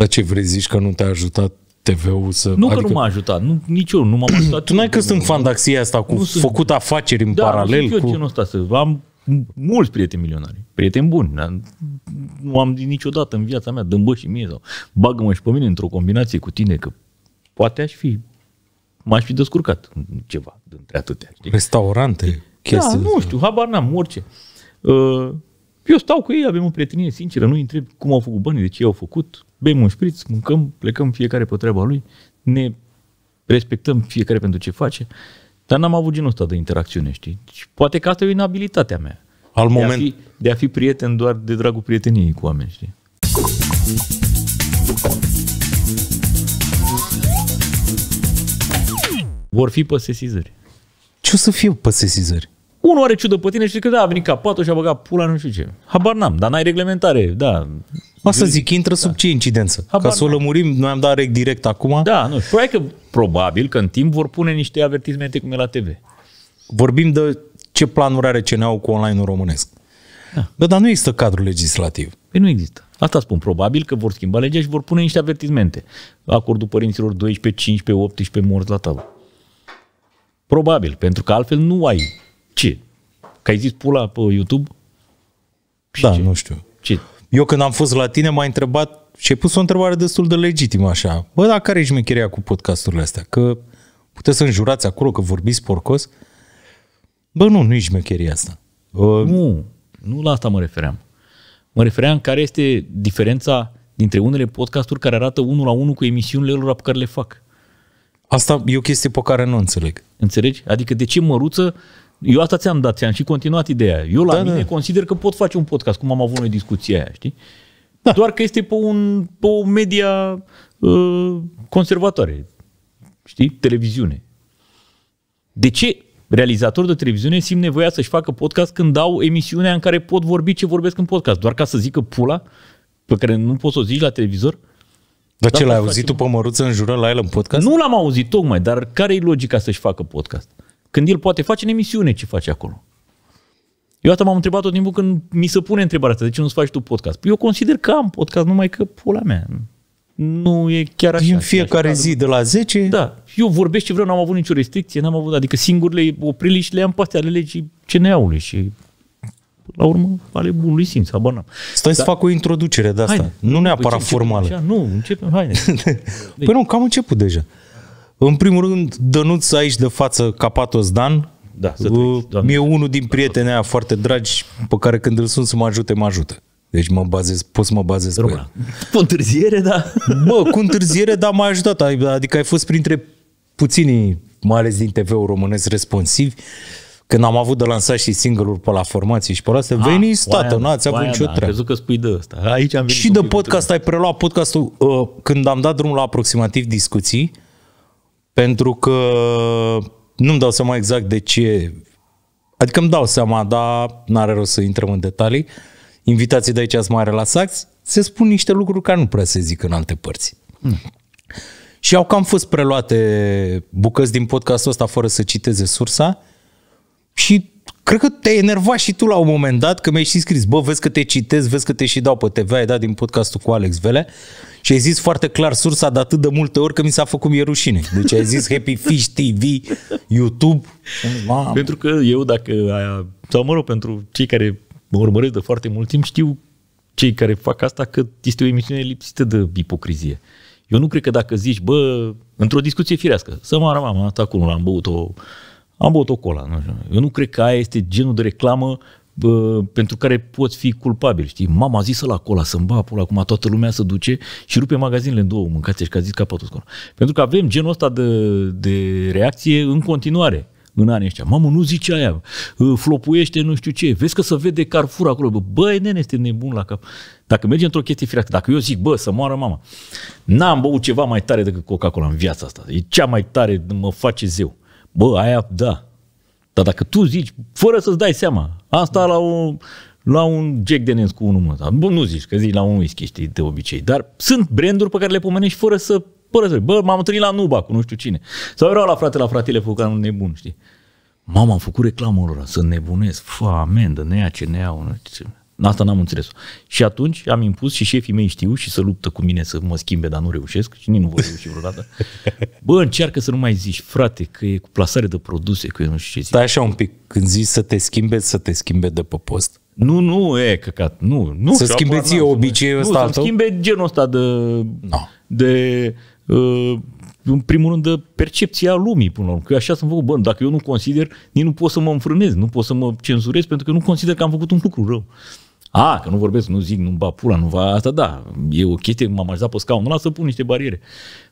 Dar ce vrei zici că nu te-a ajutat TV-ul să... Nu adică... că nu m-a ajutat, nu, nici eu nu m-am ajutat. tu n-ai că sunt fandaxia asta cu nu făcut sunt... afaceri în da, paralel cu... Da, eu ăsta, să... am mulți prieteni milionari, prieteni buni. Nu am niciodată în viața mea, dă și mie sau bagă-mă și pe mine într-o combinație cu tine, că poate aș fi, m-aș fi descurcat ceva dintre atâtea. Știi? Restaurante, da, chestii. Da, nu știu, habar n-am, orice. Uh, eu stau cu ei, avem o prietenie sinceră, nu întreb cum au făcut banii, de ce au făcut, bem un șpriț, mâncăm, plecăm fiecare pe treaba lui, ne respectăm fiecare pentru ce face, dar n-am avut genul ăsta de interacțiune, știi? Și poate că asta e inabilitatea mea. Al de moment. A fi, de a fi prieten doar de dragul prieteniei cu oameni, știi? Vor fi păsesizări. Ce o să fie păsesizări? Unul are ciudă pe tine și zice că da, a venit capatul și a băgat pula nu știu ce. Habar n-am, dar n-ai reglementare, da. Asta zic, intră da. sub ce incidență? Habar Ca să o lămurim, noi am dat rec direct acum. Da, nu știu. Probabil că, probabil că în timp vor pune niște avertismente cum e la TV. Vorbim de ce planuri are ce au cu online-ul românesc. Da. Bă, dar nu există cadru legislativ. Păi nu există. Asta spun, probabil că vor schimba legea și vor pune niște avertismente. Acordul părinților 12, 15, 18 morți la tavă. Probabil, pentru că altfel nu ai ce? Că ai zis pula pe YouTube? Și da, ce? nu știu. Ce? Eu când am fost la tine m-ai întrebat și ai pus o întrebare destul de legitimă așa. Bă, dar care e șmecheria cu podcasturile astea? Că puteți să înjurați acolo că vorbiți porcos? Bă, nu, nu e șmecheria asta. Uh, nu, nu la asta mă refeream. Mă refeream care este diferența dintre unele podcasturi care arată unul la unul cu emisiunile lor pe care le fac. Asta e o chestie pe care nu înțeleg. Înțelegi? Adică de ce Măruță eu asta ți-am dat, ți-am și continuat ideea. Eu la da, mine da. consider că pot face un podcast, cum am avut noi discuția aia, știi? Da. Doar că este pe, un, pe o media uh, conservatoare, știi? Televiziune. De ce realizatori de televiziune simt nevoia să-și facă podcast când dau emisiunea în care pot vorbi ce vorbesc în podcast? Doar ca să zică pula pe care nu poți să o zici la televizor? Dar, dar ce, l-ai auzit tu pe Măruță în jură la el în podcast? Nu l-am auzit tocmai, dar care e logica să-și facă podcast? Când el poate face în emisiune ce face acolo. Eu atât m-am întrebat tot timpul când mi se pune întrebarea asta, de ce nu-ți faci tu podcast? Păi eu consider că am podcast, numai că pula mea. Nu e chiar așa. Din fiecare așa, zi de la 10? Da. Eu vorbesc ce vreau, n-am avut nicio restricție, n-am avut, adică singurile oprili și le-am pe ale legii CNA-ului și la urmă ale bunului simț, abanam. Stai Dar... să fac o introducere de asta, haide. nu păi neapărat păi formală. Așa, nu, începem, haide. Deci- păi nu, că am început deja. În primul rând, Dănuț aici de față, Capatos Dan. Da, să treci, uh, Mie unul din prietenii aia foarte dragi, pe care când îl sun să mă ajute, mă ajută. Deci mă bazez, pot să mă bazez Rău, pe el. Cu întârziere, da? Bă, cu întârziere, dar m-a ajutat. Adică ai fost printre puținii, mai ales din TV-ul românesc, responsivi. Când am avut de lansat și single pe la formație și pe la astea, ah, veni stată, da, nu ați avut nicio da, treabă. Da, că spui de ăsta. Aici am venit și de podcast, ai preluat podcastul uh, când am dat drumul la aproximativ discuții, uh, pentru că nu-mi dau seama exact de ce. Adică îmi dau seama, dar n-are rost să intrăm în detalii. Invitații de aici sunt mai relaxați. Se spun niște lucruri care nu prea se zic în alte părți. Hmm. Și au cam fost preluate bucăți din podcastul ăsta fără să citeze sursa și cred că te-ai enervat și tu la un moment dat că mi-ai și scris, bă, vezi că te citez, vezi că te și dau pe TV, ai dat din podcastul cu Alex Vele și ai zis foarte clar sursa de atât de multe ori că mi s-a făcut mie rușine. Deci ai zis Happy Fish TV, YouTube. Mamă. Pentru că eu dacă, sau mă rog, pentru cei care mă urmăresc de foarte mult timp, știu cei care fac asta că este o emisiune lipsită de ipocrizie. Eu nu cred că dacă zici, bă, într-o discuție firească, să mă arăt mama, acolo, am băut o am băut o cola. Nu știu. Eu nu cred că aia este genul de reclamă pentru care poți fi culpabil, știi? Mama a zis la cola, să-mi bă pula, acum toată lumea se duce și rupe magazinele în două, mâncați și că a zis capătul scol. Pentru că avem genul ăsta de, de reacție în continuare în anii ăștia. Mamă, nu zice aia, flopuiește nu știu ce, vezi că se vede carfur acolo, bă, băi, nene, este nebun la cap. Dacă merge într-o chestie firească, dacă eu zic, bă, să moară mama, n-am băut ceva mai tare decât Coca-Cola în viața asta, e cea mai tare, mă face zeu. Bă, aia, da, dar dacă tu zici, fără să-ți dai seama, asta la un, la un Jack Daniels cu unul mânzat. Bun, nu zici că zici la un whisky, știi, de obicei. Dar sunt branduri pe care le pomenești fără să... Fără să bă, m-am întâlnit la Nuba cu nu știu cine. Sau erau la frate la fratele cu un nebun, știi. Mama, am făcut reclamă lor, să nebunesc. Fă, amendă, ne ia ce ne iau. Nu știu ce. Asta n-am înțeles Și atunci am impus și șefii mei știu și să luptă cu mine să mă schimbe, dar nu reușesc și nici nu voi reuși vreodată. Bă, încearcă să nu mai zici, frate, că e cu plasare de produse, că eu nu știu ce zic. Stai așa un pic, când zici să te schimbe, să te schimbe de pe post. Nu, nu, e căcat, nu. nu să schimbe ție obiceiul ăsta Nu, să schimbe genul ăsta de... No. de uh, în primul rând, de percepția lumii, până la urmă. Că așa sunt făcut, bă, dacă eu nu consider, nici nu pot să mă înfrânez, nu pot să mă cenzurez, pentru că eu nu consider că am făcut un lucru rău. A, că nu vorbesc, nu zic, nu-mi pula, nu va asta, da, e o chestie, m-am ajutat pe scaun las să pun niște bariere.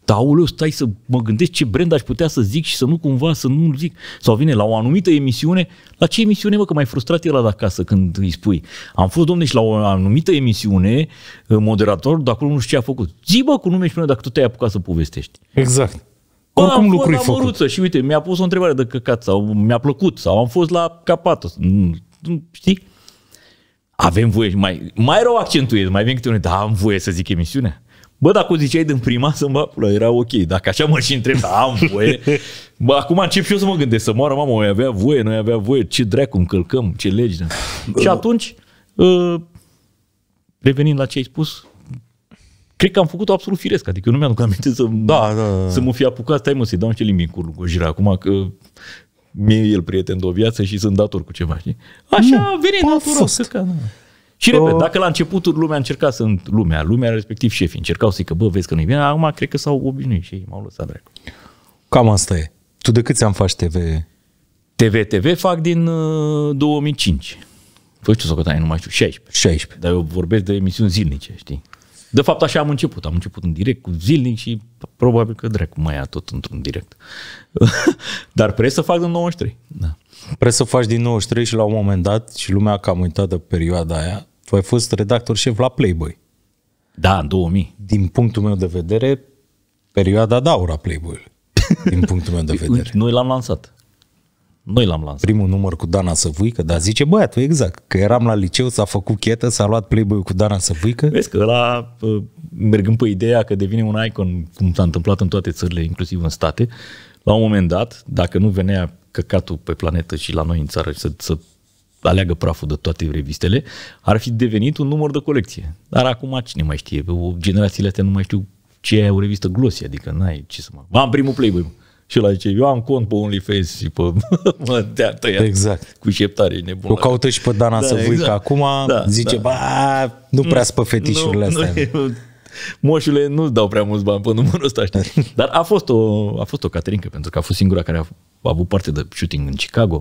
Dar, aoleu, stai să mă gândesc ce brand aș putea să zic și să nu cumva să nu-l zic. Sau vine la o anumită emisiune, la ce emisiune, mă, că mai frustrat e de acasă când îi spui. Am fost, domne, și la o anumită emisiune, eh, moderator, dacă acolo nu știu ce a făcut. Zi, bă, cu nume și până dacă tu te-ai apucat să povestești. Exact. Bă, am lucruri fost la Măruță și uite, mi-a pus o întrebare de căcat sau mi-a plăcut sau am fost la capatul, mm, știi? avem voie, mai, mai rău accentuez, mai vin câte unul, da, am voie să zic emisiunea? Bă, dacă o ziceai din prima, să mă bă, era ok. Dacă așa mă și întreb, da, am voie. Bă, acum încep și eu să mă gândesc, să moară mama, noi avea voie, noi avea voie, ce dracu încălcăm, ce legi. Da. și atunci, ă, revenind la ce ai spus, cred că am făcut-o absolut firesc. Adică eu nu mi-am aminte să, da, da, da, da. să mă fi apucat, stai mă, să-i dau niște limbi în curul lui acum, că mie el prieten de o viață și sunt dator cu ceva, știi? Așa nu, vine natural. Că, nu. Și repet, uh, dacă la începutul lumea încerca să lumea, lumea respectiv șefii încercau să zică, bă, vezi că nu-i bine, acum cred că s-au obișnuit și ei m-au lăsat dracu. Cam asta e. Tu de câți am faci TV? TV, TV fac din uh, 2005. Păi știu să nu mai știu, 16. 16. Dar eu vorbesc de emisiuni zilnice, știi? De fapt, așa am început. Am început în direct cu zilnic și probabil că dracu mai a tot într-un direct. Dar presă să fac din 93. Da. Pre să faci din 93 și la un moment dat, și lumea a cam uitat de perioada aia, tu ai fost redactor șef la Playboy. Da, în 2000. Din punctul meu de vedere, perioada daura playboy Din punctul meu de păi, vedere. Noi l-am lansat. Noi l-am lansat. Primul număr cu Dana Săvuică, dar zice băiatul exact, că eram la liceu, s-a făcut chetă, s-a luat playboy cu Dana Săvuică. Vezi că ăla, uh, mergând pe ideea că devine un icon, cum s-a întâmplat în toate țările, inclusiv în state, la un moment dat, dacă nu venea căcatul pe planetă și la noi în țară să, să aleagă praful de toate revistele, ar fi devenit un număr de colecție. Dar acum cine mai știe? Generațiile astea nu mai știu ce e o revistă glosie, adică n-ai ce să mă... Am primul Playboy. Și la zice, eu am cont pe OnlyFans și pe mă dea tăiat exact. cu șeptare nebună. O caută și pe Dana da, să exact. că acum, da, da. zice, da. ba, nu prea pe fetișurile nu, astea. Nu, moșule nu dau prea mulți bani pe numărul ăsta, știi? Dar a fost, o, a fost o caterincă, pentru că a fost singura care a, a avut parte de shooting în Chicago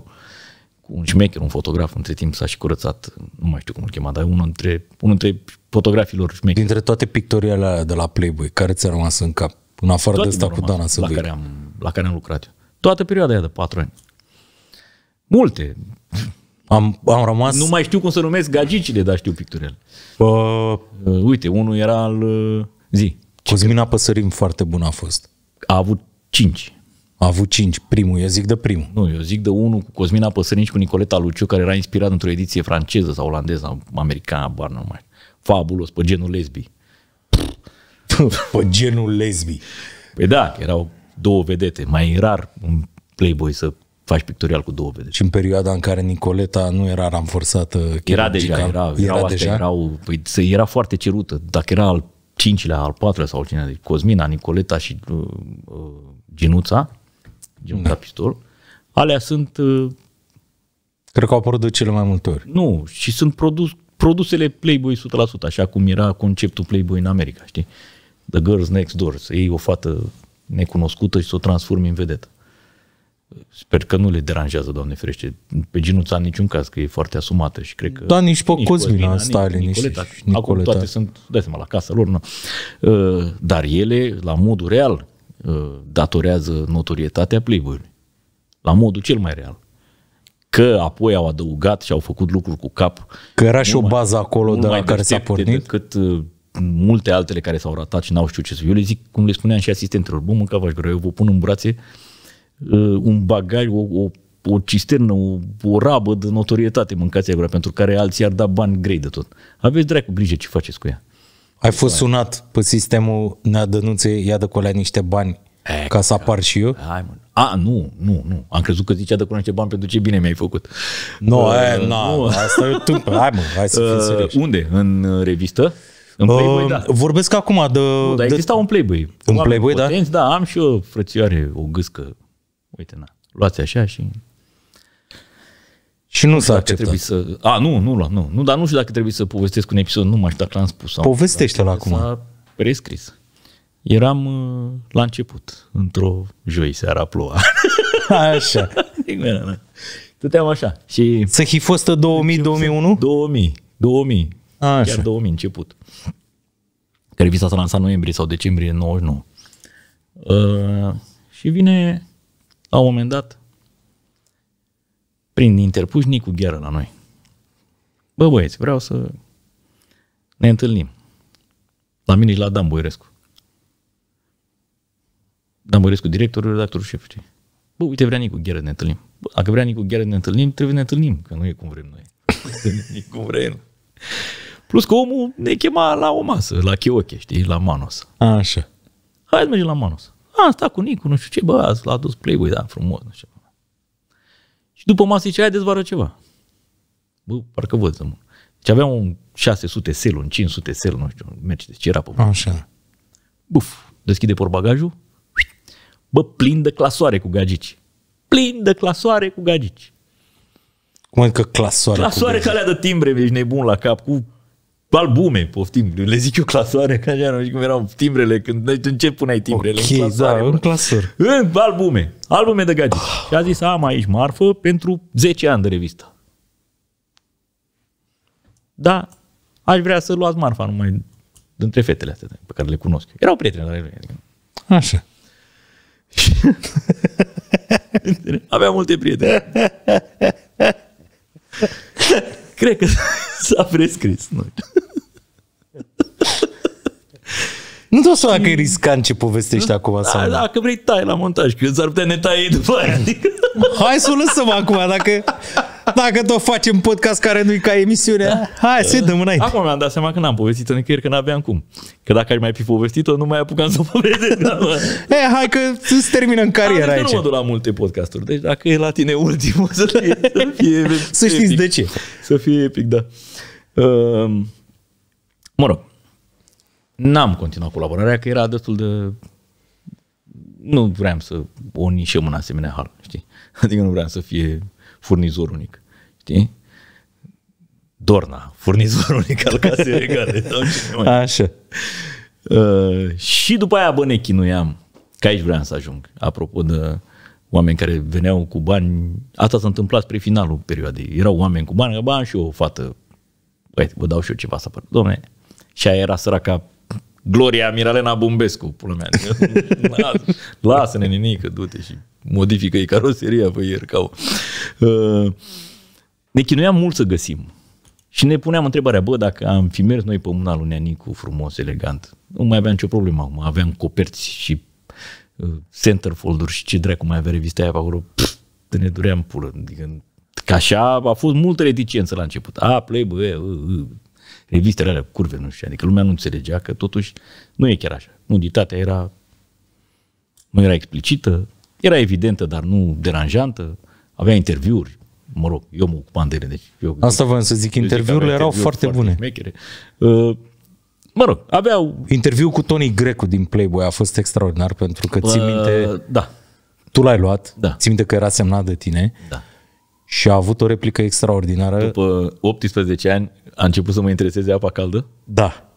cu un șmecher, un fotograf, între timp s-a și curățat, nu mai știu cum îl chema, dar unul dintre, unul dintre fotografilor șmecheri. Dintre toate pictorialele de la Playboy, care ți-a rămas în cap? În afară Toate de asta cu Dana La care, am, la care am lucrat eu. Toată perioada aia de patru ani. Multe. Am, am rămas... Nu mai știu cum să numesc gagicile, dar știu picturile. Uh, Uite, unul era al... Uh, zi. Cosmina Păsărim foarte bun a fost. A avut cinci. A avut cinci. Primul, eu zic de primul. Nu, eu zic de unul cu Cosmina Păsărim și cu Nicoleta Luciu, care era inspirat într-o ediție franceză sau olandeză, americană, bar nu mai. Fabulos, pe genul lesbii. pe genul lesbi. Păi da, erau două vedete. Mai rar un playboy să faci pictorial cu două vedete. Și în perioada în care Nicoleta nu era ramforsată Era deja, era, era, astea, deja? Erau, păi, era foarte cerută. Dacă era al cincilea, al patrulea sau al deci Cosmina, Nicoleta și uh, uh, Ginuța, Ginuța da. Pistol, alea sunt... Uh, Cred că au apărut de cele mai multe ori. Nu, și sunt produs, produsele Playboy 100%, așa cum era conceptul Playboy în America, știi? The Girls Next Door, să iei o fată necunoscută și să o transformi în vedetă. Sper că nu le deranjează, doamne ferește. Pe Ginuța în niciun caz, că e foarte asumată și cred că... Da, nici pe Cosmina Stalin, nici Nicoleta. Și Nicoleta. Acum toate sunt, dai seama, la casa lor, nu. Uh, dar ele, la modul real, uh, datorează notorietatea playboy La modul cel mai real că apoi au adăugat și au făcut lucruri cu cap. Că era și o bază acolo de la care s-a pornit. Decât uh, multe altele care s-au ratat și n-au știut ce să Eu le zic, cum le spuneam și asistentelor, bă, mâncați greu. eu vă pun în brațe uh, un bagaj, o, o, o cisternă, o, o rabă de notorietate, mâncați aia pentru care alții ar da bani grei de tot. Aveți dracu grijă ce faceți cu ea. Ai fost sunat pe sistemul Nea Dănuțe, ia de colea niște bani e, ca să apar și eu? Hai, mă. A, nu, nu, nu. Am crezut că zicea de cu niște bani pentru ce bine mi-ai făcut. No, uh, e, na, nu, asta e tâmpă. Hai mă, hai să fim uh, Unde? În revistă? În ehm, Playboy, da. Vorbesc acum de... Nu, dar exista de... un Playboy. Un Playboy, da? potenți, da? Da, am și eu, frățioare, o gâscă. Uite, na, luați așa și... Și nu, nu s-a acceptat. Să... A, nu, nu, nu, nu, dar nu știu dacă trebuie să povestesc un episod, nu mai știu dacă l-am spus. Sau Povestește-l acum. S-a prescris. Eram uh, la început, într-o joi seara ploua. Așa. Adică, Stăteam așa. Și... Să fi fost 2000-2001? 2000. 2000. Așa. Chiar 2000 început. Că revista s-a lansat noiembrie sau decembrie 99. Uh, și vine la un moment dat prin interpuși Nicu Gheară la noi. Bă băieți, vreau să ne întâlnim. La mine și la Dan Boirescu. Dan Boirescu, directorul, redactorul șef. Știi? Bă, uite, vrea Nicu Gheară ne întâlnim. Bă, dacă vrea Nicu Gheară ne întâlnim, trebuie să ne întâlnim, că nu e cum vrem noi. cum vrem. Plus că omul ne chema la o masă, la chioche, știi, la Manos. așa. Hai să mergem la Manos. A, sta cu Nicu, nu știu ce, bă, ați l-a dus Playboy, da, frumos, nu știu. Și după masă zice, haideți dezvară ceva. Bă, parcă văd să mă. Deci aveam un 600 sel, un 500 sel, nu știu, merge, ce deci era pe Așa. Buf, deschide porbagajul, bă, plin de clasoare cu gagici. Plin de clasoare cu gagici. Cum adică clasoare? Clasoare cu ca alea de timbre, ești nebun la cap, cu albume, poftim, le zic eu clasoare, ca așa, nu știu cum erau timbrele, când în ce puneai timbrele? Okay, în clasoare, da, în clasor. În albume, albume de gadget. Oh. Și a zis, am aici marfă pentru 10 ani de revistă. Da, aș vrea să luați marfa numai dintre fetele astea pe care le cunosc. Erau prieteni la ele. Așa. Aveam multe prieteni. Cred că s-a prescris. Nu. Nu te-o să că e riscant ce povestești acum. Da, sau dacă vrei, tai la montaj, că eu ți-ar putea ne tai după aia. Hai să o lăsăm acum, dacă dacă tot facem podcast care nu-i ca emisiunea, da. hai, să dăm înainte. Acum mi-am dat seama că n-am povestit-o nicăieri, că n-aveam cum. Că dacă ar mai fi povestit-o, nu mai apucam să o povestesc. Da, e, eh, hai că îți termină în cariera adică aici. Nu mă la multe podcasturi, deci dacă e la tine ultimul să fie, să fie Să știți de ce. Să fie epic, da. Uh, mă rog, n-am continuat colaborarea, că era destul de... Nu vreau să o nișăm în asemenea hal, știi? Adică nu vreau să fie furnizor unic. Știi? Dorna, furnizor unic al casei regale. Așa. Uh, și după aia, bă, ne chinuiam. Că aici vreau să ajung. Apropo de oameni care veneau cu bani. Asta s-a întâmplat spre finalul perioadei. Erau oameni cu bani, bani și o fată. Băi, vă dau și eu ceva să apăr. Domne, și aia era săraca Gloria Miralena Bumbescu, pula mea. Lasă-ne, nenică, du-te și modifică-i caroseria pe Iercau. Uh, ne chinuiam mult să găsim. Și ne puneam întrebarea, bă, dacă am fi mers noi pe mâna lui Neanicu, frumos, elegant, nu mai aveam nicio problemă acum, aveam coperți și uh, centerfold-uri și ce dracu mai avea revista aia pe acolo, Pff, ne duream pulă. Adică, ca așa a fost multă reticență la început. A, play, bă, uh, uh revistele alea, curve, nu știu, adică lumea nu înțelegea că totuși nu e chiar așa. Nuditatea era, nu era explicită, era evidentă, dar nu deranjantă, avea interviuri, mă rog, eu mă ocupam de ele, deci eu... Asta vreau să zic, interviurile erau foarte, foarte bune. Foarte uh, mă rog, aveau... Interviul cu Tony Grecu din Playboy a fost extraordinar pentru că ții uh, minte... Da. Tu l-ai luat, da. ții minte că era semnat de tine. Da. Și a avut o replică extraordinară. După 18 ani a început să mă intereseze apa caldă? Da.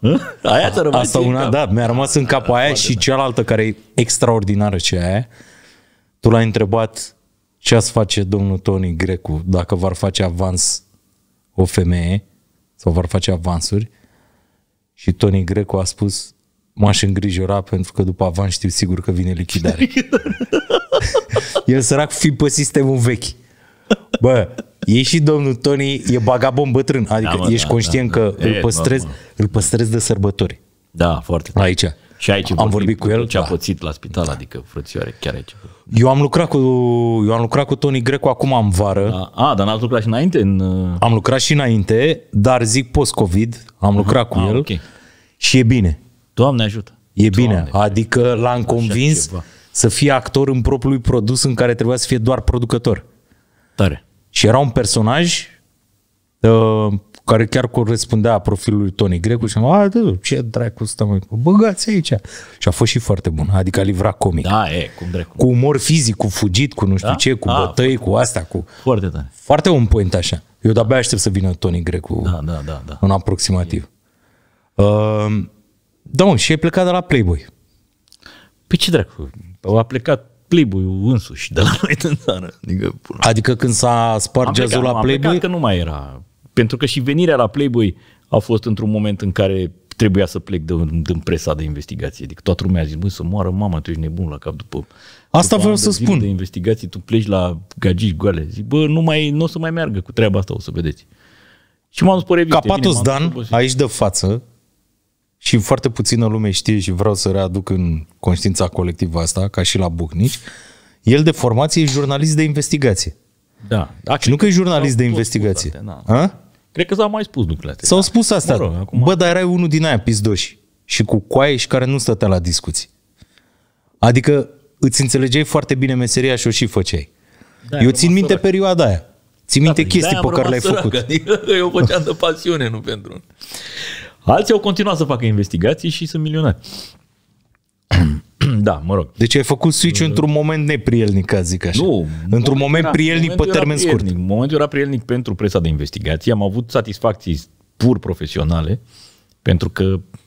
Aia ți-a rămas Asta una, cap. da, mi-a rămas în cap ah, aia și cealaltă care e extraordinară ce aia. Tu l-ai întrebat ce ați face domnul Tony Grecu dacă v-ar face avans o femeie sau v-ar face avansuri și Tony Grecu a spus m-aș îngrijora pentru că după avans știu sigur că vine lichidare. El sărac fi pe sistemul vechi. Bă, E și domnul Tony, e bagabon bătrân, adică da, mă, ești da, conștient da, că da. îl păstrezi, îl păstrez de sărbători. Da, foarte tare. Aici. Și aici am vorbit, cu el. Ce a da. pățit la spital, da. adică frățioare, chiar aici. Eu am lucrat cu, eu am lucrat cu Tony Greco acum în vară. Da. A, dar n-ați lucrat și înainte? În... Uh, am lucrat și înainte, dar zic post-COVID, am Aha, lucrat cu a, el okay. și e bine. Doamne ajută. E Doamne, bine, adică l-am convins ceva. să fie actor în propriul produs în care trebuia să fie doar producător. Tare. Și era un personaj uh, care chiar corespundea profilului Tony Grecu și am zis, ce dracu stăm, mă, băgați aici. Și a fost și foarte bun, adică a livrat comic. Da, e, cum dracu. Cu umor fizic, cu fugit, cu nu știu da? ce, cu a, bătăi, cu asta, cu... Foarte tare. Foarte un point așa. Eu de-abia aștept să vină Tony Grecu da, da, da, da. în aproximativ. E. Uh, da, mă, și ai plecat de la Playboy. Păi ce dracu? A plecat Playboy însuși de la noi în țară. Adică, adică când s-a spart jazzul la Playboy? că nu mai era. Pentru că și venirea la Playboy a fost într-un moment în care trebuia să plec de, din presa de investigație. Adică toată lumea a zis, băi, să moară mama, tu ești nebun la cap după... Asta după vreau să spun. De investigații, tu pleci la gagici goale. Zic, bă, nu, mai, nu o să mai meargă cu treaba asta, o să vedeți. Și m-am spus pe Capatos Dan, aici de față, și foarte puțină lume știe și vreau să readuc în conștiința colectivă asta, ca și la Bucnici, el de formație e jurnalist de investigație. Da. da și nu că e jurnalist de investigație. da. Cred că s-au mai spus lucrurile astea. S-au da. spus asta. Mă rog, acum... Bă, dar erai unul din aia pizdoși și cu coaie și care nu stătea la discuții. Adică îți înțelegeai foarte bine meseria și o și făceai. Da, Eu țin minte sărac. perioada aia. Țin da, minte da, chestii pe care le-ai sărac, făcut. Adică eu făceam de pasiune, nu pentru... Alții au continuat să facă investigații și sunt milionari. Da, mă rog. Deci ai făcut switch uh, într-un moment neprielnic, ca zic așa. Nu. Într-un moment era, prielnic pe termen prielnic, scurt. Momentul era prielnic pentru presa de investigații. Am avut satisfacții pur profesionale, pentru că...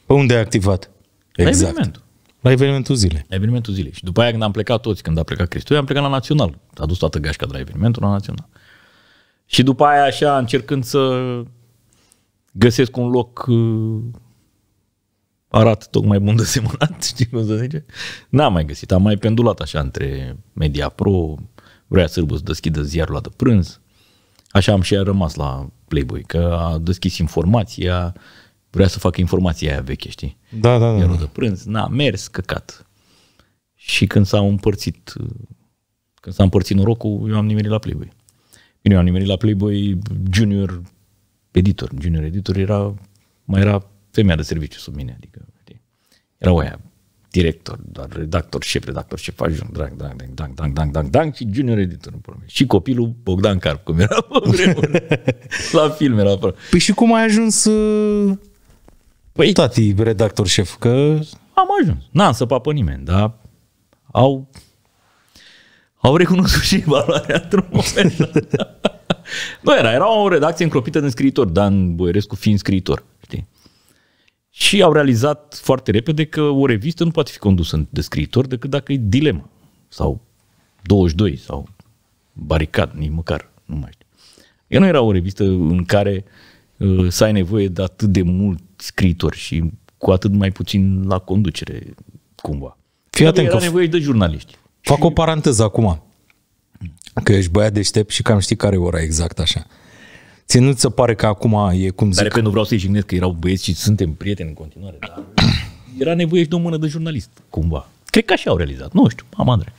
Pe unde ai activat? Exact. La evenimentul. La evenimentul zilei. La evenimentul zilei. Și după aia când am plecat toți, când a plecat Cristoia, am plecat la Național. A dus toată gașca de la evenimentul la Național. Și după aia așa, încercând să găsesc un loc uh, arată tocmai bun de semănat, știi cum să zice? N-am mai găsit, am mai pendulat așa între Media Pro, vrea Sârbu să deschidă ziarul la de prânz, așa am și rămas la Playboy, că a deschis informația, vrea să facă informația aia veche, știi? Da, da, da. Ziarul de prânz, n-a mers, căcat. Și când s-a împărțit, când s-a împărțit norocul, eu am nimerit la Playboy. Bine, eu am nimerit la Playboy Junior editor, junior editor, era, mai era femeia de serviciu sub mine, adică știi? era oia director, doar redactor, șef, redactor, șef, ajung, drag, drag, drag, drag, drag, drag, drag, drag, și junior editor în Și copilul Bogdan Carp, cum era la film la Păi și cum ai ajuns uh, păi, tati redactor șef? Că... Am ajuns. N-am săpat pe nimeni, dar au, au recunoscut și valoarea într-un moment. nu era, era o redacție încropită din scriitor, Dan Boierescu fiind scriitor. Știi? Și au realizat foarte repede că o revistă nu poate fi condusă de scriitor decât dacă e dilemă sau 22 sau baricat, nici măcar, nu mai știu. Ea nu era o revistă în care uh, să ai nevoie de atât de mult scriitor și cu atât mai puțin la conducere, cumva. Fii atent era că nevoie de jurnaliști. Fac și... o paranteză acum că ești băiat deștept și cam știi care e ora exact așa. Ți nu ți se pare că acum e cum zic? Dar repede nu vreau să-i jignesc că erau băieți și suntem prieteni în continuare, dar era nevoie și de o mână de jurnalist, cumva. Cred că așa au realizat, nu știu, am Andrei.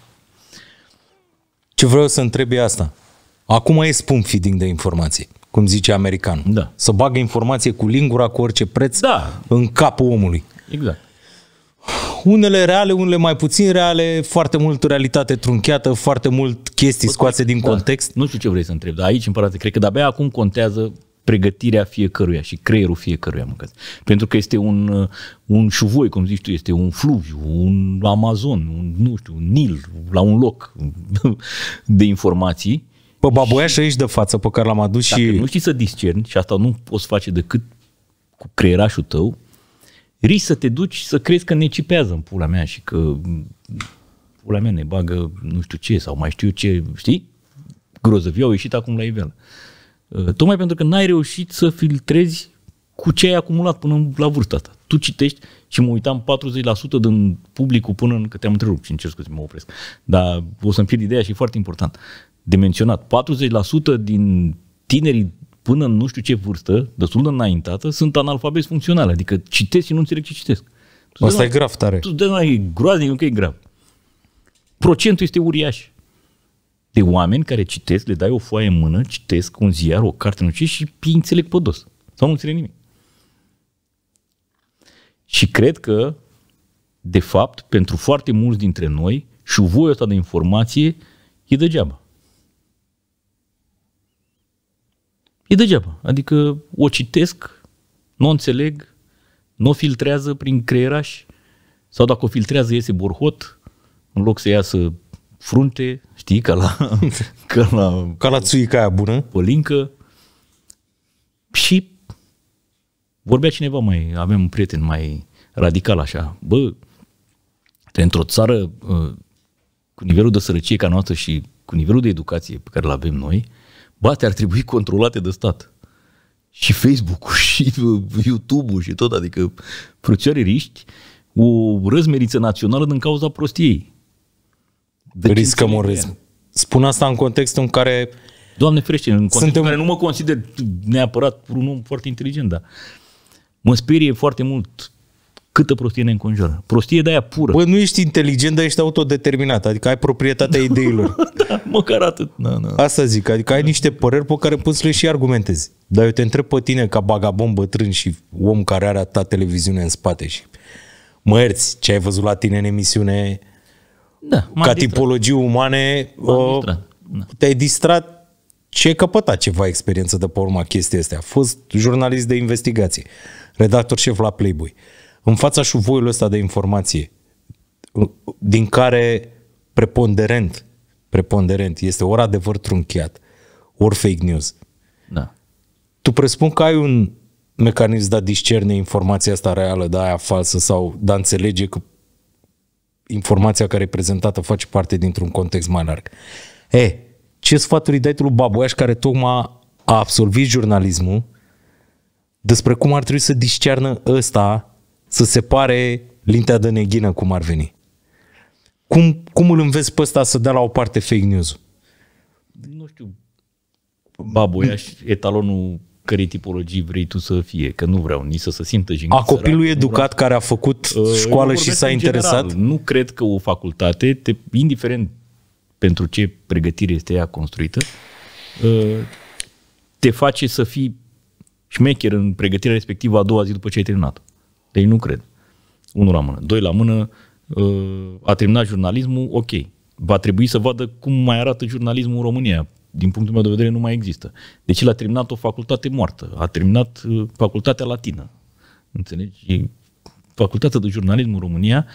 Ce vreau să întreb e asta. Acum e spun feeding de informații, cum zice americanul. Da. Să bagă informație cu lingura, cu orice preț, da. în capul omului. Exact unele reale, unele mai puțin reale, foarte mult realitate trunchiată, foarte mult chestii scoase din da. context. Nu știu ce vrei să întreb, dar aici, în cred că de-abia acum contează pregătirea fiecăruia și creierul fiecăruia, mâncați. Pentru că este un, uh, un șuvoi, cum zici tu, este un fluviu, un Amazon, un, nu știu, un Nil, la un loc de informații. Pe baboiaș aici de față pe care l-am adus dacă și... nu știi să discerni, și asta nu poți face decât cu creierașul tău, risc să te duci să crezi că ne cipează în pula mea și că pula mea ne bagă nu știu ce sau mai știu ce, știi? Grozăvi au ieșit acum la nivel. Uh, tocmai pentru că n-ai reușit să filtrezi cu ce ai acumulat până la vârsta ta. Tu citești și mă uitam 40% din publicul până în... că te-am întrerupt și încerc să mă opresc. Dar o să-mi pierd ideea și e foarte important. De menționat, 40% din tinerii până nu știu ce vârstă, destul de înaintată, sunt analfabet funcțional, adică citesc și nu înțeleg ce citesc. Tu Asta e grav tare. Tu de e groaznic, că e grav. Procentul este uriaș de oameni care citesc, le dai o foaie în mână, citesc un ziar, o carte, nu știu și îi înțeleg pe dos. Sau nu înțeleg nimic. Și cred că, de fapt, pentru foarte mulți dintre noi, și voi ăsta de informație e degeaba. e degeaba. Adică o citesc, nu o înțeleg, nu o filtrează prin creieraș sau dacă o filtrează iese borhot, în loc să iasă frunte, știi, ca la, ca la, ca la țuica aia bună, pălincă. Și vorbea cineva mai, avem un prieten mai radical așa, bă, într-o țară uh, cu nivelul de sărăcie ca noastră și cu nivelul de educație pe care îl avem noi, bate ar trebui controlate de stat. Și Facebook-ul, și YouTube-ul, și tot, adică frățioare riști, o răzmeriță națională din cauza prostiei. De Riscăm o răz... Spun asta în contextul în care... Doamne ferește, în contextul suntem... în care nu mă consider neapărat un om foarte inteligent, dar mă sperie foarte mult câtă prostie ne înconjoară. Prostie de aia pură. Bă, nu ești inteligent, dar ești autodeterminat. Adică ai proprietatea da, ideilor. da, măcar atât. Na, da, na. Da. Asta zic. Adică ai niște păreri pe care poți să le și argumentezi. Dar eu te întreb pe tine ca bagabon bătrân și om care are atâta televiziune în spate și mă erți, ce ai văzut la tine în emisiune da, ca tipologii umane uh, da. te-ai distrat ce ai căpătat ceva experiență de pe urma chestia astea. A fost jurnalist de investigație, redactor șef la Playboy. Uh, în fața șuvoiului ăsta de informație, din care preponderent, preponderent este ori adevăr trunchiat, ori fake news. Da. Tu presupun că ai un mecanism de a discerne informația asta reală de aia falsă sau de a înțelege că informația care e prezentată face parte dintr-un context mai larg. E, ce sfaturi dai tu lui care tocmai a absolvit jurnalismul despre cum ar trebui să discearnă ăsta să separe lintea de neghină cum ar veni. Cum, cum îl înveți pe ăsta să dea la o parte fake news Nu știu, babu, etalonul cărei tipologii vrei tu să fie, că nu vreau nici să se simtă jignit. A copilului educat vreau... care a făcut uh, școală și s-a interesat? General, nu cred că o facultate, te, indiferent pentru ce pregătire este ea construită, uh, te face să fii șmecher în pregătirea respectivă a doua zi după ce ai terminat. Deci nu cred. Unul la mână. Doi la mână, uh, a terminat jurnalismul, ok. Va trebui să vadă cum mai arată jurnalismul în România. Din punctul meu de vedere nu mai există. Deci el a terminat o facultate moartă. A terminat uh, facultatea latină. Înțelegi? Facultatea de jurnalism în România,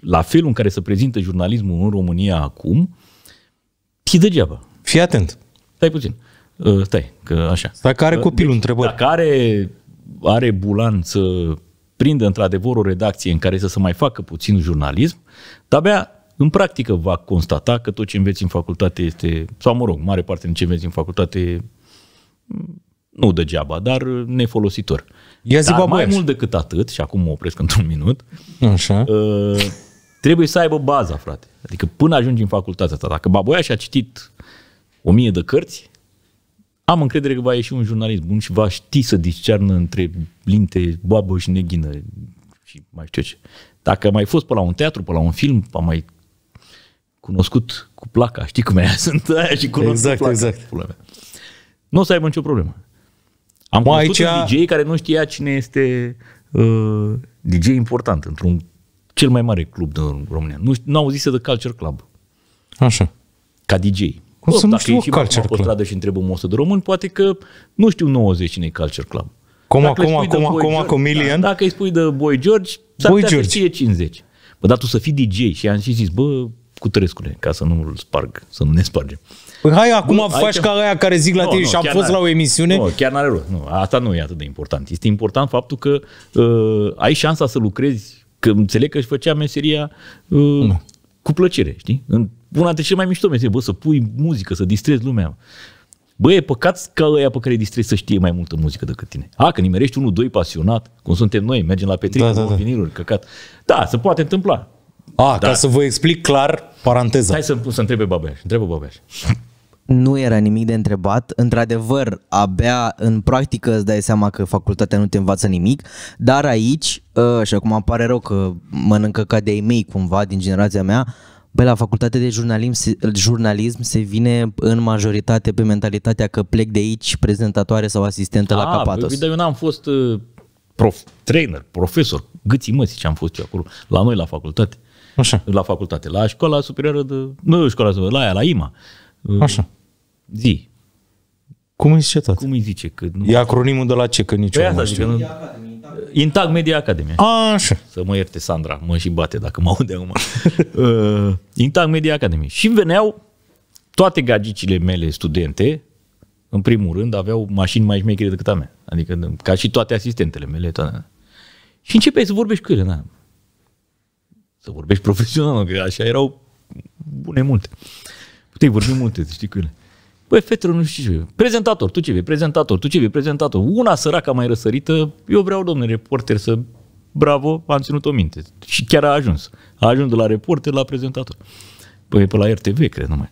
la felul în care se prezintă jurnalismul în România acum, și degeaba. Fii atent. Stai puțin. Uh, stai, că așa. Dacă are uh, copilul deci, întrebări. Dacă are, are să prindă într-adevăr o redacție în care să se mai facă puțin jurnalism, de abia în practică va constata că tot ce înveți în facultate este, sau mă rog, mare parte din ce înveți în facultate nu degeaba, dar nefolositor. Ia zi, dar mai mult decât atât, și acum mă opresc într-un minut, Așa. Uh, trebuie să aibă baza, frate. Adică până ajungi în facultatea ta, dacă Baboia și-a citit o mie de cărți, am încredere că va ieși un jurnalist bun și va ști să discearnă între linte, boabă și neghină și mai știu ce. Dacă mai fost pe la un teatru, pe la un film, am mai cunoscut cu placa, știi cum e aia, sunt aia și cunoscut exact, cu placa. Exact, exact. Nu o să aibă nicio problemă. Am Mai cunoscut aici... un DJ care nu știa cine este uh, DJ important într-un cel mai mare club din România. Nu, nu auzise de Culture Club. Așa. Ca DJ. Cum să nu dacă știu culture club? Dacă și întrebăm 100 de români, poate că nu știu 90 cine e culture club. Cum dacă acum, acum, acum, acum, da, Milian? dacă îi spui de Boy George, s-ar Boy George. să 50. Bă, dar tu să fii DJ și am și zis, bă, cu trescule, ca să nu-l sparg, să nu ne spargem. Păi hai, acum Bun, faci aici... ca aia care zic la no, tine no, și am fost la o emisiune. Nu, chiar n-are rost. Nu, asta nu e atât de important. Este important faptul că uh, ai șansa să lucrezi, că înțeleg că își făcea meseria uh, no cu plăcere, știi? În una dintre cele mai mișto meserii, bă, să pui muzică, să distrezi lumea. Bă, e păcat că ăia pe care îi distrezi să știe mai multă muzică decât tine. A, că nimerești unul, doi pasionat, cum suntem noi, mergem la Petri da, da, da. viniluri, căcat. Da, se poate întâmpla. A, da. ca să vă explic clar paranteza. Hai să, să întrebe Babeaș. Întrebe Babeaș nu era nimic de întrebat. Într-adevăr, abia în practică îți dai seama că facultatea nu te învață nimic, dar aici, ă, și acum îmi pare rău că mănâncă ca de-ai mei cumva din generația mea, Bă, la facultate de jurnalism, jurnalism se vine în majoritate pe mentalitatea că plec de aici prezentatoare sau asistentă A, la Capatos. Păi, dar eu n-am fost ă, prof, trainer, profesor, gâții mă ce am fost eu acolo, la noi la facultate. Așa. La facultate, la școala superioară de... Nu școala superioară, la aia, la IMA. Așa. Zi. Cum îi zice tot? Cum îi zice? Că nu... E acronimul de la ce? Că nici păi asta, zic, că nu... Intag Media Academy. A, așa. Să mă ierte Sandra, mă și bate dacă mă aude acum. uh, Intag Media Academy. Și veneau toate gagicile mele studente, în primul rând, aveau mașini mai șmechere decât a mea. Adică ca și toate asistentele mele. Toate. Și începeai să vorbești cu ele. da. Să vorbești profesional, că așa erau bune multe. Puteai vorbi multe, știi cu ele. Băi, fetele, nu știu ce vei. Prezentator, tu ce vei? Prezentator, tu ce vei? Prezentator. Una săraca mai răsărită, eu vreau, domnule reporter, să... Bravo, am ținut-o minte. Și chiar a ajuns. A ajuns de la reporter la prezentator. Păi, pe la RTV, cred, numai.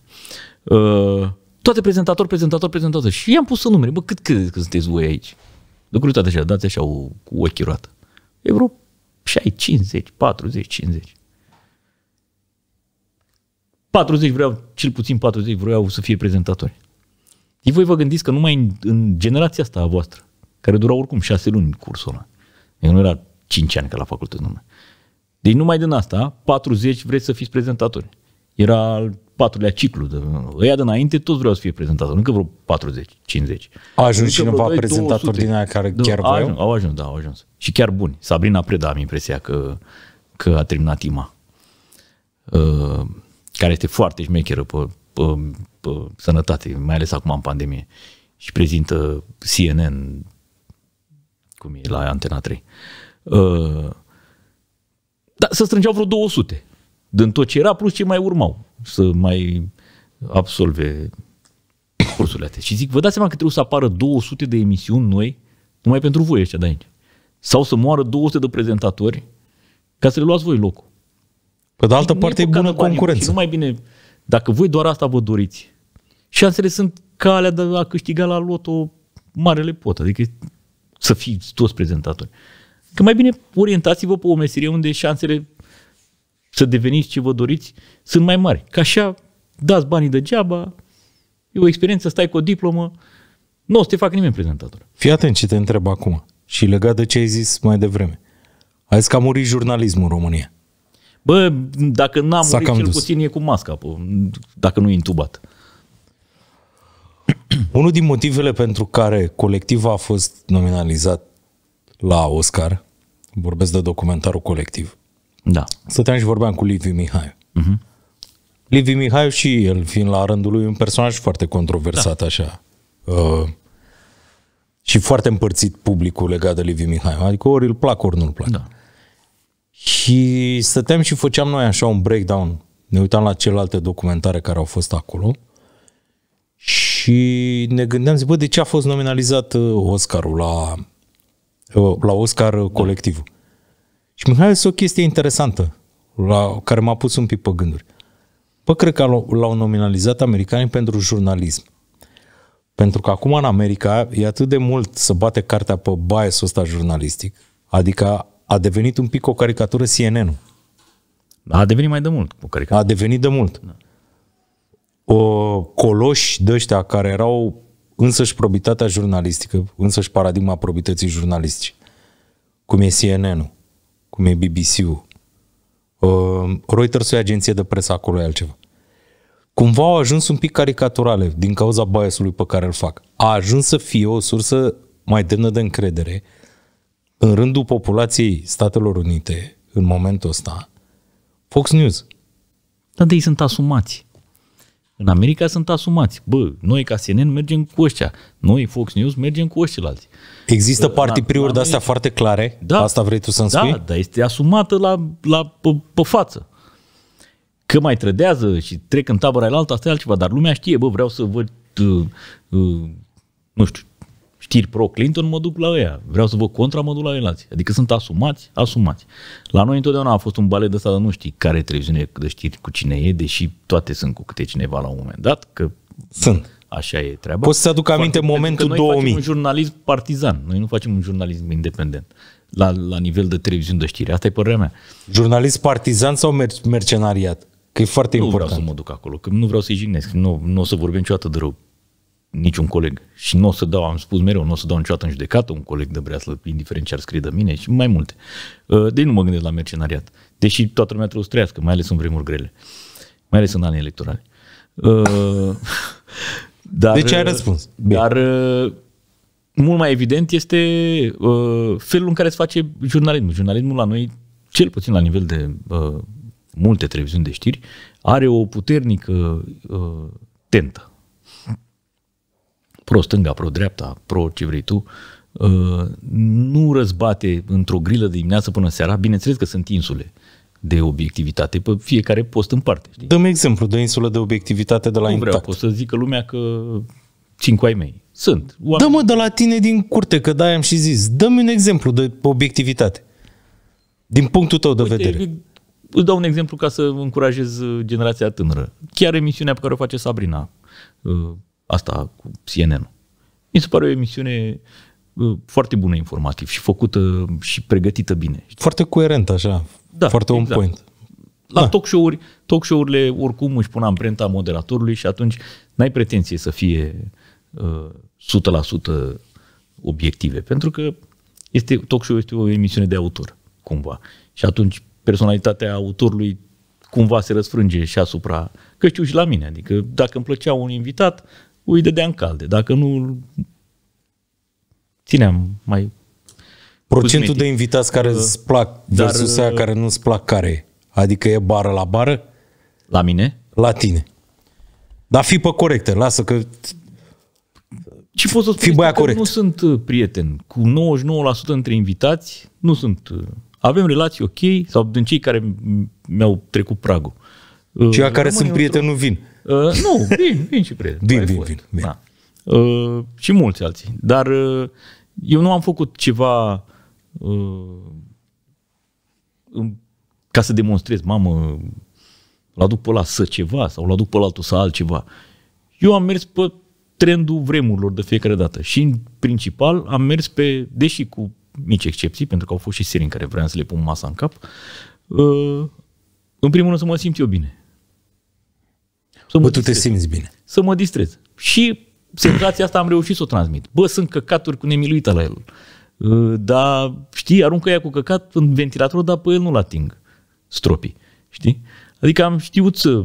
Uh, toate prezentator, prezentator, prezentator. Și i-am pus în numere. Bă, cât credeți că sunteți voi aici? De curiozitate așa, dați așa o, cu ochii roată. E vreo 60, 50, 40, 50. 40 vreau, cel puțin 40 vreau să fie prezentatori. Și voi vă gândiți că numai în, în generația asta a voastră, care dura oricum șase luni cursul ăla, deci nu era cinci ani ca la facultate numai. Deci numai din asta, 40 vreți să fiți prezentatori. Era al patrulea ciclu. De, ăia de înainte toți vreau să fie prezentator, încă vreo 40, 50. A ajuns cineva prezentator din aia care da, chiar voiau? Au ajuns, da, au ajuns. Și chiar buni. Sabrina Preda am impresia că, că a terminat IMA. Uh, care este foarte șmecheră pe sănătate, mai ales acum în pandemie. Și prezintă CNN, cum e la Antena 3. Ă, dar să strângeau vreo 200 din tot ce era, plus ce mai urmau să mai absolve cursurile astea. Și zic, vă dați seama că trebuie să apară 200 de emisiuni noi numai pentru voi ăștia de aici. Sau să moară 200 de prezentatori ca să le luați voi locul. Pe de altă parte e bună concurență. Nu mai bine dacă voi doar asta vă doriți, șansele sunt ca alea de a câștiga la loto marele pot, adică să fiți toți prezentatori. Că mai bine orientați-vă pe o meserie unde șansele să deveniți ce vă doriți sunt mai mari. Ca așa dați banii degeaba, e o experiență, stai cu o diplomă, nu o să te fac nimeni prezentator. Fii atent ce te întreb acum și legat de ce ai zis mai devreme. Ai zis că a murit jurnalismul în România. Bă, dacă n am murit, cel dus. puțin e cu masca, bă, dacă nu e intubat. Unul din motivele pentru care colectiv a fost nominalizat la Oscar, vorbesc de documentarul colectiv, da. stăteam și vorbeam cu Liviu Mihai. Uh-huh. Mhm. Liviu Mihai și el, fiind la rândul lui un personaj foarte controversat da. așa. Uh, și foarte împărțit publicul legat de Liviu Mihai. Adică ori îl plac, ori nu-l plac. Da. Și stăteam și făceam noi așa un breakdown. Ne uitam la celelalte documentare care au fost acolo și ne gândeam, zic, bă, de ce a fost nominalizat uh, Oscarul la, uh, la Oscar uh, colectivul? Da. Și Mihai zis o chestie interesantă, la, care m-a pus un pic pe gânduri. Bă, cred că l-au nominalizat americanii pentru jurnalism. Pentru că acum în America e atât de mult să bate cartea pe biasul ăsta jurnalistic, adică a devenit un pic o caricatură CNN-ul. A devenit mai de mult o caricatură. A devenit de mult. Da. O, coloși de ăștia care erau însăși probitatea jurnalistică, însăși paradigma probității jurnalistice, cum e CNN-ul, cum e BBC-ul, uh, Reuters e o agenție de presă, acolo e altceva. Cumva au ajuns un pic caricaturale din cauza bias pe care îl fac. A ajuns să fie o sursă mai demnă de încredere uh, în rândul populației Statelor Unite, în momentul ăsta, Fox News. Dar de ei sunt asumați. În America sunt asumați. Bă, noi ca CNN mergem cu ăștia. Noi, Fox News, mergem cu alții. Există partipriuri de astea foarte clare? Da. Asta vrei tu să-mi da, spui? Da, dar este asumată la, la, pe, pe față. Că mai trădează și trec în tabăra la alta, asta e altceva, dar lumea știe, bă, vreau să văd, uh, uh, nu știu, știri pro-Clinton, mă duc la ea. Vreau să vă contra, mă duc la ei Adică sunt asumați, asumați. La noi întotdeauna a fost un balet de ăsta, dar nu știi care televiziune de știri cu cine e, deși toate sunt cu câte cineva la un moment dat, că sunt. Așa e treaba. Poți să aduc aminte Foarte, momentul noi 2000. Noi facem un jurnalism partizan, noi nu facem un jurnalism independent la, la nivel de televiziune de știri. Asta e părerea mea. Jurnalist partizan sau mer- mercenariat? Că e foarte nu important. Nu vreau să mă duc acolo, că nu vreau să-i jignesc. Nu, nu o să vorbim niciodată de rău niciun coleg. Și nu o să dau, am spus mereu, nu o să dau niciodată în judecată un coleg de breaslă, indiferent ce ar scrie de mine și mai multe. Deci nu mă gândesc la mercenariat. Deși toată lumea trebuie să trăiască, mai ales în vremuri grele. Mai ales în anii electorale. Uh, dar, de ce ai răspuns? Bine. Uh, dar mult mai evident este felul în care se face jurnalismul. Jurnalismul la noi, cel puțin la nivel de multe televiziuni de știri, are o puternică tentă pro-stânga, pro-dreapta, pro-ce vrei tu, uh, nu răzbate într-o grilă de dimineață până seara, bineînțeles că sunt insule de obiectivitate pe fiecare post în parte. Știi? Dăm exemplu de insulă de obiectivitate de la Intact. Nu vreau, intact. să zică lumea că cinci ai mei. Sunt. Oameni. Dă-mă de la tine din curte, că da, am și zis. Dă-mi un exemplu de obiectivitate. Din punctul tău de Uite, vedere. Îți dau un exemplu ca să încurajez generația tânără. Chiar emisiunea pe care o face Sabrina, uh, asta cu CNN. Mi se pare o emisiune foarte bună informativ și făcută și pregătită bine. Foarte coerent așa, da, foarte exact. on point. La da. talk show-uri, talk show-urile oricum își pun amprenta moderatorului și atunci n-ai pretenție să fie uh, 100% obiective, pentru că este, talk show este o emisiune de autor, cumva. Și atunci personalitatea autorului cumva se răsfrânge și asupra, că știu și la mine, adică dacă îmi plăcea un invitat, îi dădeam calde. Dacă nu, țineam mai Procentul cosmetic. de invitați care uh, îți plac versus dar, aia uh, care nu îți plac care Adică e bară la bară? La mine? La tine. Dar fi pe corectă, lasă că... ce poți să Fi că corect. nu sunt uh, prieten. Cu 99% dintre invitați nu sunt. Uh, avem relații ok, sau din cei care mi-au trecut pragul. Cei care sunt prieteni nu vin. Uh, nu, vin, vin și prieteni. Vin, vin, vin, vin. Da. Uh, și mulți alții. Dar uh, eu nu am făcut ceva uh, ca să demonstrez, mamă, l duc pe la să ceva sau l duc pe altul să altceva. Eu am mers pe trendul vremurilor de fiecare dată și în principal am mers pe, deși cu mici excepții, pentru că au fost și serii în care vreau să le pun masa în cap, uh, în primul rând să mă simt eu bine. Să mă Bă, tu distrez. te simți bine. Să mă distrez. Și senzația asta am reușit să o transmit. Bă, sunt căcaturi cu nemiluita la el. Uh, dar, știi, aruncă ea cu căcat în ventilator, dar pe el nu-l ating stropii. Știi? Adică am știut să...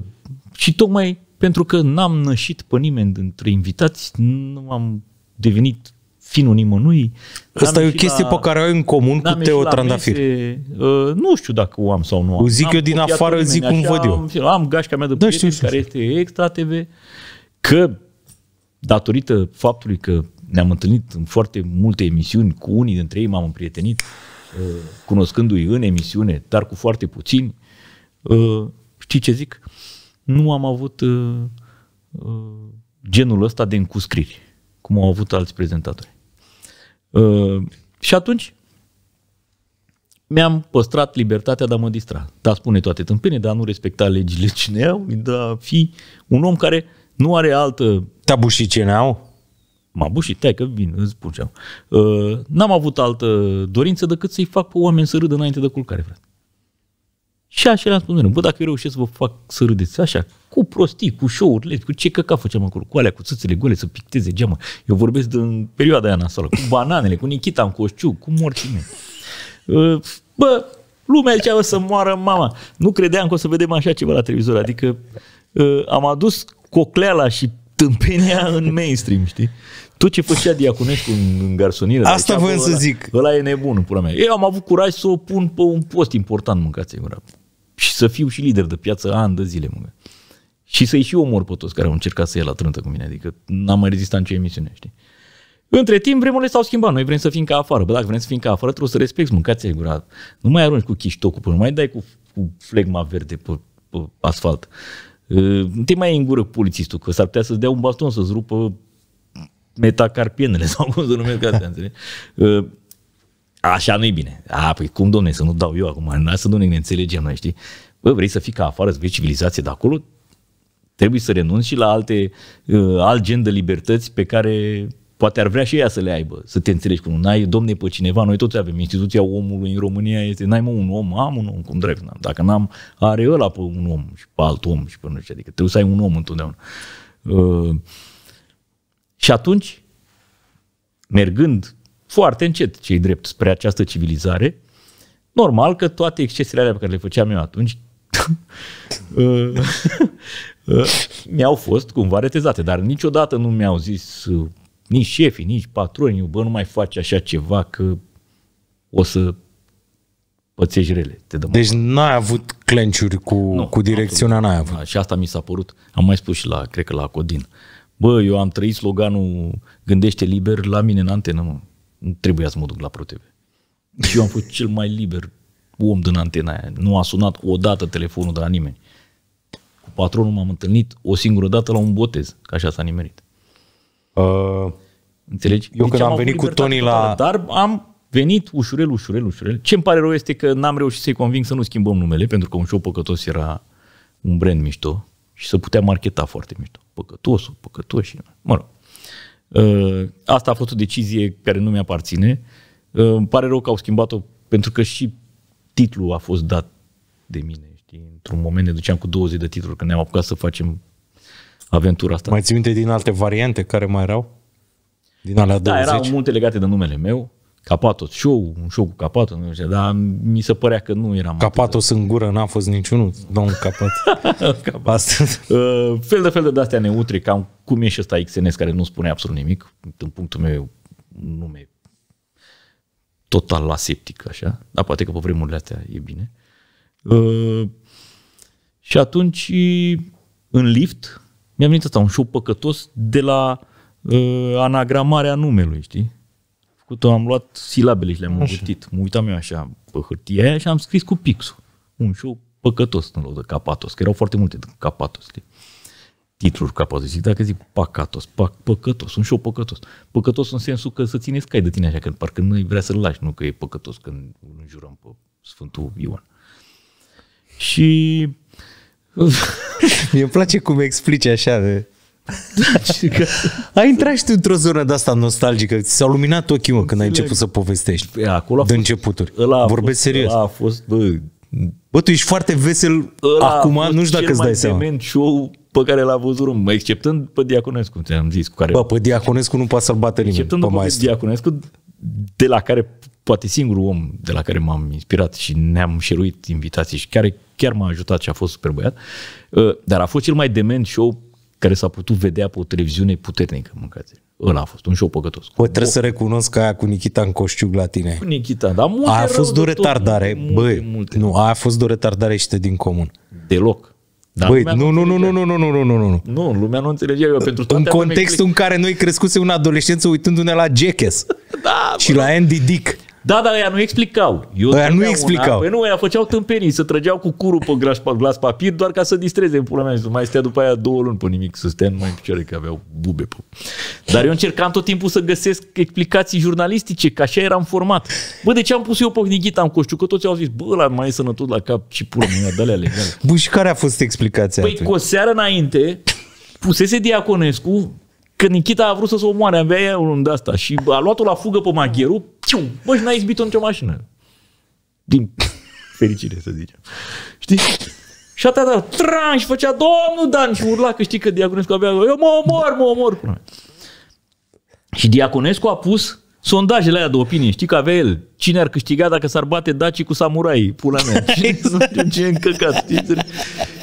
Și tocmai pentru că n-am nășit pe nimeni dintre invitați, nu am devenit finul nimănui. Asta e o chestie la, pe care o ai în comun cu Teo Trandafir. Mese, uh, nu știu dacă o am sau nu am. O zic am eu din afară, nimeni, zic cum văd eu. Am, am gașca mea de da, știu, care știu. este Extra TV, că datorită faptului că ne-am întâlnit în foarte multe emisiuni, cu unii dintre ei m-am împrietenit, uh, cunoscându-i în emisiune, dar cu foarte puțini, uh, știi ce zic? Nu am avut uh, uh genul ăsta de încuscriri, cum au avut alți prezentatori. Uh, și atunci mi-am păstrat libertatea de a mă distra. Da, spune toate tâmpenii, dar nu respecta legile cine au, de a fi un om care nu are altă... Te-a bușit cine au? M-a bușit, te că vin, îți spun ce am. Uh, n-am avut altă dorință decât să-i fac pe oameni să râdă înainte de culcare, frate. Și așa le-am spus, bă, dacă eu reușesc să vă fac să râdeți așa, cu prostii, cu show-urile, cu ce căca făceam acolo, cu alea, cu țâțele goale, să picteze geamă. Eu vorbesc din perioada aia nasoală, cu bananele, cu Nikita cu Oșciu, cu morții mei. Uh, bă, lumea zicea, să moară mama. Nu credeam că o să vedem așa ceva la televizor, adică uh, am adus cocleala și tâmpenia în mainstream, știi? Tot ce făcea Diaconescu în, în garsonieră. Asta deci voiam să zic. Ăla e nebun, pula mea. Eu am avut curaj să o pun pe un post important, mâncați-i și să fiu și lider de piață ani de zile, mă. Și să-i și omor pe toți care au încercat să ia la trântă cu mine, adică n-am mai rezistat nicio emisiune, știi? Între timp, vremurile s-au schimbat. Noi vrem să fim ca afară. Bă, dacă vrem să fim ca afară, trebuie să respecti mâncația gura. Nu mai arunci cu chiștocul, până, nu mai dai cu, cu flegma verde pe, pe asfalt. Ă, nu te mai e în gură polițistul, că s-ar putea să-ți dea un baston să-ți rupă metacarpienele sau cum să numesc astea, înțelegi? Ă, așa nu-i bine. A, păi cum, domne, să nu dau eu acum, să nu ne înțelegem noi, știi? Bă, vrei să fii ca afară, să vezi civilizație de acolo? Trebuie să renunți și la alte, uh, alt gen de libertăți pe care poate ar vrea și ea să le aibă, să te înțelegi cu unul. N-ai, domne, pe cineva, noi toți avem instituția omului în România, este, n-ai mă un om, am un om, cum drept, n-am. dacă n-am, are ăla pe un om și pe alt om și pe nu știu, adică trebuie să ai un om întotdeauna. Uh, și atunci, mergând foarte încet, cei drept, spre această civilizare. Normal că toate excesele alea pe care le făceam eu atunci uh, uh, mi-au fost cumva retezate, dar niciodată nu mi-au zis uh, nici șefii, nici patronii, bă, nu mai faci așa ceva că o să pățești rele. Te dăm deci n-ai avut clenciuri cu, nu, cu direcțiunea, n-ai avut. și asta mi s-a părut, am mai spus și la, cred că la Codin. Bă, eu am trăit sloganul gândește liber la mine în antenă, mă nu trebuia să mă duc la ProTV. Și eu am fost cel mai liber om din antena aia. Nu a sunat odată telefonul de la nimeni. Cu patronul m-am întâlnit o singură dată la un botez, că așa s-a nimerit. Uh, Înțelegi? Eu deci când am, am venit cu Tony la... Dar am venit ușurel, ușurel, ușurel. ce îmi pare rău este că n-am reușit să-i conving să nu schimbăm numele, pentru că un show păcătos era un brand mișto și să putea marketa foarte mișto. Păcătosul, și mă rog. Uh, asta a fost o decizie care nu mi-aparține. Uh, îmi pare rău că au schimbat-o pentru că și titlul a fost dat de mine. Știi? Într-un moment ne duceam cu 20 de titluri când ne-am apucat să facem aventura asta. Mai ții minte din alte variante care mai erau? Din alea da, 20? erau multe legate de numele meu. Capatos, show, un show cu Capatos, nu știu, dar mi se părea că nu eram... Capato în gură n-a fost niciunul, domnul Capat. Capat. Uh, fel de fel de astea neutre, cam cum e și ăsta XNS care nu spune absolut nimic, în punctul meu nume total aseptic, așa, dar poate că pe vremurile astea e bine. Uh, și atunci, în lift, mi-a venit asta, un show păcătos de la uh, anagramarea numelui, știi? făcut-o, am luat silabele și le-am învârtit. Mă uitam eu așa pe hârtie aia și am scris cu pixul. Un show păcătos în loc de capatos, că erau foarte multe de capatos. Știi? titluri capatos. Zic, dacă zic pacatos, pac, păcătos, un show păcătos. Păcătos în sensul că să ține scai de tine așa, când parcă nu i vrea să-l lași, nu că e păcătos când îl înjurăm pe Sfântul Ioan. Și mi e place cum explici așa de... Deci, ai intrat și tu într-o zonă de asta nostalgică. Ți s-au luminat ochii, mă, când ai început să povestești. Păi, acolo a de fost, începuturi. Ăla a Vorbesc fost, serios. Ăla a fost, bă, Bă, tu ești foarte vesel ăla acum, nu știu dacă îți dai seama. Cel show pe care l-a văzut român, exceptând pe Diaconescu, ți-am zis. Cu care... Bă, pe Diaconescu nu poate să-l bată nimeni. Exceptând pe, pe Diaconescu, de la care poate singurul om de la care m-am inspirat și ne-am șeruit invitații și care chiar m-a ajutat și a fost super băiat, ă, dar a fost cel mai dement show care s-a putut vedea pe o televiziune puternică, mâncați Ăla a fost un show păcătos. Păi trebuie o... să recunosc că aia cu Nikita în coșciug la tine. Cu Nikita, dar multe A fost de retardare. Tot, multe, băi, multe, nu, a fost de retardare și de din comun. Deloc. Dar Băi, nu, nu, nu, nu, nu, nu, nu, nu, nu, nu. Nu, lumea nu înțelegea eu pentru În contextul în care noi crescuse în adolescență uitându-ne la Jackass da, și bă. la Andy Dick. Da, dar ea nu explicau. Eu aia nu explicau. Una, păi nu, ea făceau tâmpenii, se trăgeau cu curul pe glas, pe glas papir doar ca să distreze în pula mea. Să mai stea după aia două luni pe nimic, să stea numai în picioare, că aveau bube. Pe. Dar eu încercam tot timpul să găsesc explicații jurnalistice, că așa eram format. Bă, de ce am pus eu pe Nighita în coșciu? Că toți au zis, bă, la mai e sănătos la cap și pula mea, dă-le legale. Bun, și care a fost explicația Păi atunci? cu o seară înainte, pusese Diaconescu că Nikita a vrut să se omoare, avea ea unul de asta și a luat-o la fugă pe ciu, bă, și n-a izbit-o nicio mașină. Din fericire, să zicem. Știi? Și atâta, dar, tran, și făcea domnul Dan și urla că știi că Diaconescu avea, eu mă omor, mă omor. Și Diaconescu a pus sondajele aia de opinie, știi că avea el, cine ar câștiga dacă s-ar bate dacii cu samurai, pula mea, Și exact. ce încăcat, știi?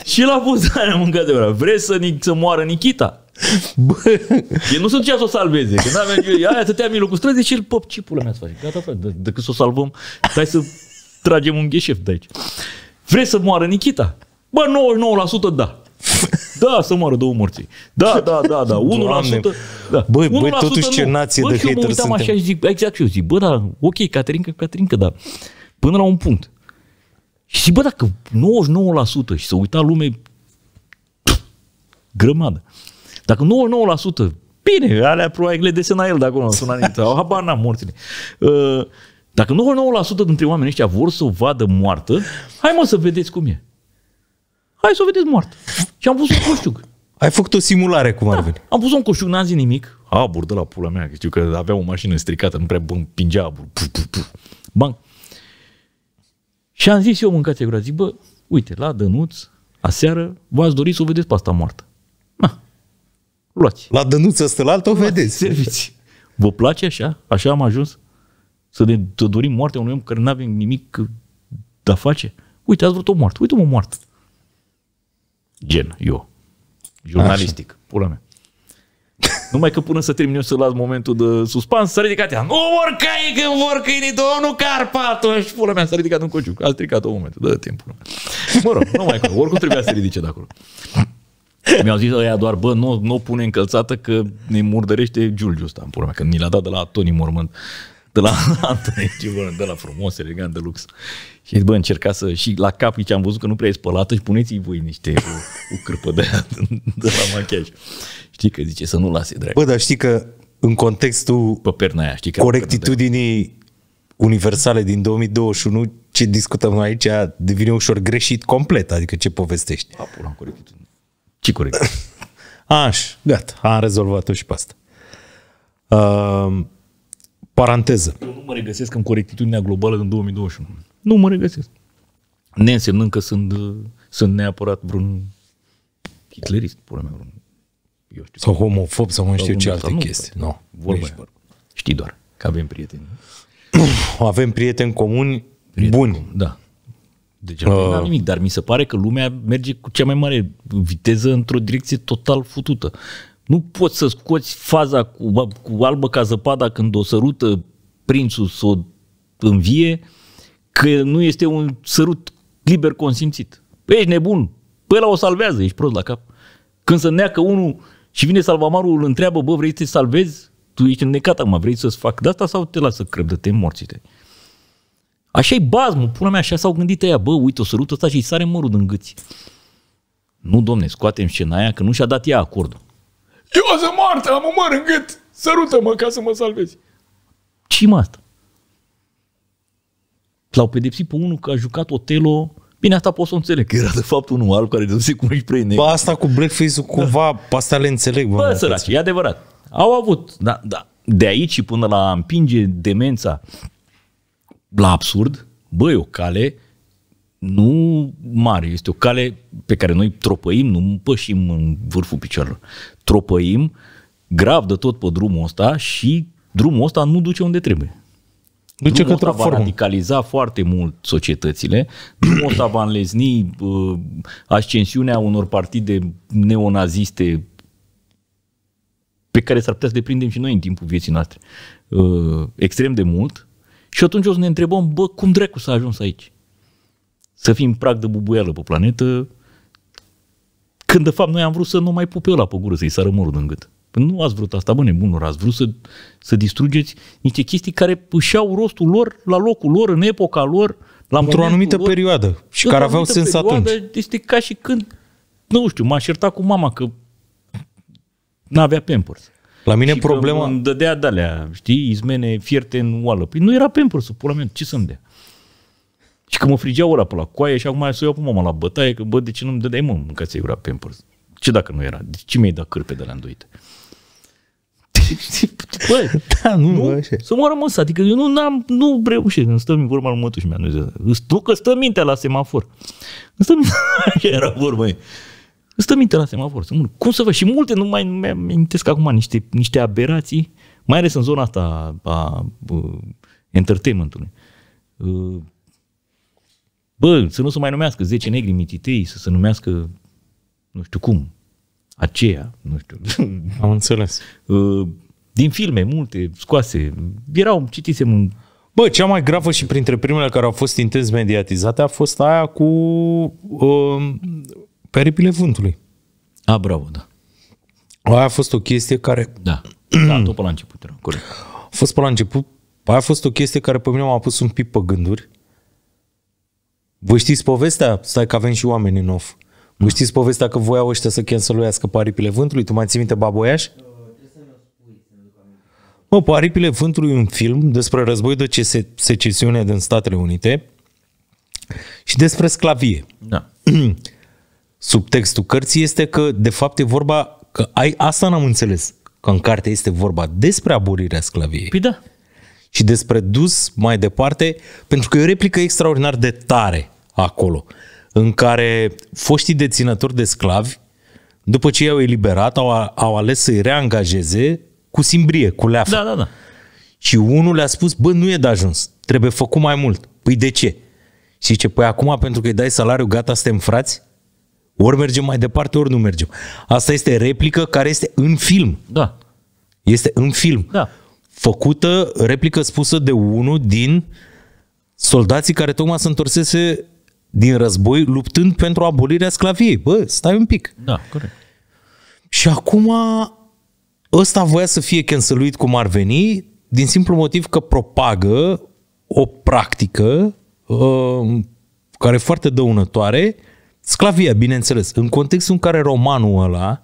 Și l a pus aia mâncat de ora, vrei să, să moară Nikita? Bă. Ei nu sunt ducea să o salveze. Că n-avea nicio... Aia să te amilu cu străzi și deci îl pop, ce pula mea să faci? Gata, frate, d- decât să o salvăm, stai să tragem un gheșef de aici. Vrei să moară Nikita? Bă, 99% da. Da, să moară două morții. Da, da, da, da. 1%. Doamne. Da. Băi, băi, totuși nu. ce nație bă, de hater suntem. Bă, și eu mă uitam suntem. așa și zic, exact și eu zic, bă, da, ok, Caterinca, Caterinca, da. Până la un punct. Și zic, bă, dacă 99% și să uita lume grămadă. Dacă 99%, bine, alea probabil le desena el de acolo, sună nimic, au habar n-am morții. Uh, dacă 99% dintre oamenii ăștia vor să o vadă moartă, hai mă să vedeți cum e. Hai să o vedeți moartă. Și am pus un coșciuc. Ai făcut o simulare cum da, ar veni. Am pus un coșciuc, n-am zis nimic. Abur de la pula mea, că știu că avea o mașină stricată, nu prea împingea abur. Puf, puf, puf. Bang. Și am zis eu în categoria, zic, bă, uite, la Dănuț, aseară, v-ați dori să o vedeți pe asta moartă. Ha luați. La dănuță altă, o vedeți. Serviți. Vă place așa? Așa am ajuns? Să ne dorim moartea unui om care nu avem nimic de a face? Uite, ați vrut o moarte. Uite-mă moarte. Gen, eu. Jurnalistic. Așa. Pula mea. Numai că până să termin eu să las momentul de suspans, s-a ridicat ea. Nu vor căi când vor câinii, domnul Carpatu! Și pula mea, s-a ridicat un cociuc. A stricat o moment, dă timpul. Mă rog, nu mai Oricum trebuia să se ridice de acolo. Mi-au zis ăia doar, bă, nu, nu pune încălțată că ne murdărește Giulgiu ăsta, în pula mea, că ni l-a dat de la Tony Mormânt de la Antony, de la frumos, elegant, de lux. Și bă, încerca să, și la cap, ce am văzut că nu prea e spălată și puneți-i voi niște o, o cârpă de, de la machiaj. Știi că zice să nu lase drag. Bă, dar știi că în contextul Pe perna aia, știi că corectitudinii universale din 2021, ce discutăm aici devine ușor greșit complet, adică ce povestești. Apura în corectitudine cicurile. Aș, gata, am rezolvat-o și pe asta. Uh, paranteză. Eu nu mă regăsesc în corectitudinea globală din 2021. Nu mă regăsesc. Neînsemnând că sunt, sunt neapărat vreun hitlerist, pula mea, vreun, eu știu. Sau homofob sau nu știu ce alte chestii. Nu, no, vorba Știi doar că avem prieteni. avem prieteni comuni prieteni buni. Comun, da. Deci uh, nu am nimic, dar mi se pare că lumea merge cu cea mai mare viteză într-o direcție total futută. Nu poți să scoți faza cu, cu albă ca zăpada când o sărută prințul să o învie, că nu este un sărut liber consimțit. Păi ești nebun, păi la o salvează, ești prost la cap. Când se neacă unul și vine salvamarul, îl întreabă, bă, vrei să te salvezi? Tu ești înnecat acum, vrei să-ți fac de asta sau te lasă crăbdăte tăi? Așa e bazmul, pula mea, așa s-au gândit ea, bă, uite, o sărută asta și sare mărul în gâți. Nu, domne, scoatem scena aia, că nu și-a dat ea acordul. Eu să moartă, am măr în gât, sărută-mă ca să mă salvezi. ce asta? L-au pedepsit pe unul că a jucat Otelo Bine, asta pot să o înțeleg, că era de fapt unul alb care dăduse cu noi spray Ba, asta cu blackface-ul da. cumva, da. asta le înțeleg. Bă, bă săraci, e adevărat. Au avut, da, da, de aici până la împinge demența la absurd, băi, o cale nu mare, este o cale pe care noi tropăim, nu pășim în vârful picioarelor. Tropăim grav de tot pe drumul ăsta și drumul ăsta nu duce unde trebuie. Duce drumul ăsta va radicaliza foarte mult societățile, drumul ăsta va înlezni uh, ascensiunea unor partide neonaziste pe care s-ar putea să le prindem și noi în timpul vieții noastre. Uh, extrem de mult, și atunci o să ne întrebăm, bă, cum dracu s-a ajuns aici? Să fim prag de bubuială pe planetă, când de fapt noi am vrut să nu mai pupe la pe gură, să-i sară mărul în gât. Păi nu ați vrut asta, bă, nebunilor, ați vrut să, să distrugeți niște chestii care își au rostul lor la locul lor, în epoca lor, la Într-o anumită lor, perioadă și care aveau sens atunci. Este ca și când, nu știu, m-aș ierta cu mama că n-avea Pampers. La mine și problema... îmi dădea de-alea, știi, izmene fierte în oală. Păi nu era pampersul, pula mea, ce să-mi dea? Și că mă frigea ora pe la coaie și acum să o iau pe mama la bătaie, că bă, de ce nu-mi dădeai mă mâncați ura Pampers? Ce dacă nu era? De ce mi-ai dat cârpe de la îndoite? Bă, da, nu, nu? așa. să mă rămas, adică eu nu am nu reușesc, îmi stă în vorba lui mătușii mea, nu că stă mintea la semafor. Îmi stă mintea, era vorba ei. Stă minte la semafor, să Cum să vă Și multe, nu mai mi-amintesc acum niște, niște aberații, mai ales în zona asta a, a a entertainment-ului. Ă, bă, să nu se mai numească 10 negri mititei, să se numească nu știu cum, aceea, nu știu. Am înțeles. Ă, din filme multe scoase. Erau, citisem un... Bă, cea mai gravă și printre primele care au fost intens mediatizate a fost aia cu uh, pe aripile vântului. A, bravo, da. Aia a fost o chestie care... Da, da tot pe la început era, corect. A fost pe la început. Aia a fost o chestie care pe mine m-a pus un pic pe gânduri. Vă știți povestea? Stai că avem și oameni în off. Vă da. știți povestea că voiau ăștia să canceluiască pe aripile vântului? Tu mai ții minte Baboiaș? Uh, mă, aripile vântului un film despre război de ce secesiune din Statele Unite și despre sclavie. Da. subtextul cărții este că, de fapt, e vorba, că ai, asta n-am înțeles, că în carte este vorba despre aburirea sclaviei. Păi da. Și despre dus mai departe, pentru că e o replică extraordinar de tare acolo, în care foștii deținători de sclavi, după ce i-au eliberat, au, au ales să-i reangajeze cu simbrie, cu leafă. Da, da, da. Și unul le-a spus, bă, nu e de ajuns, trebuie făcut mai mult. Păi de ce? Și zice, păi acum pentru că îi dai salariu, gata, suntem frați? Ori mergem mai departe, ori nu mergem. Asta este replică care este în film. Da. Este în film. Da. Făcută, replică spusă de unul din soldații care tocmai se întorsese din război luptând pentru abolirea sclaviei. Bă, stai un pic. Da, corect. Și acum ăsta voia să fie canceluit cum ar veni din simplu motiv că propagă o practică uh, care e foarte dăunătoare uh, Sclavia, bineînțeles. În contextul în care romanul ăla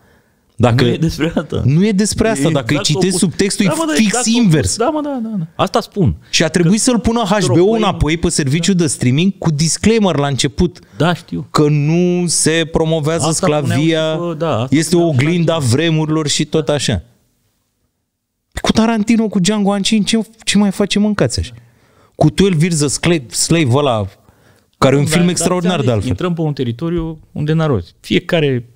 dacă nu e despre asta. Nu e despre asta. E dacă exact îi citești subtextul, da, da, e fix exact invers. Da, mă, da, da, da. Asta spun. Și a trebuit să-l pună HBO păi înapoi pe serviciu da. de streaming cu disclaimer la început. Da, știu. Că nu se promovează asta sclavia, puneau, da, asta este o oglinda așa. vremurilor și tot da. așa. Cu Tarantino, cu Django Ancin, ce, ce mai face mâncați așa? Cu tu el a Slave, slave ăla care e un da, film da, extraordinar de altfel. Intrăm pe un teritoriu unde n Fiecare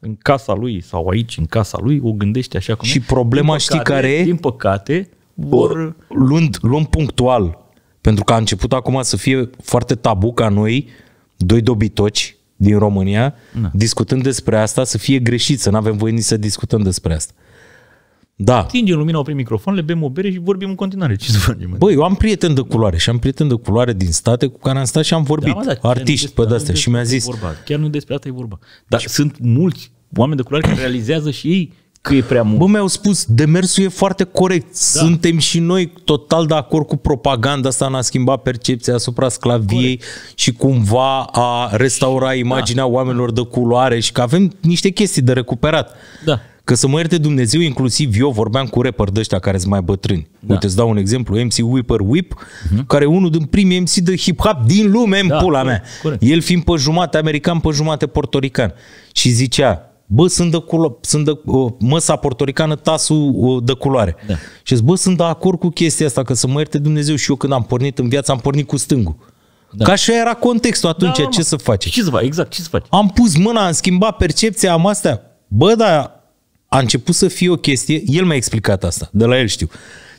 în casa lui sau aici, în casa lui, o gândește așa cum Și e. problema păcate, știi care e? Din păcate, vor... Luând, luăm punctual, pentru că a început acum să fie foarte tabu ca noi, doi dobitoci din România, Na. Da. discutând despre asta, să fie greșit, să nu avem voie nici să discutăm despre asta. Da. Stingem lumina, oprim microfon, le bem o bere și vorbim în continuare. Ce să facem? Băi, eu am prieten de culoare și am prieten de culoare din state cu care am stat și am vorbit. Da, mă, da, Artiști pe astea și mi-a zis. Vorba. Chiar nu despre asta e vorba. Dar deci, sunt mulți oameni de culoare care realizează și ei că e prea mult. Bă, mi-au spus, demersul e foarte corect. Da. Suntem și noi total de acord cu propaganda asta n-a schimbat percepția asupra sclaviei corect. și cumva a restaura imaginea da. oamenilor de culoare și că avem niște chestii de recuperat. Da. Că să mă ierte Dumnezeu, inclusiv eu vorbeam cu rapper de ăștia care sunt mai bătrâni. Da. Uite, îți dau un exemplu, MC Whipper Whip, uh-huh. care e unul din primii MC de hip-hop din lume, în da, pula mea. Corect. El fiind pe jumate american, pe jumate portorican. Și zicea, bă, sunt de, culo- sunt de o, uh, măsa portoricană, tasul o, uh, de culoare. Da. Și zic, bă, sunt de acord cu chestia asta, că să mă ierte Dumnezeu și eu când am pornit în viață, am pornit cu stângul. Da. Ca și era contextul atunci, da, ce să faci? Ce să faci, exact, ce să faci? Am pus mâna, am schimbat percepția, am astea. Bă, dar a început să fie o chestie, el mi-a explicat asta, de la el știu.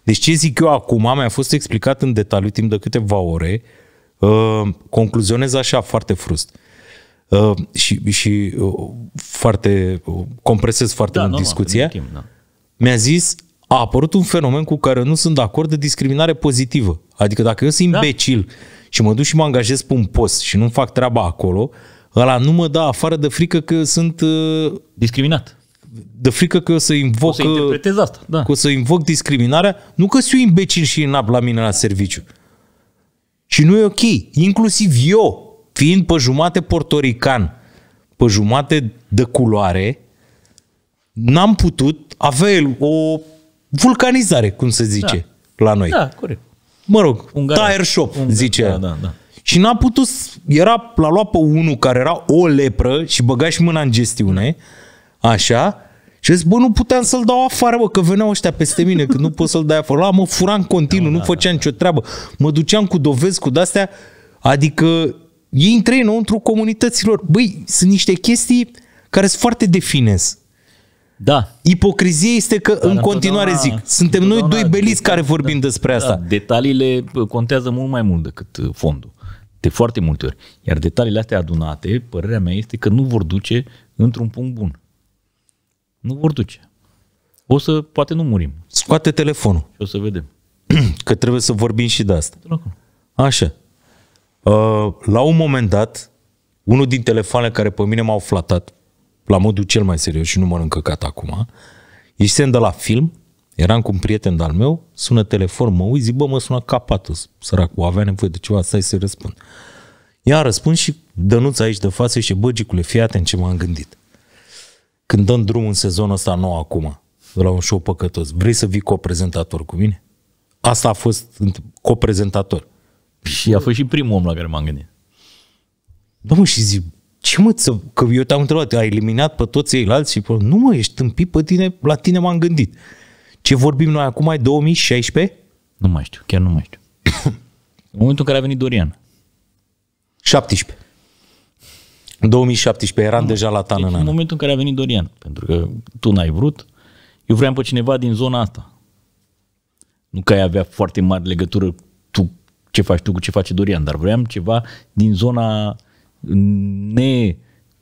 Deci ce zic eu acum, mi-a fost explicat în detaliu timp de câteva ore, uh, concluzionez așa foarte frust. Uh, și și uh, foarte, uh, compresez foarte da, mult discuția. Timp, da. Mi-a zis, a apărut un fenomen cu care nu sunt de acord de discriminare pozitivă. Adică dacă eu sunt da. imbecil și mă duc și mă angajez pe un post și nu fac treaba acolo, ăla nu mă dă afară de frică că sunt... Uh, Discriminat de frică că o să invoc, o să interpretez asta, da. că o să invoc discriminarea, nu că sunt imbecil și înap la mine la serviciu. Și nu e ok. Inclusiv eu, fiind pe jumate portorican, pe jumate de culoare, n-am putut avea el o vulcanizare, cum se zice, da. la noi. Da, corect. Mă rog, Ungaria. tire shop, Ungaria. zice. Da, da, da. Și n-a putut, era, la luat pe unul care era o lepră și băga și mâna în gestiune, așa, și zic, bă, nu puteam să-l dau afară, bă, că veneau ăștia peste mine, că nu pot să-l dai afară. La, mă furam continuu, da, nu da, făceam da. nicio treabă. Mă duceam cu dovezi, cu astea Adică ei intră înăuntru comunităților. Băi, sunt niște chestii care sunt foarte definez. Da. Ipocrizia este că Dar în continuare zic, suntem noi doi beliți care vorbim da, despre da, asta. Da, detaliile contează mult mai mult decât uh, fondul. De foarte multe ori. Iar detaliile astea adunate, părerea mea este că nu vor duce într-un punct bun. Nu vor duce. O să, poate nu murim. Scoate telefonul. Și o să vedem. Că trebuie să vorbim și de asta. Așa. Uh, la un moment dat, unul din telefoanele care pe mine m-au flatat, la modul cel mai serios și nu mă încăcat acum, ieșisem de la film, eram cu un prieten de-al meu, sună telefon, mă uit, zic, bă, mă sună capatul, săracu, avea nevoie de ceva, stai să-i răspund. Ea răspund și dănuț aici de față și băgicule, fii atent ce m-am gândit. Când dăm drumul în sezonul ăsta nou acum, la un show păcătos, vrei să vii coprezentator cu mine? Asta a fost coprezentator. Și a fost și primul om la care m-am gândit. Da, mă, și zic, ce mă, să, că eu te-am întrebat, ai eliminat pe toți ceilalți și pe, nu mă, ești tâmpit pe tine, la tine m-am gândit. Ce vorbim noi acum, ai 2016? Nu mai știu, chiar nu mai știu. în momentul în care a venit Dorian. 17. În 2017 eram nu, deja la Tanana. Deci, în momentul în care a venit Dorian, pentru că tu n-ai vrut, eu vreau pe cineva din zona asta. Nu că ai avea foarte mare legătură tu ce faci tu cu ce face Dorian, dar vreau ceva din zona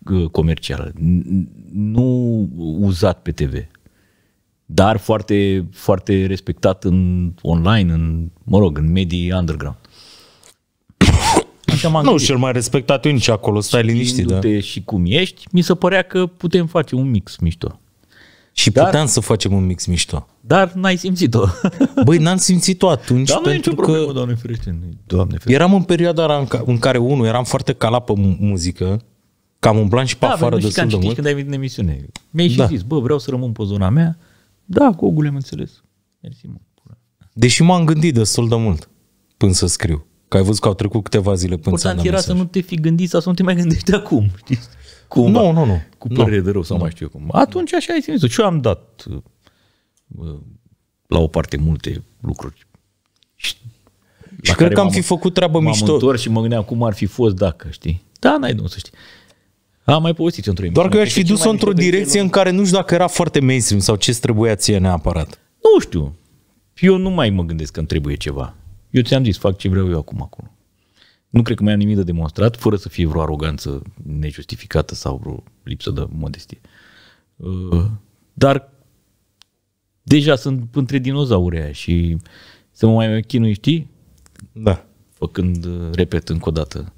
necomercială, nu uzat pe TV, dar foarte, foarte respectat în online, în, mă rog, în medii underground. Așa m-am nu, cel mai respectat nici acolo, stai liniștit. Da. și cum ești, mi se părea că putem face un mix mișto. Și dar, puteam să facem un mix mișto. Dar n-ai simțit-o. Băi, n-am simțit-o atunci. Dar nu e nicio problemă, doamne ferește. Doamne ferește. Eram în perioada în care, unul, eram foarte calat pe muzică, cam umblam și pe da, afară sunt de mult. când ai venit în emisiune. Mi-ai și da. zis, bă, vreau să rămân pe zona mea. Da, cu ogule am înțeles. Mersi mult. Deși m-am gândit destul de mult până să scriu. Că ai văzut că au trecut câteva zile până Important era să nu te fi gândit sau să nu te mai gândești acum. Știi? Cum? Nu, nu, nu. Cu părere nu. de rău sau nu. mai știu eu cum. Atunci așa ai simțit. Și eu am dat uh, la o parte multe lucruri. Și, și cred că am fi făcut treabă m-am mișto. M-am și mă gândeam cum ar fi fost dacă, știi? Da, n-ai să știi. Am mai povestit într-o Doar că eu aș fi dus-o într-o direcție în care nu știu dacă era foarte mainstream sau ce trebuia ție neapărat. Nu știu. Eu nu mai mă gândesc că îmi trebuie ceva. Eu ți-am zis, fac ce vreau eu acum acolo. Nu cred că mai am nimic de demonstrat, fără să fie vreo aroganță nejustificată sau vreo lipsă de modestie. Uh, dar deja sunt între dinozaurii și să mă mai chinui, știi? Da. Făcând, uh, repet încă o dată,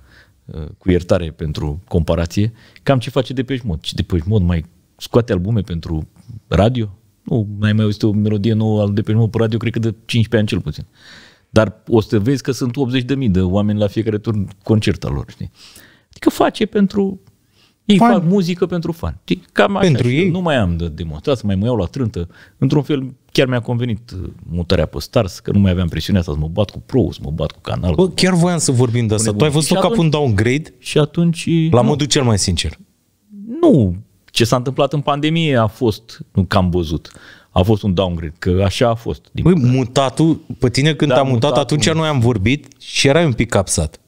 uh, cu iertare pentru comparație, cam ce face de pe mod. de pe mod mai scoate albume pentru radio? Nu, mai mai auzit o melodie nouă al de pe mod pe radio, cred că de 15 ani cel puțin. Uh, dar o să vezi că sunt 80.000 de oameni la fiecare turn concert al lor, știi? Adică face pentru... Ei fan. fac muzică pentru fan. Cam așa. Pentru ei? Nu mai am de demonstrat, să mai mă iau la trântă. Într-un fel, chiar mi-a convenit uh, mutarea pe Stars, că nu mai aveam presiunea asta să mă bat cu Pro, să mă bat cu canal. Bă, chiar voiam să vorbim de asta. tu ai văzut-o ca un downgrade? Și atunci... Uh, la nu. modul cel mai sincer. Nu. Ce s-a întâmplat în pandemie a fost, nu că am văzut a fost un downgrade, că așa a fost. Din Băi, mutatul, pe tine când da, am mutat, mutat atunci noi am vorbit și erai un pic capsat.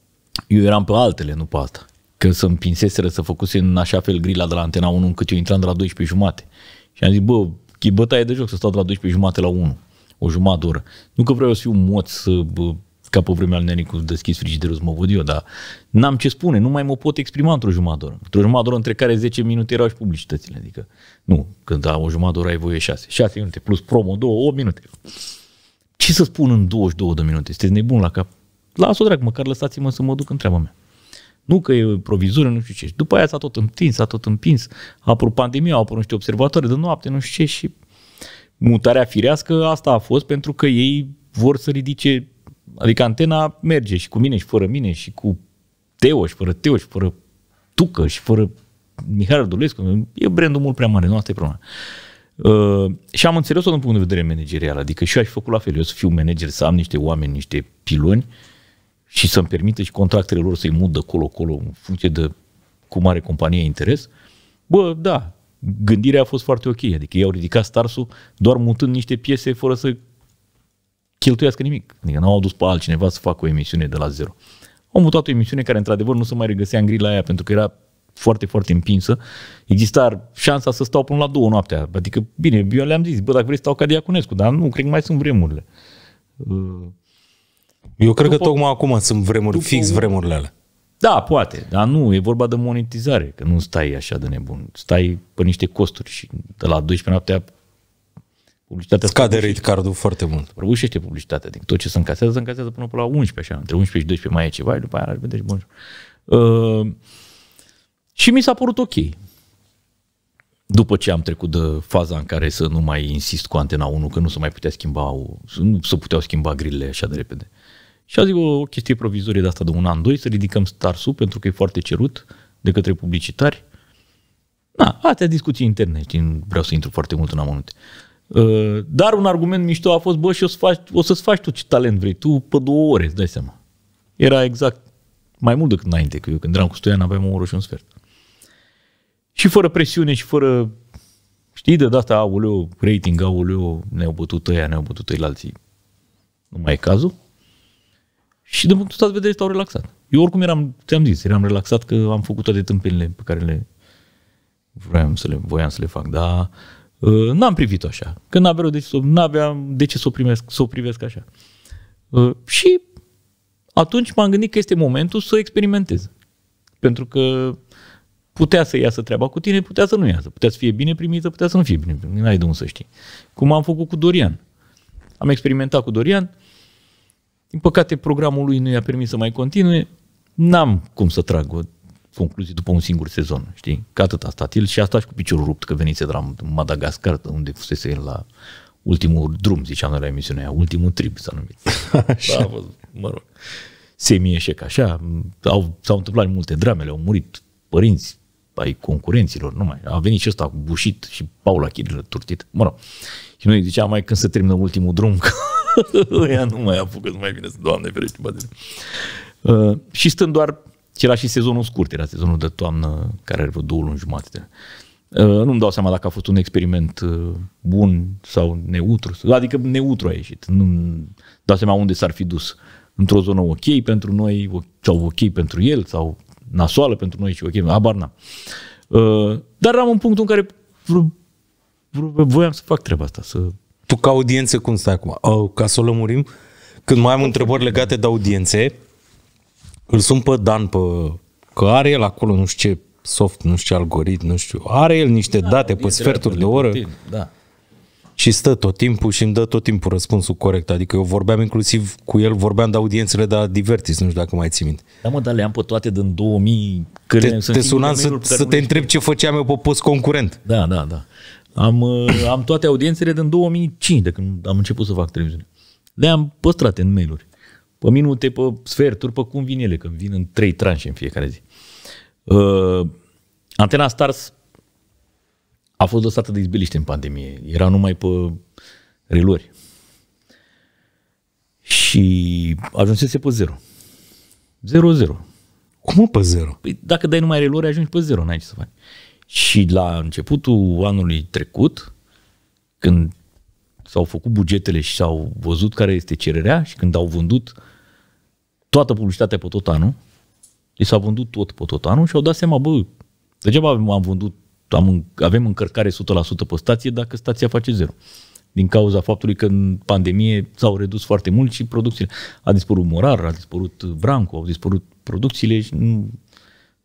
Eu eram pe altele, nu pe asta. Că să împinseseră, să făcuse în așa fel grila de la Antena 1 încât eu intram de la 12 jumate. Și am zis, bă, e bătaie de joc să stau de la 12 jumate la 1, o jumătate oră. Nu că vreau să fiu moț, să bă, ca pe vremea lui cu deschis frigiderul mă văd eu, dar n-am ce spune, nu mai mă pot exprima într-o jumătate oră. Într-o jumătate oră între care 10 minute erau și publicitățile, adică nu, când da, o jumătate oră ai voie 6, 6 minute plus promo 2, 8 minute. Ce să spun în 22 de minute? Sunteți nebun la cap? Las-o, drag, măcar lăsați-mă să mă duc în treaba mea. Nu că e provizoriu, nu știu ce. După aia s-a tot împins, s-a tot împins. A apărut pandemia, au apărut niște observatoare de noapte, nu știu ce și mutarea firească asta a fost pentru că ei vor să ridice Adică antena merge și cu mine și fără mine și cu Teo și fără Teo și fără Tucă și fără Mihai Radulescu. E brandul mult prea mare, nu asta e problema. Uh, și am înțeles-o din punct de vedere managerial, adică și eu aș fi făcut la fel, eu să fiu manager, să am niște oameni, niște piloni și să-mi permită și contractele lor să-i mut colo-colo în funcție de cum are compania interes. Bă, da, gândirea a fost foarte ok, adică ei au ridicat starsul doar mutând niște piese fără să cheltuiască nimic. Adică n-au adus pe altcineva să facă o emisiune de la zero. Au mutat o emisiune care, într-adevăr, nu se mai regăsea în grila aia pentru că era foarte, foarte împinsă. Exista șansa să stau până la două noaptea. Adică, bine, eu le-am zis, bă, dacă vrei stau ca Diaconescu, dar nu, cred că mai sunt vremurile. Uh, eu cred după, că tocmai acum sunt vremuri, după, fix vremurile alea. Da, poate, dar nu, e vorba de monetizare, că nu stai așa de nebun, stai pe niște costuri și de la 12 noaptea publicitatea... Scade rate cardul foarte mult. Prăbușește publicitatea. Din adică tot ce se încasează, se încasează până, până la 11, așa. Între 11 și 12 mai e ceva, după aia vedeți, bun. Uh, și mi s-a părut ok. După ce am trecut de faza în care să nu mai insist cu antena 1, că nu se mai putea schimba, nu se puteau schimba grilele așa de repede. Și a zis o chestie provizorie de asta de un an, doi, să ridicăm starsul pentru că e foarte cerut de către publicitari. Na, astea discuții interne, știi, vreau să intru foarte mult în amănunte. Uh, dar un argument mișto a fost, bă, și o, să faci, o să-ți faci tu ce talent vrei, tu pe două ore, îți dai seama. Era exact mai mult decât înainte, că eu când eram cu Stoian aveam o oră și un sfert. Și fără presiune și fără, știi, de data, aoleu, rating, aoleu, ne-au bătut ăia, ne-au bătut ăia alții. Nu mai e cazul. Și de punctul de vedere stau relaxat. Eu oricum eram, ți-am zis, eram relaxat că am făcut toate tâmpenile pe care le vreau să le, voiam să le fac, dar Uh, n-am privit-o așa. Că n-aveam de, ce, să aveam de ce să o, primesc, să o privesc așa. Uh, și atunci m-am gândit că este momentul să o experimentez. Pentru că putea să iasă treaba cu tine, putea să nu iasă. Putea să fie bine primită, putea să nu fie bine primită. N-ai de unde să știi. Cum am făcut cu Dorian. Am experimentat cu Dorian. Din păcate, programul lui nu i-a permis să mai continue. N-am cum să trag o concluzii după un singur sezon, știi? Că atât a stat el și a stat și cu piciorul rupt, că venise de la Madagascar, unde fusese el la ultimul drum, ziceam noi la emisiunea aia, ultimul trib s-a numit. Așa. Da, a fost, mă rog, semi-eșec așa, au, s-au întâmplat multe dramele, au murit părinți ai concurenților, nu mai. A venit și ăsta cu bușit și Paula Chirilă turtit, mă rog. Și noi ziceam mai când se termină ultimul drum, că ea nu mai apucă, nu mai vine să, doamne ferește, bate. Uh, și stând doar și era și sezonul scurt, era sezonul de toamnă, care are vreo două luni jumate. Uh, nu-mi dau seama dacă a fost un experiment uh, bun sau neutru, adică neutru a ieșit. Nu-mi dau seama unde s-ar fi dus. Într-o zonă ok pentru noi sau ok pentru el sau nasoală pentru noi și ok, abar n-am. Uh, dar am un punct în care voiam să fac treaba asta. Să... Tu ca audiență cum stai acum? Ca să o lămurim? Când mai am întrebări legate de audiențe, îl sun pe Dan, pe, că are el acolo nu știu ce soft, nu știu ce algoritm, nu știu, are el niște da, date pe sferturi de oră da. și stă tot timpul și îmi dă tot timpul răspunsul corect. Adică eu vorbeam inclusiv cu el, vorbeam de audiențele de la Divertis, nu știu dacă mai ții minte. Da mă, dar le-am pe toate din 2000. Când te, te sunam să, să te întreb ce făceam eu pe post concurent. Da, da, da. Am, uh, am toate audiențele din 2005, de când am început să fac televiziune. Le-am păstrat în mail-uri minute, pe sferturi, pe cum vin ele, când vin în trei tranșe în fiecare zi. Uh, antena Stars a fost lăsată de izbeliște în pandemie. Era numai pe reluări. Și ajunsese pe zero. Zero, zero. Cum pe zero? Păi dacă dai numai reluări, ajungi pe zero, n-ai ce să faci. Și la începutul anului trecut, când s-au făcut bugetele și s-au văzut care este cererea și când au vândut toată publicitatea pe tot anul, li s-a vândut tot pe tot anul și au dat seama, bă, degeaba am vândut, am, avem încărcare 100% pe stație dacă stația face zero. Din cauza faptului că în pandemie s-au redus foarte mult și producțiile. A dispărut Morar, a dispărut Branco, au dispărut producțiile și nu,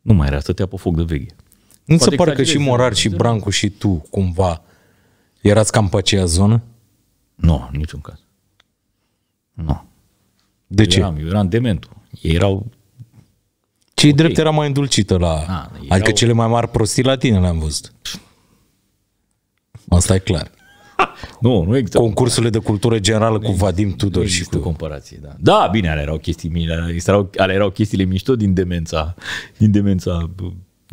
nu mai era, stătea pe foc de veche. Nu se pare că și Morar și Branco și tu cumva erați cam pe aceea zonă? Nu, no, niciun caz. Nu. No. De ce? eram, eu eram dementul. Ei erau... Cei okay. drept era mai îndulcită la... A, ah, erau... Adică cele mai mari prostii la tine le-am văzut. Asta e clar. nu, nu există. Concursurile de cultură generală nu cu Vadim Tudor și cu... comparații, da. Da, bine, alea erau chestii mici. alea erau, alea erau chestiile mișto din demența, din demența